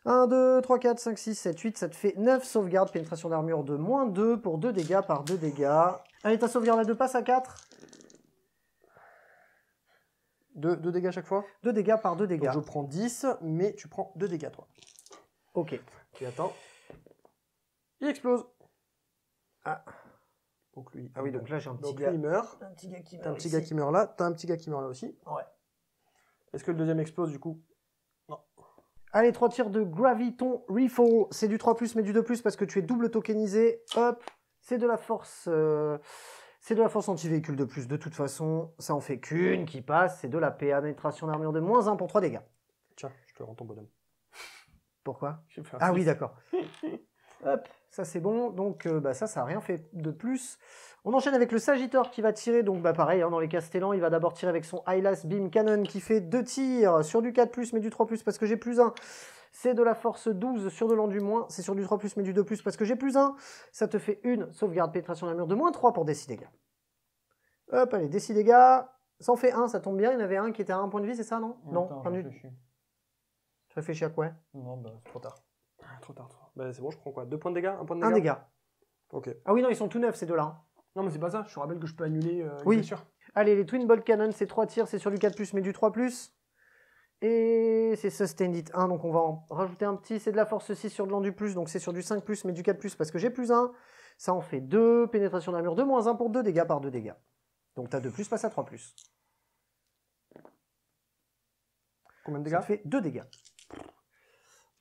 1, 2, 3, 4, 5, 6, 7, 8, ça te fait 9 sauvegardes, pénétration d'armure de moins 2 pour 2 dégâts par 2 dégâts. Allez, ta sauvegarde à 2 passe à 4 2, dégâts à chaque fois 2 dégâts par 2 dégâts. je prends 10, mais tu prends 2 dégâts toi. Ok. Tu attends. Il explose. Ah. Donc lui. Ah oui, donc là j'ai un petit donc, gars. Lui, Un petit gars qui meurt. T'as un petit gars qui meurt là. T'as un petit gars qui meurt là aussi. Ouais. Est-ce que le deuxième explose du coup Allez, 3 tirs de Graviton Refall. C'est du 3, mais du 2, parce que tu es double tokenisé. Hop, c'est de la force. Euh, c'est de la force anti-véhicule de plus. De toute façon, ça en fait qu'une qui passe. C'est de la PA, pénétration d'armure de moins 1 pour 3 dégâts. Tiens, je te rends ton bonhomme. Pourquoi Ah oui, d'accord. Hop, ça c'est bon. Donc, euh, bah, ça, ça n'a rien fait de plus. On enchaîne avec le Sagittor qui va tirer, donc bah pareil, hein, dans les cas castellans, il va d'abord tirer avec son Eyelas Beam Cannon qui fait deux tirs sur du 4+, mais du 3+, parce que j'ai plus 1 C'est de la force 12 sur de l'an du moins, c'est sur du 3+, mais du 2+, parce que j'ai plus 1 Ça te fait une sauvegarde pénétration d'un mur de moins 3 pour 6 dégâts. Hop, allez, 6 dégâts. Ça en fait un, ça tombe bien, il y en avait un qui était à 1 point de vie, c'est ça, non Non, je Tu réfléchis à quoi Non, bah, c'est trop tard. Trop tard, Bah, c'est bon, je prends quoi 2 points de dégâts 1 point de dégâts Un dégât. Ok. Ah oui, non, ils sont tout neufs, ces deux-là. Hein. Non, mais c'est pas ça. Je te rappelle que je peux annuler euh, Oui, oui. sûr. Allez, les Twin Bolt Cannon, c'est 3 tirs, c'est sur du 4+, mais du 3+. Et c'est Sustained It 1, donc on va en rajouter un petit. C'est de la force 6 sur de du plus, donc c'est sur du 5+, mais du 4+, parce que j'ai plus 1. Ça en fait 2, pénétration d'armure 2, moins 1 pour 2 dégâts par 2 dégâts. Donc t'as 2+, plus, passe à 3+. Combien de dégâts Ça fait 2 dégâts.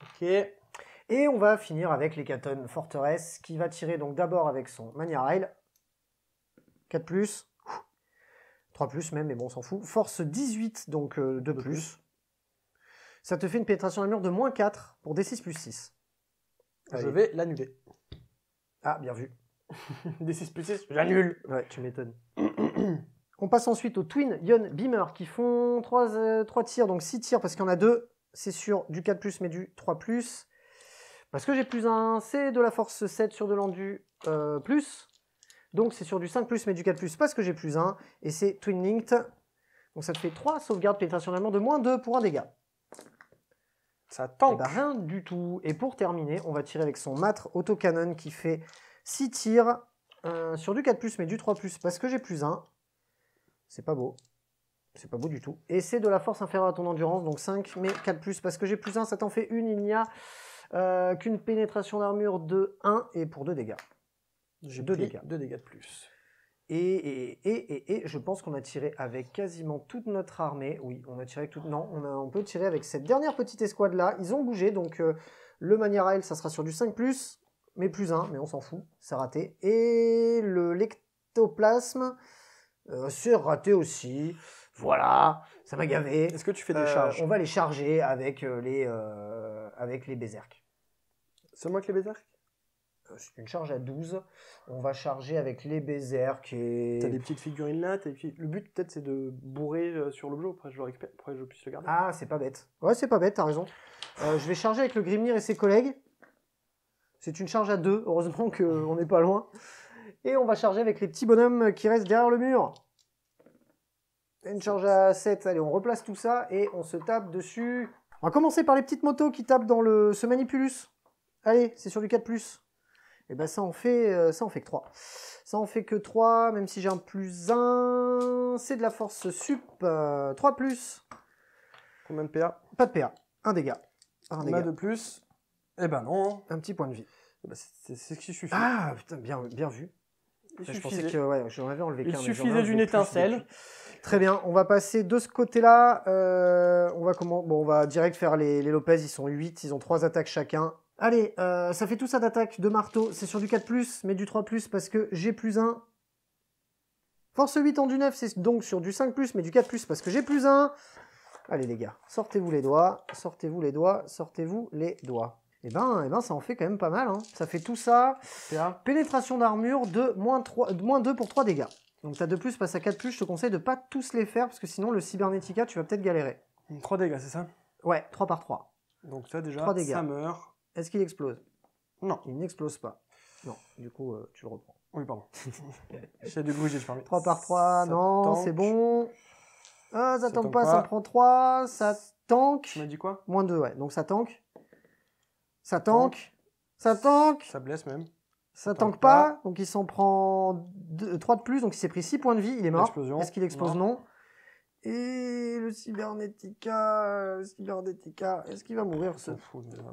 Ok. Et on va finir avec l'Hécatone Forteresse, qui va tirer donc d'abord avec son Mania Rail 4 plus, 3 plus même, mais bon, on s'en fout. Force 18, donc 2 euh, plus. Ça te fait une pénétration d'un mur de moins 4 pour D6 plus 6. Je vais l'annuler. Ah, bien vu. D6 plus 6, j'annule. Ouais, tu m'étonnes. on passe ensuite aux Twin Ion Beamer qui font 3, euh, tirs, donc 6 tirs parce qu'il y en a 2. C'est sur du 4 plus, mais du 3 plus. Parce que j'ai plus un C de la force 7 sur de l'endu euh, plus. Donc c'est sur du 5 plus, mais du 4 plus parce que j'ai plus 1. Et c'est twin linked. Donc ça te fait 3 sauvegardes pénétration d'armure de moins 2 pour un dégât. Ça eh tente. rien du tout. Et pour terminer, on va tirer avec son matre autocannon qui fait 6 tirs euh, sur du 4 plus mais du 3 plus parce que j'ai plus 1. C'est pas beau. C'est pas beau du tout. Et c'est de la force inférieure à ton endurance, donc 5, mais 4 parce que j'ai plus 1, ça t'en fait une. Il n'y a euh, qu'une pénétration d'armure de 1 et pour 2 dégâts. J'ai deux dégâts. Deux dégâts de plus. Et, je pense qu'on a tiré avec quasiment toute notre armée. Oui, on a tiré avec toute... Non, on, peut tirer avec cette dernière petite escouade-là. Ils ont bougé, donc euh, le Mania ça sera sur du 5+, plus, mais plus 1, mais on s'en fout, c'est raté. Et le Lectoplasme, euh, c'est raté aussi. Voilà, ça m'a gavé. Est-ce que tu fais des euh, charges On va les charger avec euh, les, avec les Seulement avec les beserques c'est une charge à 12. On va charger avec les bezers qui est... T'as des petites figurines là, le but peut-être c'est de bourrer euh, sur l'objet, je le je puisse le garder. Ah, c'est pas bête. Ouais, c'est pas bête, t'as raison. Euh, je vais charger avec le Grimnir et ses collègues. C'est une charge à 2, heureusement qu'on euh, n'est pas loin. Et on va charger avec les petits bonhommes qui restent derrière le mur. Une charge à 7, allez, on replace tout ça et on se tape dessus. On va commencer par les petites motos qui tapent dans le, ce Manipulus. Allez, c'est sur du 4+. Et eh ben ça en fait ça fait que 3. Ça en fait que 3, même si j'ai un plus 1, c'est de la force sup. 3 euh, plus. Combien de PA Pas de PA. Un dégât. Un dégât. de plus. Et eh ben non. Un petit point de vie. Eh ben, c'est ce qui suffit. Ah putain, bien, bien vu. Il je pensais que ouais, je avais enlevé Il suffisait d'une étincelle. Très bien, on va passer de ce côté-là. Euh, on va comment Bon, on va direct faire les, les Lopez, ils sont 8, ils ont 3 attaques chacun. Allez, euh, ça fait tout ça d'attaque, de marteau. C'est sur du 4+, mais du 3+, parce que j'ai plus 1. Force 8 en du 9, c'est donc sur du 5+, mais du 4+, parce que j'ai plus 1. Allez les gars, sortez-vous les doigts, sortez-vous les doigts, sortez-vous les doigts. Et eh ben, eh ben, ça en fait quand même pas mal. Hein. Ça fait tout ça. Pénétration d'armure de moins, 3, 2 pour 3 dégâts. Donc t'as 2+, plus, passe à 4+, plus. je te conseille de pas tous les faire, parce que sinon le Cybernetica, tu vas peut-être galérer. 3 dégâts, c'est ça Ouais, 3 par 3. Donc ça déjà, ça meurt. Est-ce qu'il explose Non. Il n'explose pas. Non, du coup, euh, tu le reprends. Oui, pardon. J'ai du bouger j'ai fermé. 3 par 3, non, c'est bon. Ah, ça, ça tank pas, ça prend 3, ça tank. Tu m'as dit quoi Moins 2, ouais. Donc ça tank. Ça tank. Ça tank. Ça blesse même. Ça tank pas, donc il s'en prend 3 euh, de plus, donc il s'est pris 6 points de vie, il est mort. Est-ce qu'il explose non. Et le cybernetica, le euh, cybernetica, est-ce qu'il va mourir ce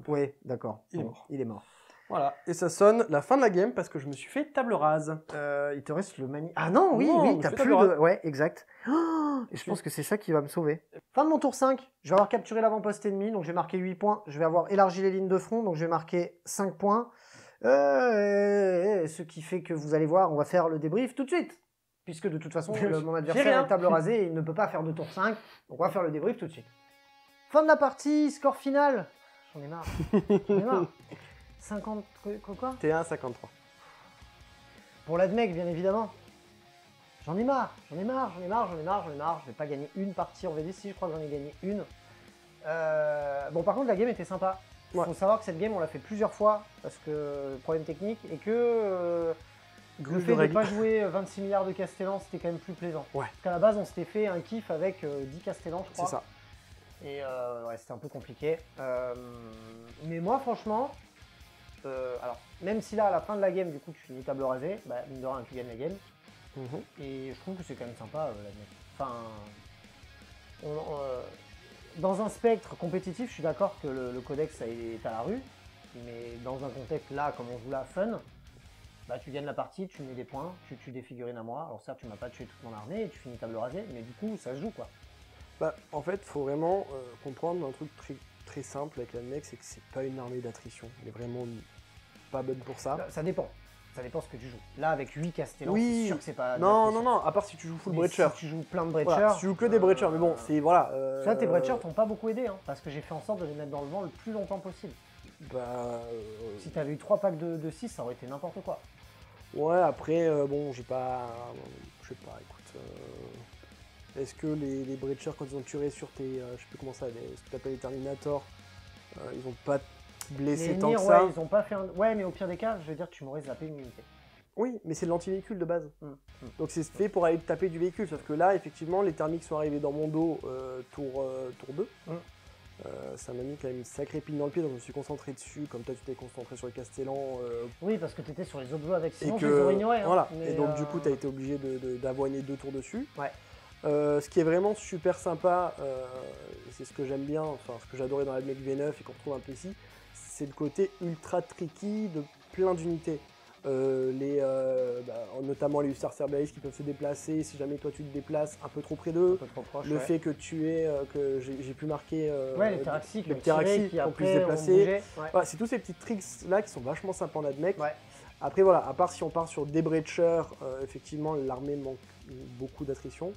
Oui, d'accord. Il est mort. Il est mort. Voilà, et ça sonne la fin de la game parce que je me suis fait table rase. Euh, il te reste le mani. Ah non, oui, oui, t'as plus de. Ouais, exact. Oh, et je pense que c'est ça qui va me sauver. Fin de mon tour 5, je vais avoir capturé l'avant-poste ennemi, donc j'ai marqué 8 points. Je vais avoir élargi les lignes de front, donc j'ai marqué 5 points. Euh, ce qui fait que vous allez voir, on va faire le débrief tout de suite puisque de toute façon, mon adversaire est table rasée et il ne peut pas faire de tour 5. Donc on va faire le débrief tout de suite. Fin de la partie, score final. J'en ai marre. J'en ai marre. 50 quoi T1 53. Pour l'admec, bien évidemment. J'en ai marre, j'en ai marre, j'en ai marre, j'en ai marre, j'en ai marre. Je vais pas gagner une partie en VD, si je crois que j'en ai gagné une. Euh, bon, par contre, la game était sympa. Il faut savoir que cette game, on l'a fait plusieurs fois parce que problème technique et que. Euh, le fait de ne pas jouer 26 euh, milliards de Castellans, c'était quand même plus plaisant. Ouais. Parce qu'à la base, on s'était fait un kiff avec 10 euh, Castellans, je crois. C'est ça. Et euh, c'était un peu compliqué. mais moi, franchement, alors, même si là, à la fin de la game, du coup, tu une table rasée, bah, mine de rien, tu gagnes la game. Mhm. Et je trouve que c'est quand même sympa, la Enfin, dans un spectre compétitif, je suis d'accord que le, le codex est à la rue. Mais dans un contexte là, comme on joue là, fun, bah, tu gagnes la partie, tu mets des points, tu tues des figurines à moi. Alors certes, tu m'as pas tué toute mon armée et tu finis table rasée, mais du coup, ça se joue quoi. Bah, en fait, faut vraiment euh, comprendre un truc très, simple avec la mec, c'est que c'est pas une armée d'attrition. Elle est vraiment pas bonne pour ça. Bah, ça dépend. Ça dépend ce que tu joues. Là, avec 8 castellans, oui. c'est sûr que c'est pas. Non, non, non, à part si tu joues full breacher. Si tu joues plein de breachers. si tu joues que des euh, breachers, mais bon, c'est. Voilà. Là euh, Ça, tes breachers t'ont pas beaucoup aidé, hein, parce que j'ai fait en sorte de les mettre dans le vent le plus longtemps possible. Bah. Si t'avais eu 3 packs de 6, ça aurait été n'importe quoi. Ouais, après, euh, bon, j'ai pas. Je sais pas, écoute. Euh, est-ce que les, les Breachers, quand ils ont tiré sur tes. Euh, je sais plus comment ça, ce que t'appelles les Terminators, ils ont pas blessé tant que ça ouais, ils ont pas fait ouais, mais au pire des cas, je veux dire, tu m'aurais zappé une unité. Oui, mais c'est de l'anti-véhicule de base. Hum, hum. Donc c'est fait pour aller taper du véhicule. Sauf que là, effectivement, les thermiques sont arrivés dans mon dos tour, tour 2. Euh, ça m'a mis quand même une sacrée pile dans le pied, donc je me suis concentré dessus, comme toi tu t'es concentré sur le Castellan. Euh, oui, parce que tu étais sur les autres avec sinon et hein, voilà, et donc du euh, coup tu as été obligé d'avoigner deux tours dessus. Ouais. ce qui est vraiment super sympa, c'est ce que j'aime bien, enfin ce que j'adorais dans la Mec V9 et qu'on retrouve un peu ici, c'est le côté ultra tricky de plein d'unités. Euh, les, euh, bah, notamment les hussards qui peuvent se déplacer si jamais toi tu te déplaces un peu trop près d'eux. Le fait que tu es, euh, que j'ai pu marquer ouais, les pteraxis, les pteraxis qui, se déplacer. c'est tous ces petits tricks là qui sont vachement sympas en admec. Après voilà, à part si on part sur des breachers, effectivement l'armée manque beaucoup d'attrition.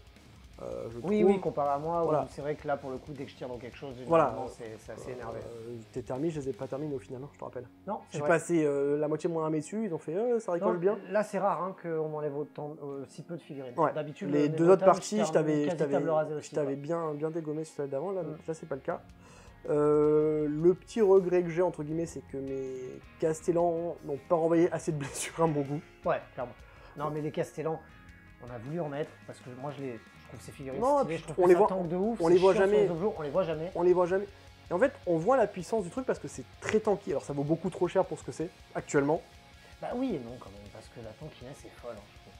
Euh, oui, oui, comparé à moi, c'est vrai que là, pour le coup, dès que je tire dans quelque chose, voilà. c'est assez énervé. Euh, tes terminé, je les ai pas terminés au final, hein, je te rappelle. Non, J'ai passé euh, la moitié de mon armée dessus, ils ont fait ça récolte bien. Là, c'est rare hein, qu'on m'enlève autant, si peu de figurines. D'habitude, les, deux autres parties, je t'avais bien, bien dégommé sur celle d'avant, là, ça mm. c'est pas le cas. le petit regret que j'ai, entre guillemets, c'est que mes Castellans n'ont pas renvoyé assez de blessures un bon goût. Ouais, clairement. Non, mais les Castellans, on a voulu en mettre parce que moi, je les ces figurines non, stylées, je trouve on les voit, de ouf, on les voit jamais. on les voit jamais. On les voit jamais. Et en fait, on voit la puissance du truc parce que c'est très tanky. Alors ça vaut beaucoup trop cher pour ce que c'est actuellement. Bah oui et non quand même, parce que la tankiness est folle. Hein,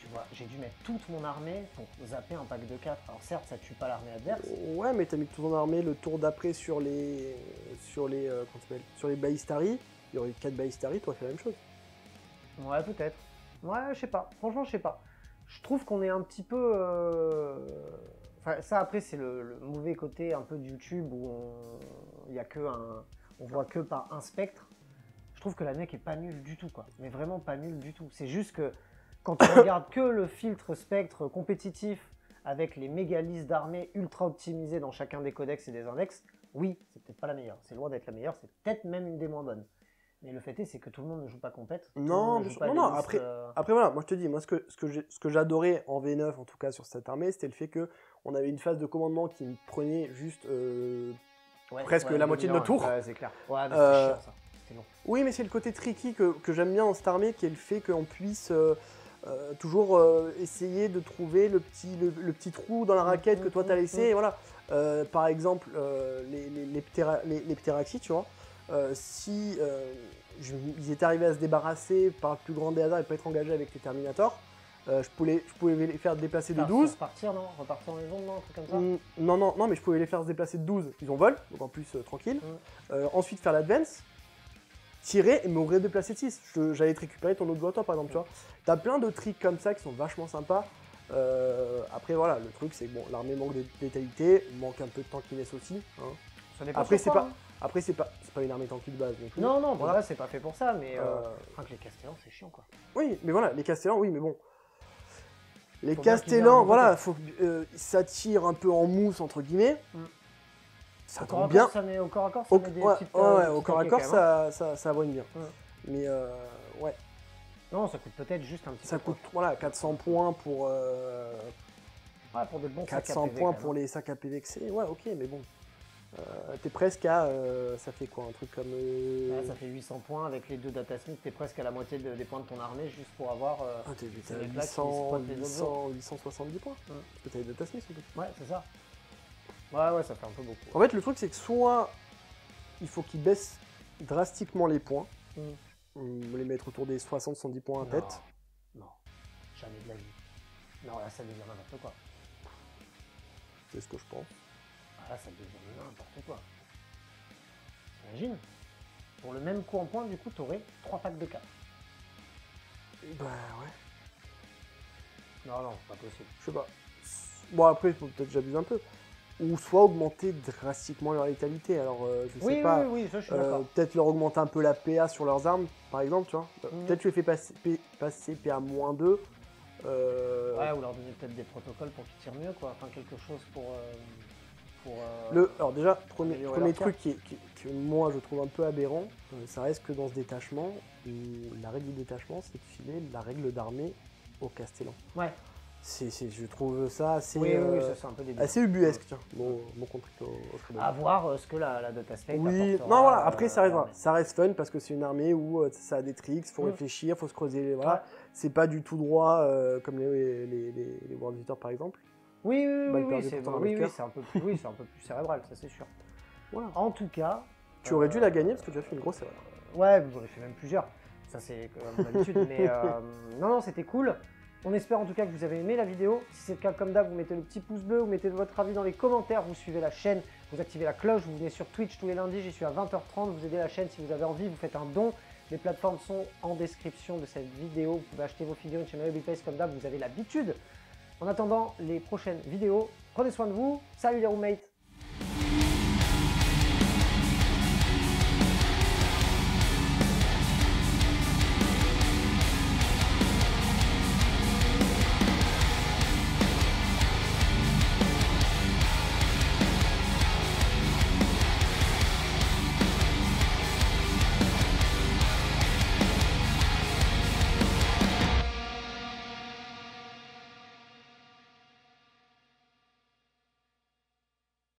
tu vois, j'ai dû mettre toute mon armée pour zapper un pack de 4. Alors certes, ça tue pas l'armée adverse. Euh, ouais, mais t'as mis toute ton armée le tour d'après sur les sur les euh, sur les Baïstari. Il y aurait eu 4 Baïstari, Toi, fait la même chose. Ouais, peut-être. Ouais, je sais pas. Franchement, je sais pas je trouve qu'on est un petit peu. Euh, enfin, ça après c'est le, mauvais côté un peu de YouTube où on y a que on voit que par un spectre. Je trouve que la mec est pas nulle du tout quoi, mais vraiment pas nulle du tout. C'est juste que quand on regarde que le filtre spectre compétitif avec les méga listes d'armées ultra optimisées dans chacun des codex et des index, oui, c'est peut-être pas la meilleure. C'est loin d'être la meilleure, c'est peut-être même une des moins bonnes. Mais le fait est, c'est que tout le monde ne joue pas compète. Non, non, euh, après, voilà, moi je te dis, moi ce que, ce que j'adorais en V9, en tout cas sur cette armée, c'était le fait que on avait une phase de commandement qui prenait juste euh, presque la moitié de notre tour. c'est clair. Euh, oui, mais c'est le côté tricky que, j'aime bien en cette armée, qui est le fait qu'on puisse toujours essayer de trouver le petit, le, petit trou dans la mm, raquette mm, que toi t'as mm, laissé. voilà. par exemple, les, les, tu vois. Euh, si euh, ils étaient arrivés à se débarrasser par le plus grand des hasards et pas être engagés avec les Terminators, euh, je, pouvais, les faire déplacer de 12. Partir non Repartir dans les non Un truc comme ça mm, non, non, non, mais je pouvais les faire se déplacer de 12. Ils ont vol, donc en plus tranquille. Mm. ensuite, faire l'advance, tirer et me redéplacer de 6. J'allais te récupérer ton autre toi, par exemple, tu vois. T'as plein de tricks comme ça qui sont vachement sympas. après, voilà, le truc c'est que bon, l'armée manque de létalité, manque un peu de tankiness aussi. hein. Ça Après, c'est pas- hein. Après, c'est pas, pas une armée tanky de base. Donc, non, non, voilà. c'est pas fait pour ça, mais euh, euh, Enfin, que les Castellans, c'est chiant, quoi. Oui, mais voilà, les Castellans, oui, mais bon. Les Castellans, voilà, faut, euh, ça tire un peu en mousse, entre guillemets. Mm. Ça tombe bien. Ça au corps à corps, ça met corps à corps, hein. ça, ça, bien. Mm. Mais ouais. Non, ça coûte peut-être juste un petit ça peu. Ça coûte, voilà, 400 points pour. pour bons 400 points pour les sacs à PVXC, hein. Ouais, ok, mais bon. Euh, t'es presque à. Euh, ça fait quoi Un truc comme. Euh, ça fait 800 points avec les deux datasmiths, t'es presque à la moitié des points de ton armée juste pour avoir. ah, 800, 800, 870 points Parce que t'as les datasmiths en Ouais, c'est ça. Ouais, ouais, ça fait un peu beaucoup. En fait, le truc, c'est que soit il faut qu'ils baissent drastiquement les points, mm. les mettre autour des 60-70 points à tête. Non, jamais de la vie. Non, là, ça devient n'importe quoi. C'est ce que je pense. Ah, ça devient n'importe quoi. T'imagines Pour le même coup en point, du coup, t'aurais 3 packs de 4. Bah ouais. Non, non, c'est pas possible. Je sais pas. Bon, après, peut-être j'abuse un peu. Ou soit augmenter drastiquement leur létalité. Alors, euh, je sais oui, pas. Oui, ça, je suis euh, peut-être leur augmenter un peu la PA sur leurs armes, par exemple, tu vois. Euh, mhm. Peut-être tu les fais passer, passer PA-2. Ouais, ou leur donner peut-être des protocoles pour qu'ils tirent mieux, quoi. Enfin, quelque chose pour. Euh, le, alors déjà, premier, premier truc que moi je trouve un peu aberrant, euh, ça reste que dans ce détachement, la règle du détachement, c'est de filer la règle d'armée au Castellan. Ouais. je trouve ça assez, euh, assez ubuesque, tiens, bon mon au, À voir ce que la, la Dota Oui, non, voilà, après ça, reste, ça reste fun parce que c'est une armée où ça a des tricks, faut mm. réfléchir, faut se creuser, voilà. C'est pas du tout droit comme les, les, les, World par exemple. Oui, oui, oui, oui c'est un, peu plus, cérébral, ça c'est sûr. En tout cas. Tu aurais dû la euh, gagner parce que tu as fait une grosse erreur. Ouais, vous aurez fait même plusieurs. Ça c'est comme d'habitude, mais euh, non, non, c'était cool. On espère en tout cas que vous avez aimé la vidéo. Si c'est le cas, comme d'hab, vous mettez le petit pouce bleu, vous mettez votre avis dans les commentaires, vous suivez la chaîne, vous activez la cloche, vous venez sur Twitch tous les lundis, j'y suis à 20h30, vous aidez la chaîne si vous avez envie, vous faites un don. Les plateformes sont en description de cette vidéo. Vous pouvez acheter vos figurines chez Face comme d'hab, vous avez l'habitude. En attendant les prochaines vidéos, prenez soin de vous. Salut les roommates